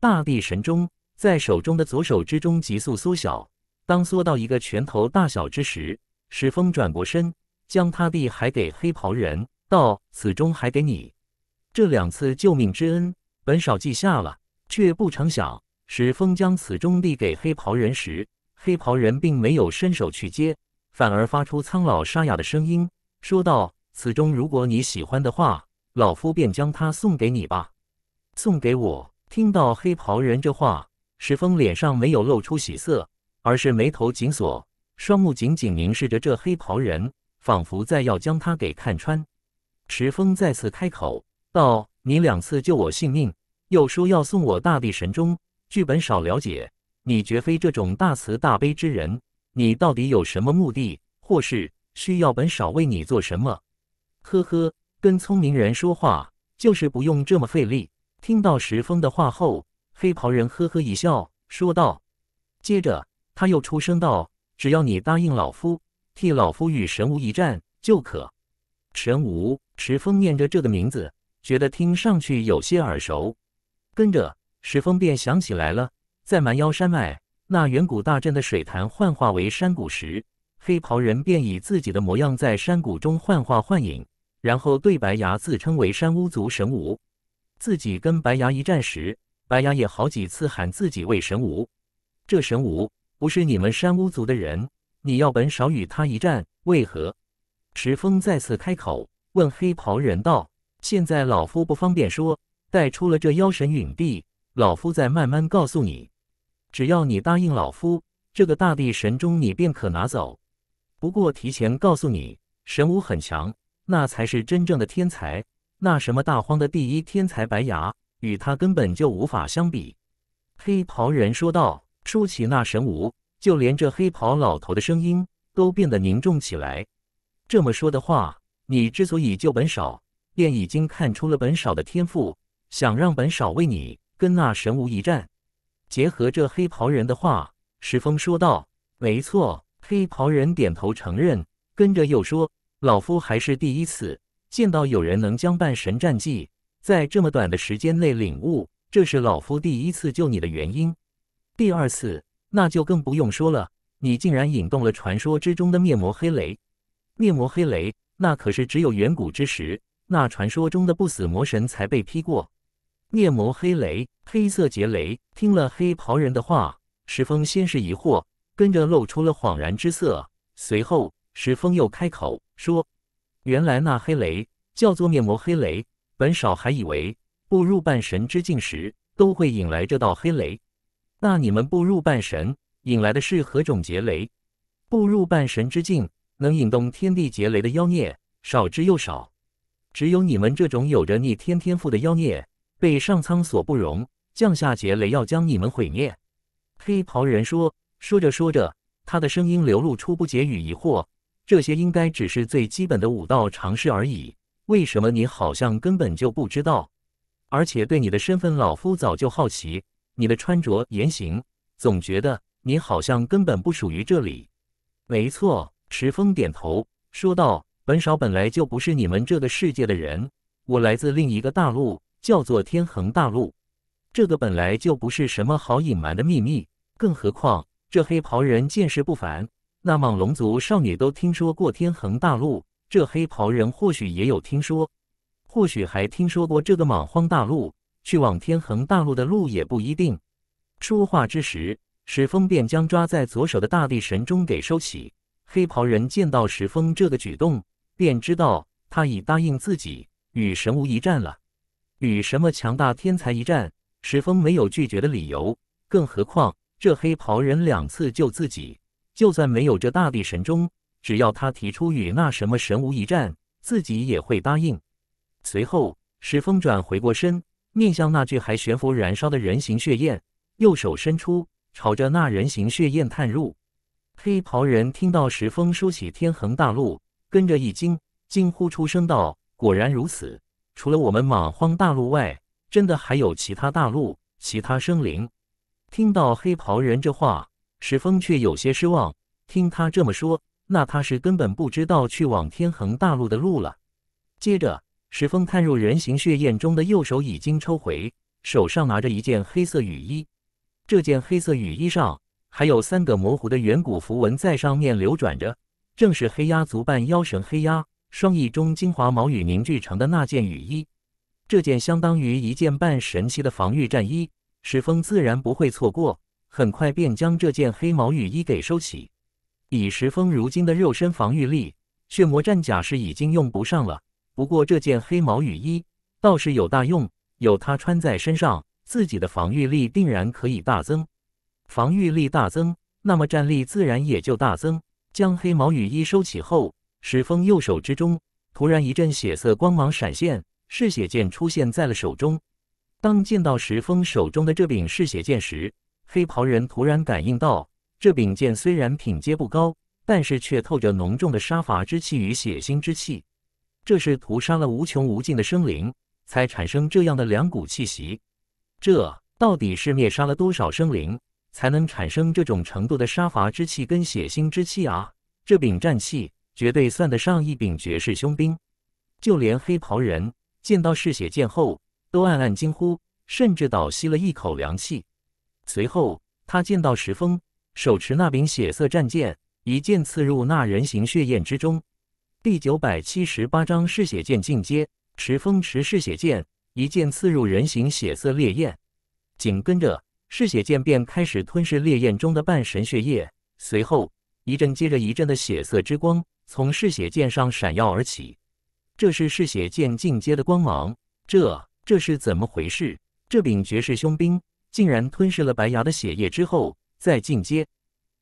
大地神钟在手中的左手之中急速缩小，当缩到一个拳头大小之时，石峰转过身，将他地还给黑袍人，道：“此钟还给你，这两次救命之恩，本少记下了。”却不成想，石峰将此钟递给黑袍人时，黑袍人并没有伸手去接，反而发出苍老沙哑的声音，说道。此中如果你喜欢的话，老夫便将它送给你吧。送给我？听到黑袍人这话，石峰脸上没有露出喜色，而是眉头紧锁，双目紧紧凝视着这黑袍人，仿佛在要将他给看穿。石峰再次开口道：“你两次救我性命，又说要送我大地神钟，据本少了解，你绝非这种大慈大悲之人。你到底有什么目的？或是需要本少为你做什么？”呵呵，跟聪明人说话就是不用这么费力。听到石峰的话后，黑袍人呵呵一笑，说道。接着他又出声道：“只要你答应老夫，替老夫与神无一战，就可。”神无，石峰念着这个名字，觉得听上去有些耳熟。跟着石峰便想起来了，在蛮腰山脉那远古大阵的水潭幻化为山谷时，黑袍人便以自己的模样在山谷中幻化幻影。然后对白牙自称为山巫族神巫，自己跟白牙一战时，白牙也好几次喊自己为神巫。这神巫不是你们山巫族的人，你要本少与他一战，为何？石峰再次开口问黑袍人道：“现在老夫不方便说，待出了这妖神陨地，老夫再慢慢告诉你。只要你答应老夫，这个大地神钟你便可拿走。不过提前告诉你，神巫很强。”那才是真正的天才，那什么大荒的第一天才白牙，与他根本就无法相比。”黑袍人说道。说起那神武，就连这黑袍老头的声音都变得凝重起来。这么说的话，你之所以救本少，便已经看出了本少的天赋，想让本少为你跟那神武一战。结合这黑袍人的话，石峰说道：“没错。”黑袍人点头承认，跟着又说。老夫还是第一次见到有人能将半神战技在这么短的时间内领悟，这是老夫第一次救你的原因。第二次那就更不用说了，你竟然引动了传说之中的灭魔黑雷！灭魔黑雷，那可是只有远古之时那传说中的不死魔神才被劈过。灭魔黑雷，黑色劫雷。听了黑袍人的话，石峰先是疑惑，跟着露出了恍然之色，随后石峰又开口。说，原来那黑雷叫做面膜黑雷。本少还以为步入半神之境时都会引来这道黑雷，那你们步入半神引来的是何种劫雷？步入半神之境能引动天地劫雷的妖孽少之又少，只有你们这种有着逆天天赋的妖孽被上苍所不容，降下劫雷要将你们毁灭。黑袍人说，说着说着，他的声音流露出不解与疑惑。这些应该只是最基本的武道常识而已。为什么你好像根本就不知道？而且对你的身份，老夫早就好奇。你的穿着言行，总觉得你好像根本不属于这里。没错，池峰点头说道：“本少本来就不是你们这个世界的人，我来自另一个大陆，叫做天恒大陆。这个本来就不是什么好隐瞒的秘密，更何况这黑袍人见识不凡。”那莽龙族少女都听说过天恒大陆，这黑袍人或许也有听说，或许还听说过这个莽荒大陆。去往天恒大陆的路也不一定。说话之时，石峰便将抓在左手的大地神钟给收起。黑袍人见到石峰这个举动，便知道他已答应自己与神无一战了。与什么强大天才一战，石峰没有拒绝的理由。更何况这黑袍人两次救自己。就算没有这大地神钟，只要他提出与那什么神无一战，自己也会答应。随后，石峰转回过身，面向那具还悬浮燃烧的人形血焰，右手伸出，朝着那人形血焰探入。黑袍人听到石峰说起天恒大陆，跟着一惊，惊呼出声道：“果然如此，除了我们莽荒大陆外，真的还有其他大陆，其他生灵。”听到黑袍人这话。石峰却有些失望，听他这么说，那他是根本不知道去往天恒大陆的路了。接着，石峰探入人形血焰中的右手已经抽回，手上拿着一件黑色雨衣，这件黑色雨衣上还有三个模糊的远古符文在上面流转着，正是黑鸦族半妖神黑鸦双翼中精华毛羽凝聚成的那件雨衣。这件相当于一件半神器的防御战衣，石峰自然不会错过。很快便将这件黑毛雨衣给收起。以石峰如今的肉身防御力，血魔战甲是已经用不上了。不过这件黑毛雨衣倒是有大用，有它穿在身上，自己的防御力定然可以大增。防御力大增，那么战力自然也就大增。将黑毛雨衣收起后，石峰右手之中突然一阵血色光芒闪现，嗜血剑出现在了手中。当见到石峰手中的这柄嗜血剑时，黑袍人突然感应到，这柄剑虽然品阶不高，但是却透着浓重的杀伐之气与血腥之气。这是屠杀了无穷无尽的生灵，才产生这样的两股气息。这到底是灭杀了多少生灵，才能产生这种程度的杀伐之气跟血腥之气啊？这柄战器绝对算得上一柄绝世凶兵。就连黑袍人见到嗜血剑后，都暗暗惊呼，甚至倒吸了一口凉气。随后，他见到石峰手持那柄血色战剑，一剑刺入那人形血焰之中。第九百七十八章嗜血剑进阶。石峰持嗜血剑，一剑刺入人形血色烈焰，紧跟着嗜血剑便开始吞噬烈焰中的半神血液。随后，一阵接着一阵的血色之光从嗜血剑上闪耀而起，这是嗜血剑进阶的光芒。这，这是怎么回事？这柄绝世凶兵。竟然吞噬了白牙的血液之后再进阶。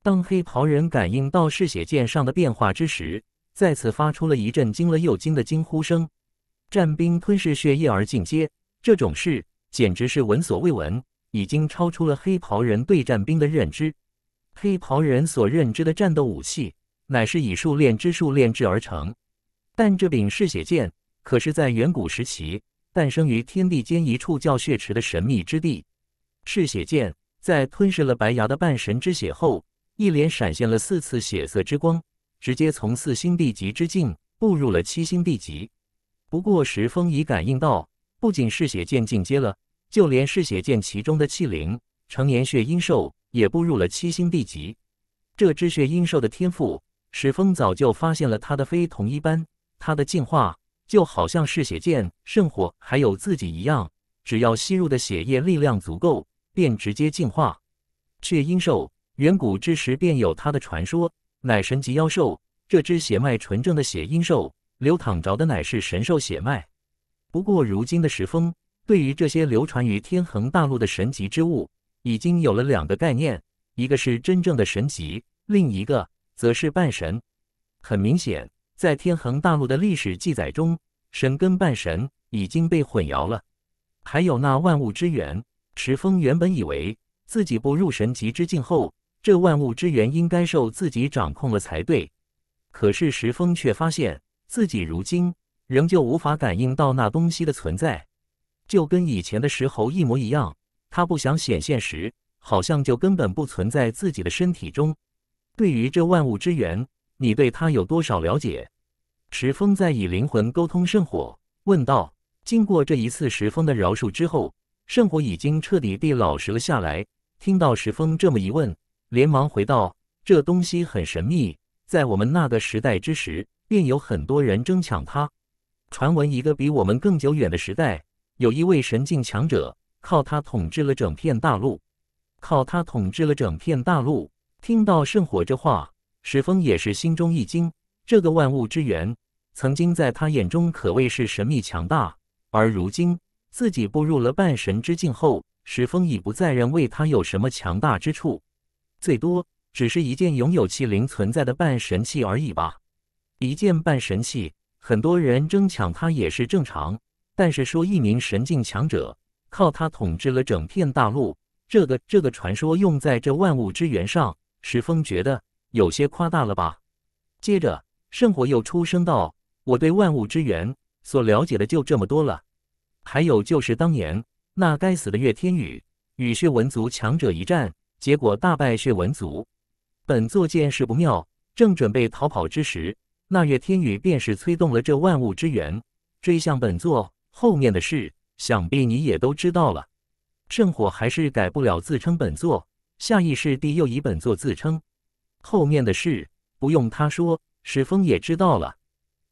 当黑袍人感应到嗜血剑上的变化之时，再次发出了一阵惊了又惊的惊呼声。战兵吞噬血液而进阶，这种事简直是闻所未闻，已经超出了黑袍人对战兵的认知。黑袍人所认知的战斗武器，乃是以术炼之术炼制而成，但这柄嗜血剑，可是在远古时期诞生于天地间一处叫血池的神秘之地。嗜血剑在吞噬了白牙的半神之血后，一连闪现了四次血色之光，直接从四星地级之境步入了七星地级。不过石峰已感应到，不仅嗜血剑进阶了，就连嗜血剑其中的器灵——成年血鹰兽，也步入了七星地级。这只血鹰兽的天赋，石峰早就发现了它的非同一般。它的进化，就好像嗜血剑、圣火还有自己一样，只要吸入的血液力量足够。便直接进化血鹰兽。远古之时便有它的传说，乃神级妖兽。这只血脉纯正的血鹰兽，流淌着的乃是神兽血脉。不过如今的石峰，对于这些流传于天恒大陆的神级之物，已经有了两个概念：一个是真正的神级，另一个则是半神。很明显，在天恒大陆的历史记载中，神跟半神已经被混淆了。还有那万物之源。石峰原本以为自己步入神级之境后，这万物之源应该受自己掌控了才对。可是石峰却发现自己如今仍旧无法感应到那东西的存在，就跟以前的石猴一模一样。他不想显现时，好像就根本不存在自己的身体中。对于这万物之源，你对他有多少了解？石峰在以灵魂沟通圣火问道。经过这一次石峰的饶恕之后。圣火已经彻底地老实了下来。听到石峰这么一问，连忙回道：“这东西很神秘，在我们那个时代之时，便有很多人争抢它。传闻一个比我们更久远的时代，有一位神境强者，靠他统治了整片大陆，靠他统治了整片大陆。”听到圣火这话，石峰也是心中一惊。这个万物之源，曾经在他眼中可谓是神秘强大，而如今。自己步入了半神之境后，石峰已不再认为他有什么强大之处，最多只是一件拥有器灵存在的半神器而已吧。一件半神器，很多人争抢它也是正常。但是说一名神境强者靠他统治了整片大陆，这个这个传说用在这万物之源上，石峰觉得有些夸大了吧。接着，圣火又出声道：“我对万物之源所了解的就这么多了。”还有就是当年那该死的岳天宇与血纹族强者一战，结果大败血纹族。本座见势不妙，正准备逃跑之时，那岳天宇便是催动了这万物之源，追向本座。后面的事想必你也都知道了。圣火还是改不了自称本座，下意识地又以本座自称。后面的事不用他说，史峰也知道了。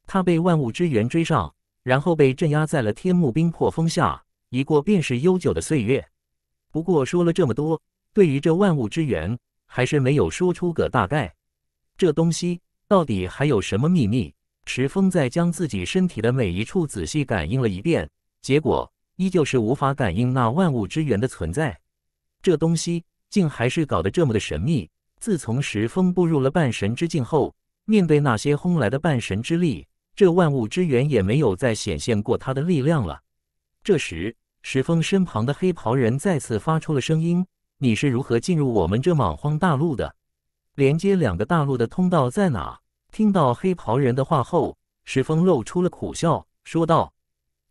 他被万物之源追上。然后被镇压在了天幕冰魄峰下，一过便是悠久的岁月。不过说了这么多，对于这万物之源还是没有说出个大概。这东西到底还有什么秘密？石峰在将自己身体的每一处仔细感应了一遍，结果依旧是无法感应那万物之源的存在。这东西竟还是搞得这么的神秘。自从石峰步入了半神之境后，面对那些轰来的半神之力。这万物之源也没有再显现过他的力量了。这时，石峰身旁的黑袍人再次发出了声音：“你是如何进入我们这莽荒大陆的？连接两个大陆的通道在哪？”听到黑袍人的话后，石峰露出了苦笑，说道：“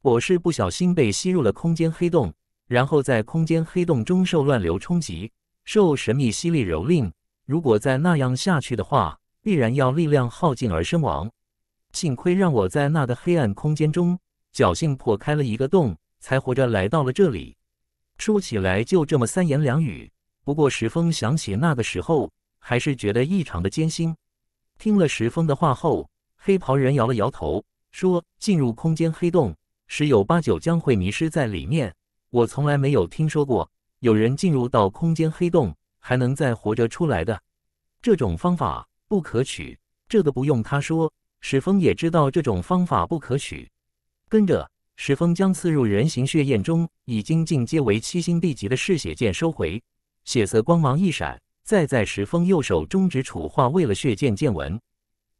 我是不小心被吸入了空间黑洞，然后在空间黑洞中受乱流冲击，受神秘吸力蹂躏。如果再那样下去的话，必然要力量耗尽而身亡。”幸亏让我在那个黑暗空间中侥幸破开了一个洞，才活着来到了这里。说起来就这么三言两语，不过石峰想起那个时候，还是觉得异常的艰辛。听了石峰的话后，黑袍人摇了摇头，说：“进入空间黑洞，十有八九将会迷失在里面。我从来没有听说过有人进入到空间黑洞还能再活着出来的。这种方法不可取。这个不用他说。”石峰也知道这种方法不可取，跟着石峰将刺入人形血焰中已经进阶为七星地级的嗜血剑收回，血色光芒一闪，再在石峰右手中指处化为了血剑剑纹。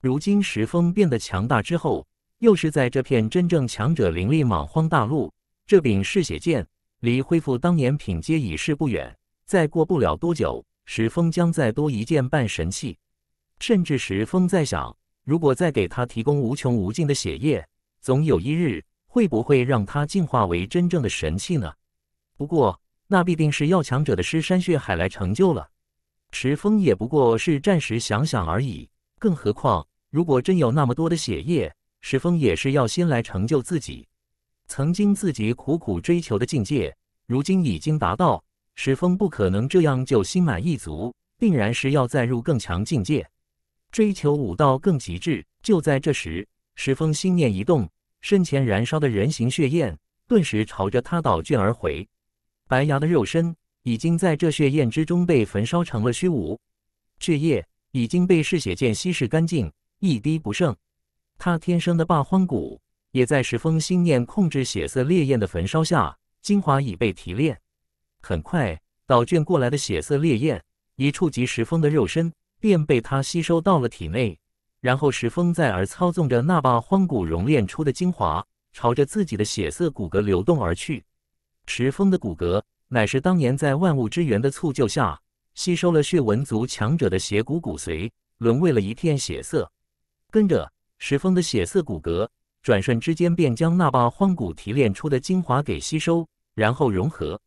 如今石峰变得强大之后，又是在这片真正强者林立莽荒大陆，这柄嗜血剑离恢复当年品阶已是不远，再过不了多久，石峰将再多一件半神器，甚至石峰在想。如果再给他提供无穷无尽的血液，总有一日会不会让他进化为真正的神器呢？不过那必定是要强者的尸山血海来成就了。石峰也不过是暂时想想而已。更何况，如果真有那么多的血液，石峰也是要先来成就自己。曾经自己苦苦追求的境界，如今已经达到，石峰不可能这样就心满意足，定然是要再入更强境界。追求武道更极致。就在这时，石峰心念一动，身前燃烧的人形血焰顿时朝着他倒卷而回。白牙的肉身已经在这血焰之中被焚烧成了虚无，血液已经被嗜血剑稀释干净，一滴不剩。他天生的霸荒骨也在石峰心念控制血色烈焰的焚烧下，精华已被提炼。很快，倒卷过来的血色烈焰已触及石峰的肉身。便被他吸收到了体内，然后石峰在而操纵着那把荒骨熔炼出的精华，朝着自己的血色骨骼流动而去。石峰的骨骼乃是当年在万物之源的促就下，吸收了血纹族强者的血骨骨髓，沦为了一片血色。跟着石峰的血色骨骼，转瞬之间便将那把荒骨提炼出的精华给吸收，然后融合。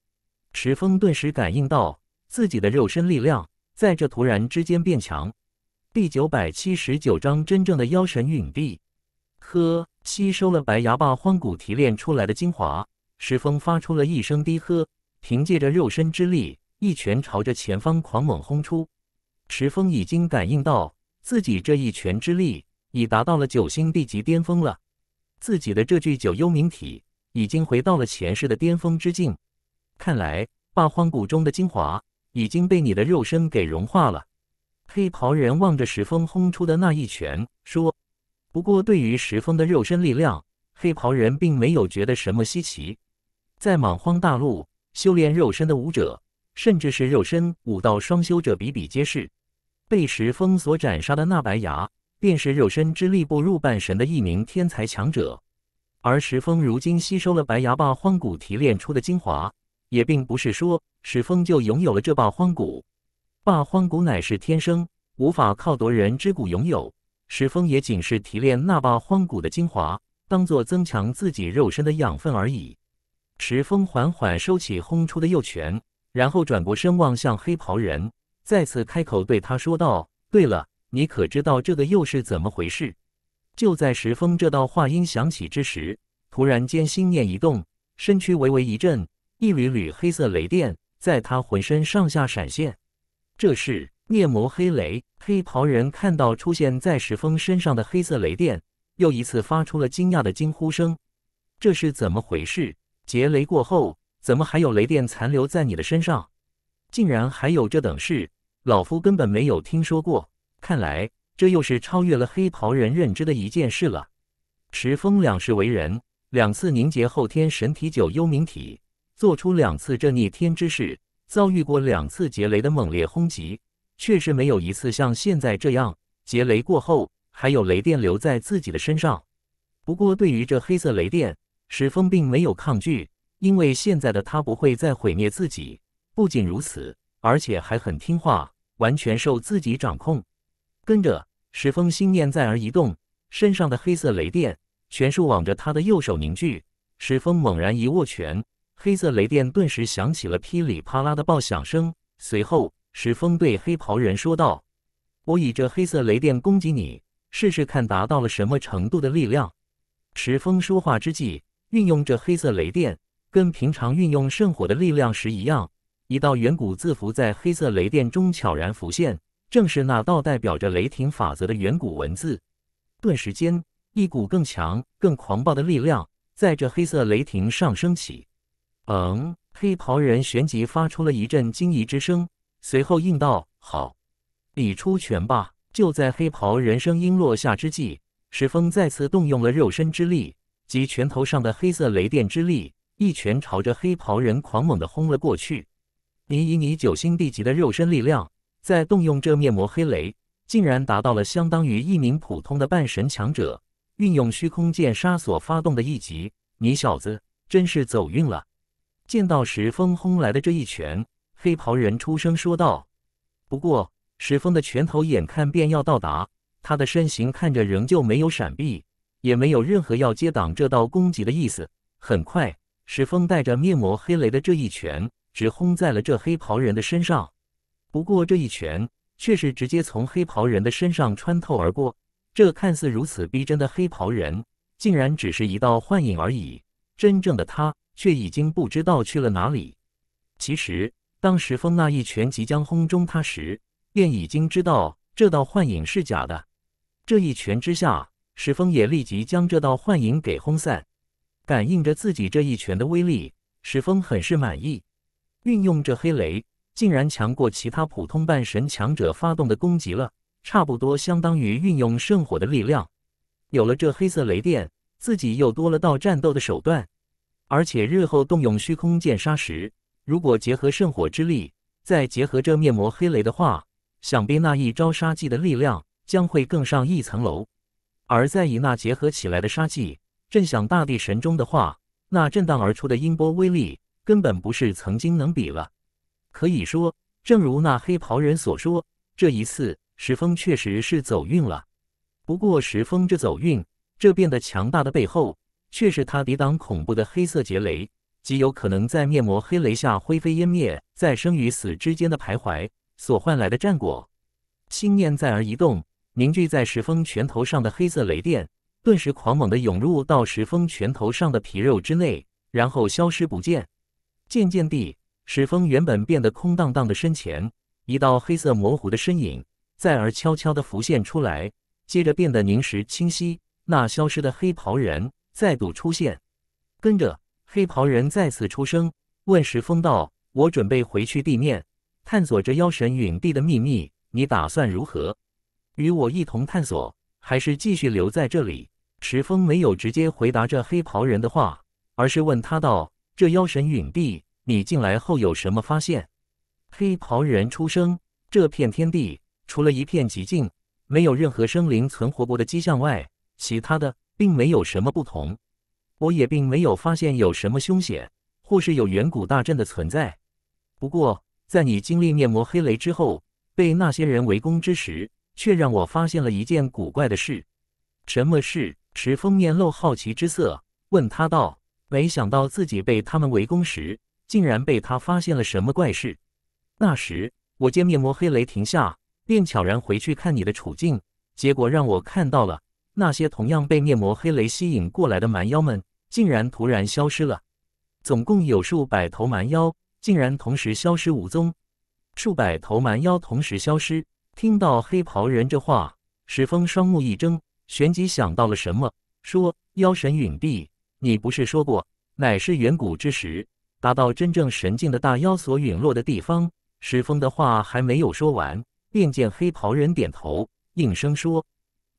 石峰顿时感应到自己的肉身力量。在这突然之间变强，第九百七十九章真正的妖神陨地。呵，吸收了白牙霸荒古提炼出来的精华，石峰发出了一声低喝。凭借着肉身之力，一拳朝着前方狂猛轰出。石峰已经感应到，自己这一拳之力已达到了九星地级巅峰了。自己的这具九幽冥体已经回到了前世的巅峰之境。看来，霸荒谷中的精华。已经被你的肉身给融化了。黑袍人望着石峰轰出的那一拳，说：“不过，对于石峰的肉身力量，黑袍人并没有觉得什么稀奇。在莽荒大陆，修炼肉身的武者，甚至是肉身武道双修者，比比皆是。被石峰所斩杀的那白牙，便是肉身之力步入半神的一名天才强者。而石峰如今吸收了白牙把荒古提炼出的精华。”也并不是说石峰就拥有了这把荒骨，霸荒骨乃是天生，无法靠夺人之骨拥有。石峰也仅是提炼那把荒骨的精华，当做增强自己肉身的养分而已。石峰缓缓收起轰出的右拳，然后转过身望向黑袍人，再次开口对他说道：“对了，你可知道这个又是怎么回事？”就在石峰这道话音响起之时，突然间心念一动，身躯微微一震。一缕缕黑色雷电在他浑身上下闪现，这是灭魔黑雷。黑袍人看到出现在石峰身上的黑色雷电，又一次发出了惊讶的惊呼声：“这是怎么回事？劫雷过后，怎么还有雷电残留在你的身上？竟然还有这等事，老夫根本没有听说过。看来这又是超越了黑袍人认知的一件事了。”石峰两世为人，两次凝结后天神体九幽冥体。做出两次这逆天之事，遭遇过两次劫雷的猛烈轰击，确实没有一次像现在这样，劫雷过后还有雷电留在自己的身上。不过，对于这黑色雷电，石峰并没有抗拒，因为现在的他不会再毁灭自己。不仅如此，而且还很听话，完全受自己掌控。跟着，石峰心念再而一动，身上的黑色雷电全数往着他的右手凝聚，石峰猛然一握拳。黑色雷电顿时响起了噼里啪啦的爆响声，随后石峰对黑袍人说道：“我以这黑色雷电攻击你，试试看达到了什么程度的力量。”石峰说话之际，运用这黑色雷电，跟平常运用圣火的力量时一样，一道远古字符在黑色雷电中悄然浮现，正是那道代表着雷霆法则的远古文字。顿时间，一股更强、更狂暴的力量在这黑色雷霆上升起。嗯，黑袍人旋即发出了一阵惊疑之声，随后应道：“好，你出拳吧。”就在黑袍人声音落下之际，石峰再次动用了肉身之力及拳头上的黑色雷电之力，一拳朝着黑袍人狂猛地轰了过去。你以你九星地级的肉身力量，再动用这面膜黑雷，竟然达到了相当于一名普通的半神强者运用虚空剑杀所发动的一级。你小子真是走运了！见到石峰轰来的这一拳，黑袍人出声说道：“不过，石峰的拳头眼看便要到达他的身形，看着仍旧没有闪避，也没有任何要接挡这道攻击的意思。很快，石峰带着面魔黑雷的这一拳，直轰在了这黑袍人的身上。不过，这一拳却是直接从黑袍人的身上穿透而过。这看似如此逼真的黑袍人，竟然只是一道幻影而已。真正的他。”却已经不知道去了哪里。其实，当石峰那一拳即将轰中他时，便已经知道这道幻影是假的。这一拳之下，石峰也立即将这道幻影给轰散。感应着自己这一拳的威力，石峰很是满意。运用这黑雷，竟然强过其他普通半神强者发动的攻击了，差不多相当于运用圣火的力量。有了这黑色雷电，自己又多了道战斗的手段。而且日后动用虚空剑杀时，如果结合圣火之力，再结合这面膜黑雷的话，想必那一招杀技的力量将会更上一层楼。而再以那结合起来的杀技，震响大地神钟的话，那震荡而出的音波威力根本不是曾经能比了。可以说，正如那黑袍人所说，这一次石峰确实是走运了。不过石峰这走运，这变得强大的背后。却是他抵挡恐怖的黑色劫雷，极有可能在灭魔黑雷下灰飞烟灭，在生与死之间的徘徊所换来的战果。心念再而移动，凝聚在石峰拳头上的黑色雷电，顿时狂猛地涌入到石峰拳头上的皮肉之内，然后消失不见。渐渐地，石峰原本变得空荡荡的身前，一道黑色模糊的身影再而悄悄地浮现出来，接着变得凝实清晰。那消失的黑袍人。再度出现，跟着黑袍人再次出声问石峰道：“我准备回去地面，探索这妖神陨地的秘密。你打算如何？与我一同探索，还是继续留在这里？”石峰没有直接回答这黑袍人的话，而是问他道：“这妖神陨地，你进来后有什么发现？”黑袍人出声：“这片天地，除了一片寂静，没有任何生灵存活过的迹象外，其他的。”并没有什么不同，我也并没有发现有什么凶险，或是有远古大阵的存在。不过，在你经历面膜黑雷之后，被那些人围攻之时，却让我发现了一件古怪的事。什么事？迟峰面露好奇之色，问他道：“没想到自己被他们围攻时，竟然被他发现了什么怪事。”那时，我见面膜黑雷停下，便悄然回去看你的处境，结果让我看到了。那些同样被灭魔黑雷吸引过来的蛮妖们，竟然突然消失了。总共有数百头蛮妖，竟然同时消失无踪。数百头蛮妖同时消失，听到黑袍人这话，石峰双目一睁，旋即想到了什么，说：“妖神陨地，你不是说过，乃是远古之时达到真正神境的大妖所陨落的地方。”石峰的话还没有说完，便见黑袍人点头，应声说。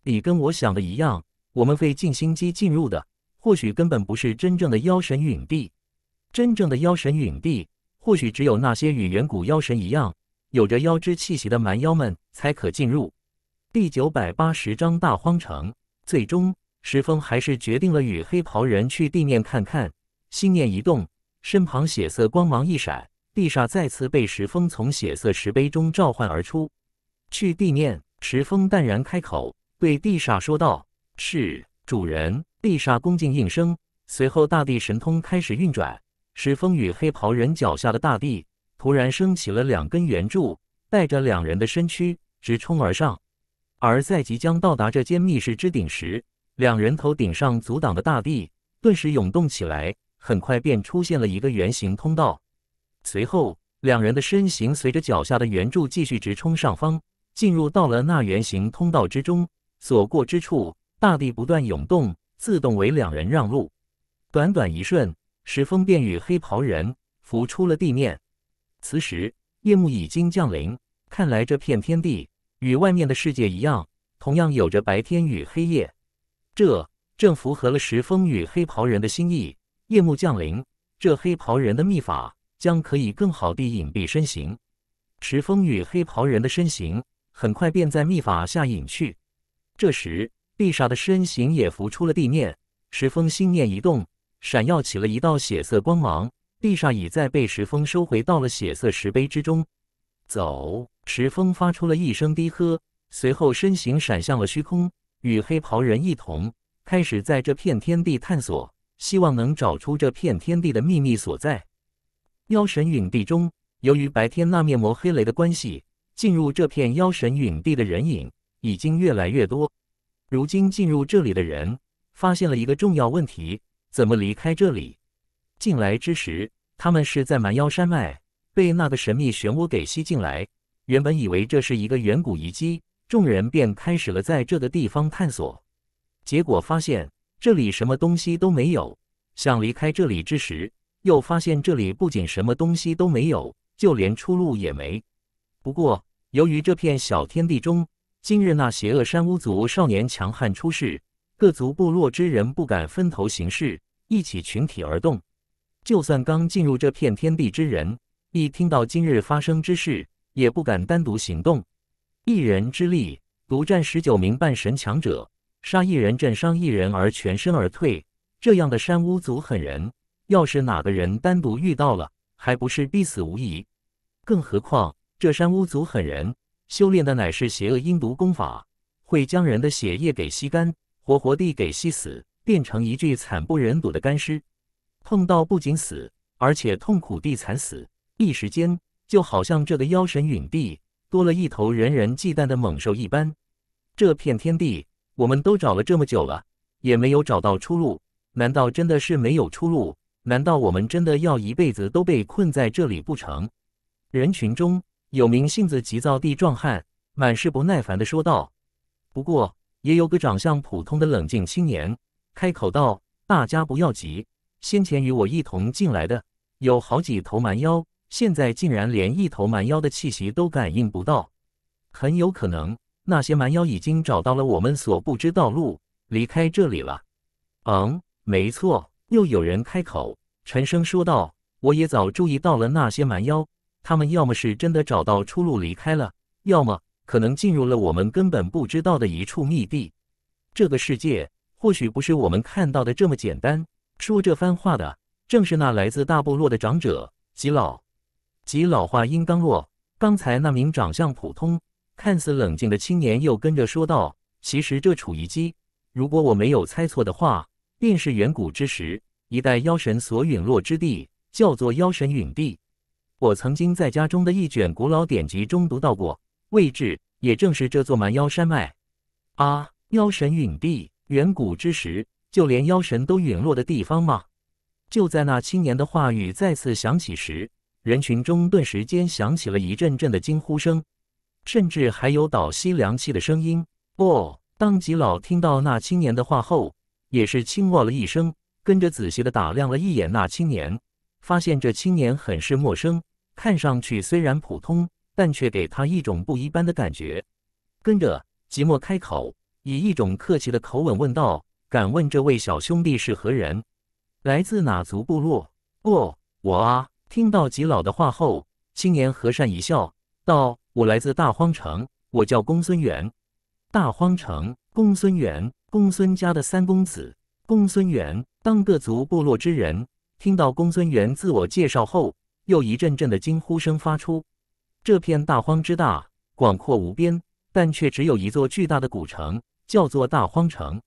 你跟我想的一样，我们费尽心机进入的，或许根本不是真正的妖神陨地。真正的妖神陨地，或许只有那些与远古妖神一样，有着妖之气息的蛮妖们才可进入。第九百八十章大荒城。最终，石峰还是决定了与黑袍人去地面看看。心念一动，身旁血色光芒一闪，地煞再次被石峰从血色石碑中召唤而出。去地面，石峰淡然开口。对地煞说道：“是，主人。”地煞恭敬应声。随后，大地神通开始运转，使风雨黑袍人脚下的大地突然升起了两根圆柱，带着两人的身躯直冲而上。而在即将到达这间密室之顶时，两人头顶上阻挡的大地顿时涌动起来，很快便出现了一个圆形通道。随后，两人的身形随着脚下的圆柱继续直冲上方，进入到了那圆形通道之中。所过之处，大地不断涌动，自动为两人让路。短短一瞬，石峰便与黑袍人浮出了地面。此时，夜幕已经降临，看来这片天地与外面的世界一样，同样有着白天与黑夜。这正符合了石峰与黑袍人的心意。夜幕降临，这黑袍人的秘法将可以更好地隐蔽身形。石峰与黑袍人的身形很快便在秘法下隐去。这时，丽莎的身形也浮出了地面。石峰心念一动，闪耀起了一道血色光芒。丽莎已在被石峰收回到了血色石碑之中。走！石峰发出了一声低喝，随后身形闪向了虚空，与黑袍人一同开始在这片天地探索，希望能找出这片天地的秘密所在。妖神陨地中，由于白天那面魔黑雷的关系，进入这片妖神陨地的人影。已经越来越多。如今进入这里的人发现了一个重要问题：怎么离开这里？进来之时，他们是在蛮腰山脉被那个神秘漩涡给吸进来。原本以为这是一个远古遗迹，众人便开始了在这个地方探索。结果发现这里什么东西都没有。想离开这里之时，又发现这里不仅什么东西都没有，就连出路也没。不过，由于这片小天地中，今日那邪恶山巫族少年强悍出世，各族部落之人不敢分头行事，一起群体而动。就算刚进入这片天地之人，一听到今日发生之事，也不敢单独行动。一人之力独战十九名半神强者，杀一人，震伤一人而全身而退。这样的山巫族狠人，要是哪个人单独遇到了，还不是必死无疑？更何况这山巫族狠人。修炼的乃是邪恶阴毒功法，会将人的血液给吸干，活活地给吸死，变成一具惨不忍睹的干尸。碰到不仅死，而且痛苦地惨死。一时间，就好像这个妖神陨地多了一头人人忌惮的猛兽一般。这片天地，我们都找了这么久了，也没有找到出路。难道真的是没有出路？难道我们真的要一辈子都被困在这里不成？人群中。有名性子急躁地壮汉满是不耐烦的说道：“不过也有个长相普通的冷静青年开口道：‘大家不要急，先前与我一同进来的有好几头蛮腰，现在竟然连一头蛮腰的气息都感应不到，很有可能那些蛮腰已经找到了我们所不知道路离开这里了。’嗯，没错。”又有人开口沉声说道：“我也早注意到了那些蛮腰。”他们要么是真的找到出路离开了，要么可能进入了我们根本不知道的一处秘地。这个世界或许不是我们看到的这么简单。说这番话的正是那来自大部落的长者吉老。吉老话音刚落，刚才那名长相普通、看似冷静的青年又跟着说道：“其实这楚遗迹，如果我没有猜错的话，便是远古之时一代妖神所陨落之地，叫做妖神陨地。”我曾经在家中的一卷古老典籍中读到过，位置也正是这座蛮腰山脉。啊，妖神陨地，远古之时就连妖神都陨落的地方吗？就在那青年的话语再次响起时，人群中顿时间响起了一阵阵的惊呼声，甚至还有倒吸凉气的声音。哦，当吉老听到那青年的话后，也是轻哦了一声，跟着仔细的打量了一眼那青年，发现这青年很是陌生。看上去虽然普通，但却给他一种不一般的感觉。跟着，即墨开口，以一种客气的口吻问道：“敢问这位小兄弟是何人？来自哪族部落？”“哦，我啊。”听到吉老的话后，青年和善一笑，道：“我来自大荒城，我叫公孙元。”“大荒城，公孙元，公孙家的三公子。”“公孙元，当各族部落之人。”听到公孙元自我介绍后。又一阵阵的惊呼声发出。这片大荒之大，广阔无边，但却只有一座巨大的古城，叫做大荒城。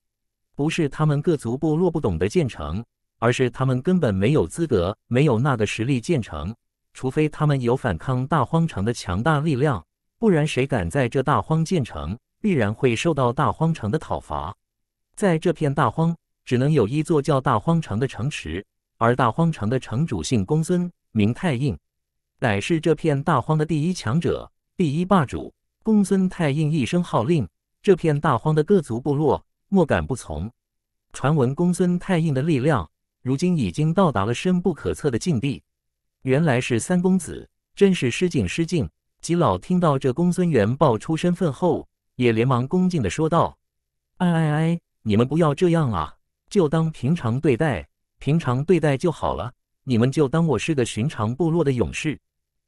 不是他们各族部落不懂得建城，而是他们根本没有资格，没有那个实力建城。除非他们有反抗大荒城的强大力量，不然谁敢在这大荒建城，必然会受到大荒城的讨伐。在这片大荒，只能有一座叫大荒城的城池，而大荒城的城主姓公孙。明太印，乃是这片大荒的第一强者、第一霸主。公孙太印一声号令，这片大荒的各族部落莫敢不从。传闻公孙太印的力量，如今已经到达了深不可测的境地。原来是三公子，真是失敬失敬。吉老听到这公孙元爆出身份后，也连忙恭敬的说道：“哎哎哎，你们不要这样啊，就当平常对待，平常对待就好了。”你们就当我是个寻常部落的勇士。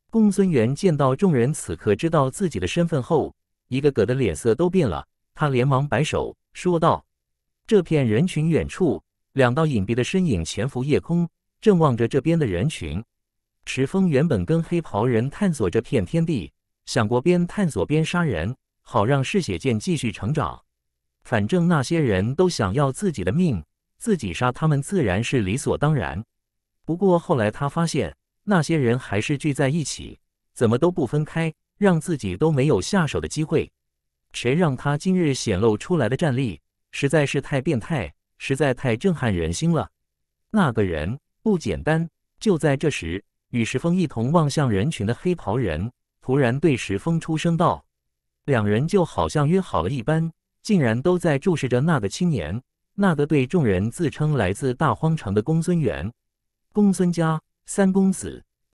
公孙渊见到众人此刻知道自己的身份后，一个个的脸色都变了。他连忙摆手说道：“这片人群远处，两道隐蔽的身影潜伏夜空，正望着这边的人群。”池峰原本跟黑袍人探索这片天地，想过边探索边杀人，好让嗜血剑继续成长。反正那些人都想要自己的命，自己杀他们自然是理所当然。不过后来他发现，那些人还是聚在一起，怎么都不分开，让自己都没有下手的机会。谁让他今日显露出来的战力实在是太变态，实在太震撼人心了。那个人不简单。就在这时，与石峰一同望向人群的黑袍人突然对石峰出声道：“两人就好像约好了一般，竟然都在注视着那个青年，那个对众人自称来自大荒城的公孙渊。”公孙家三公子。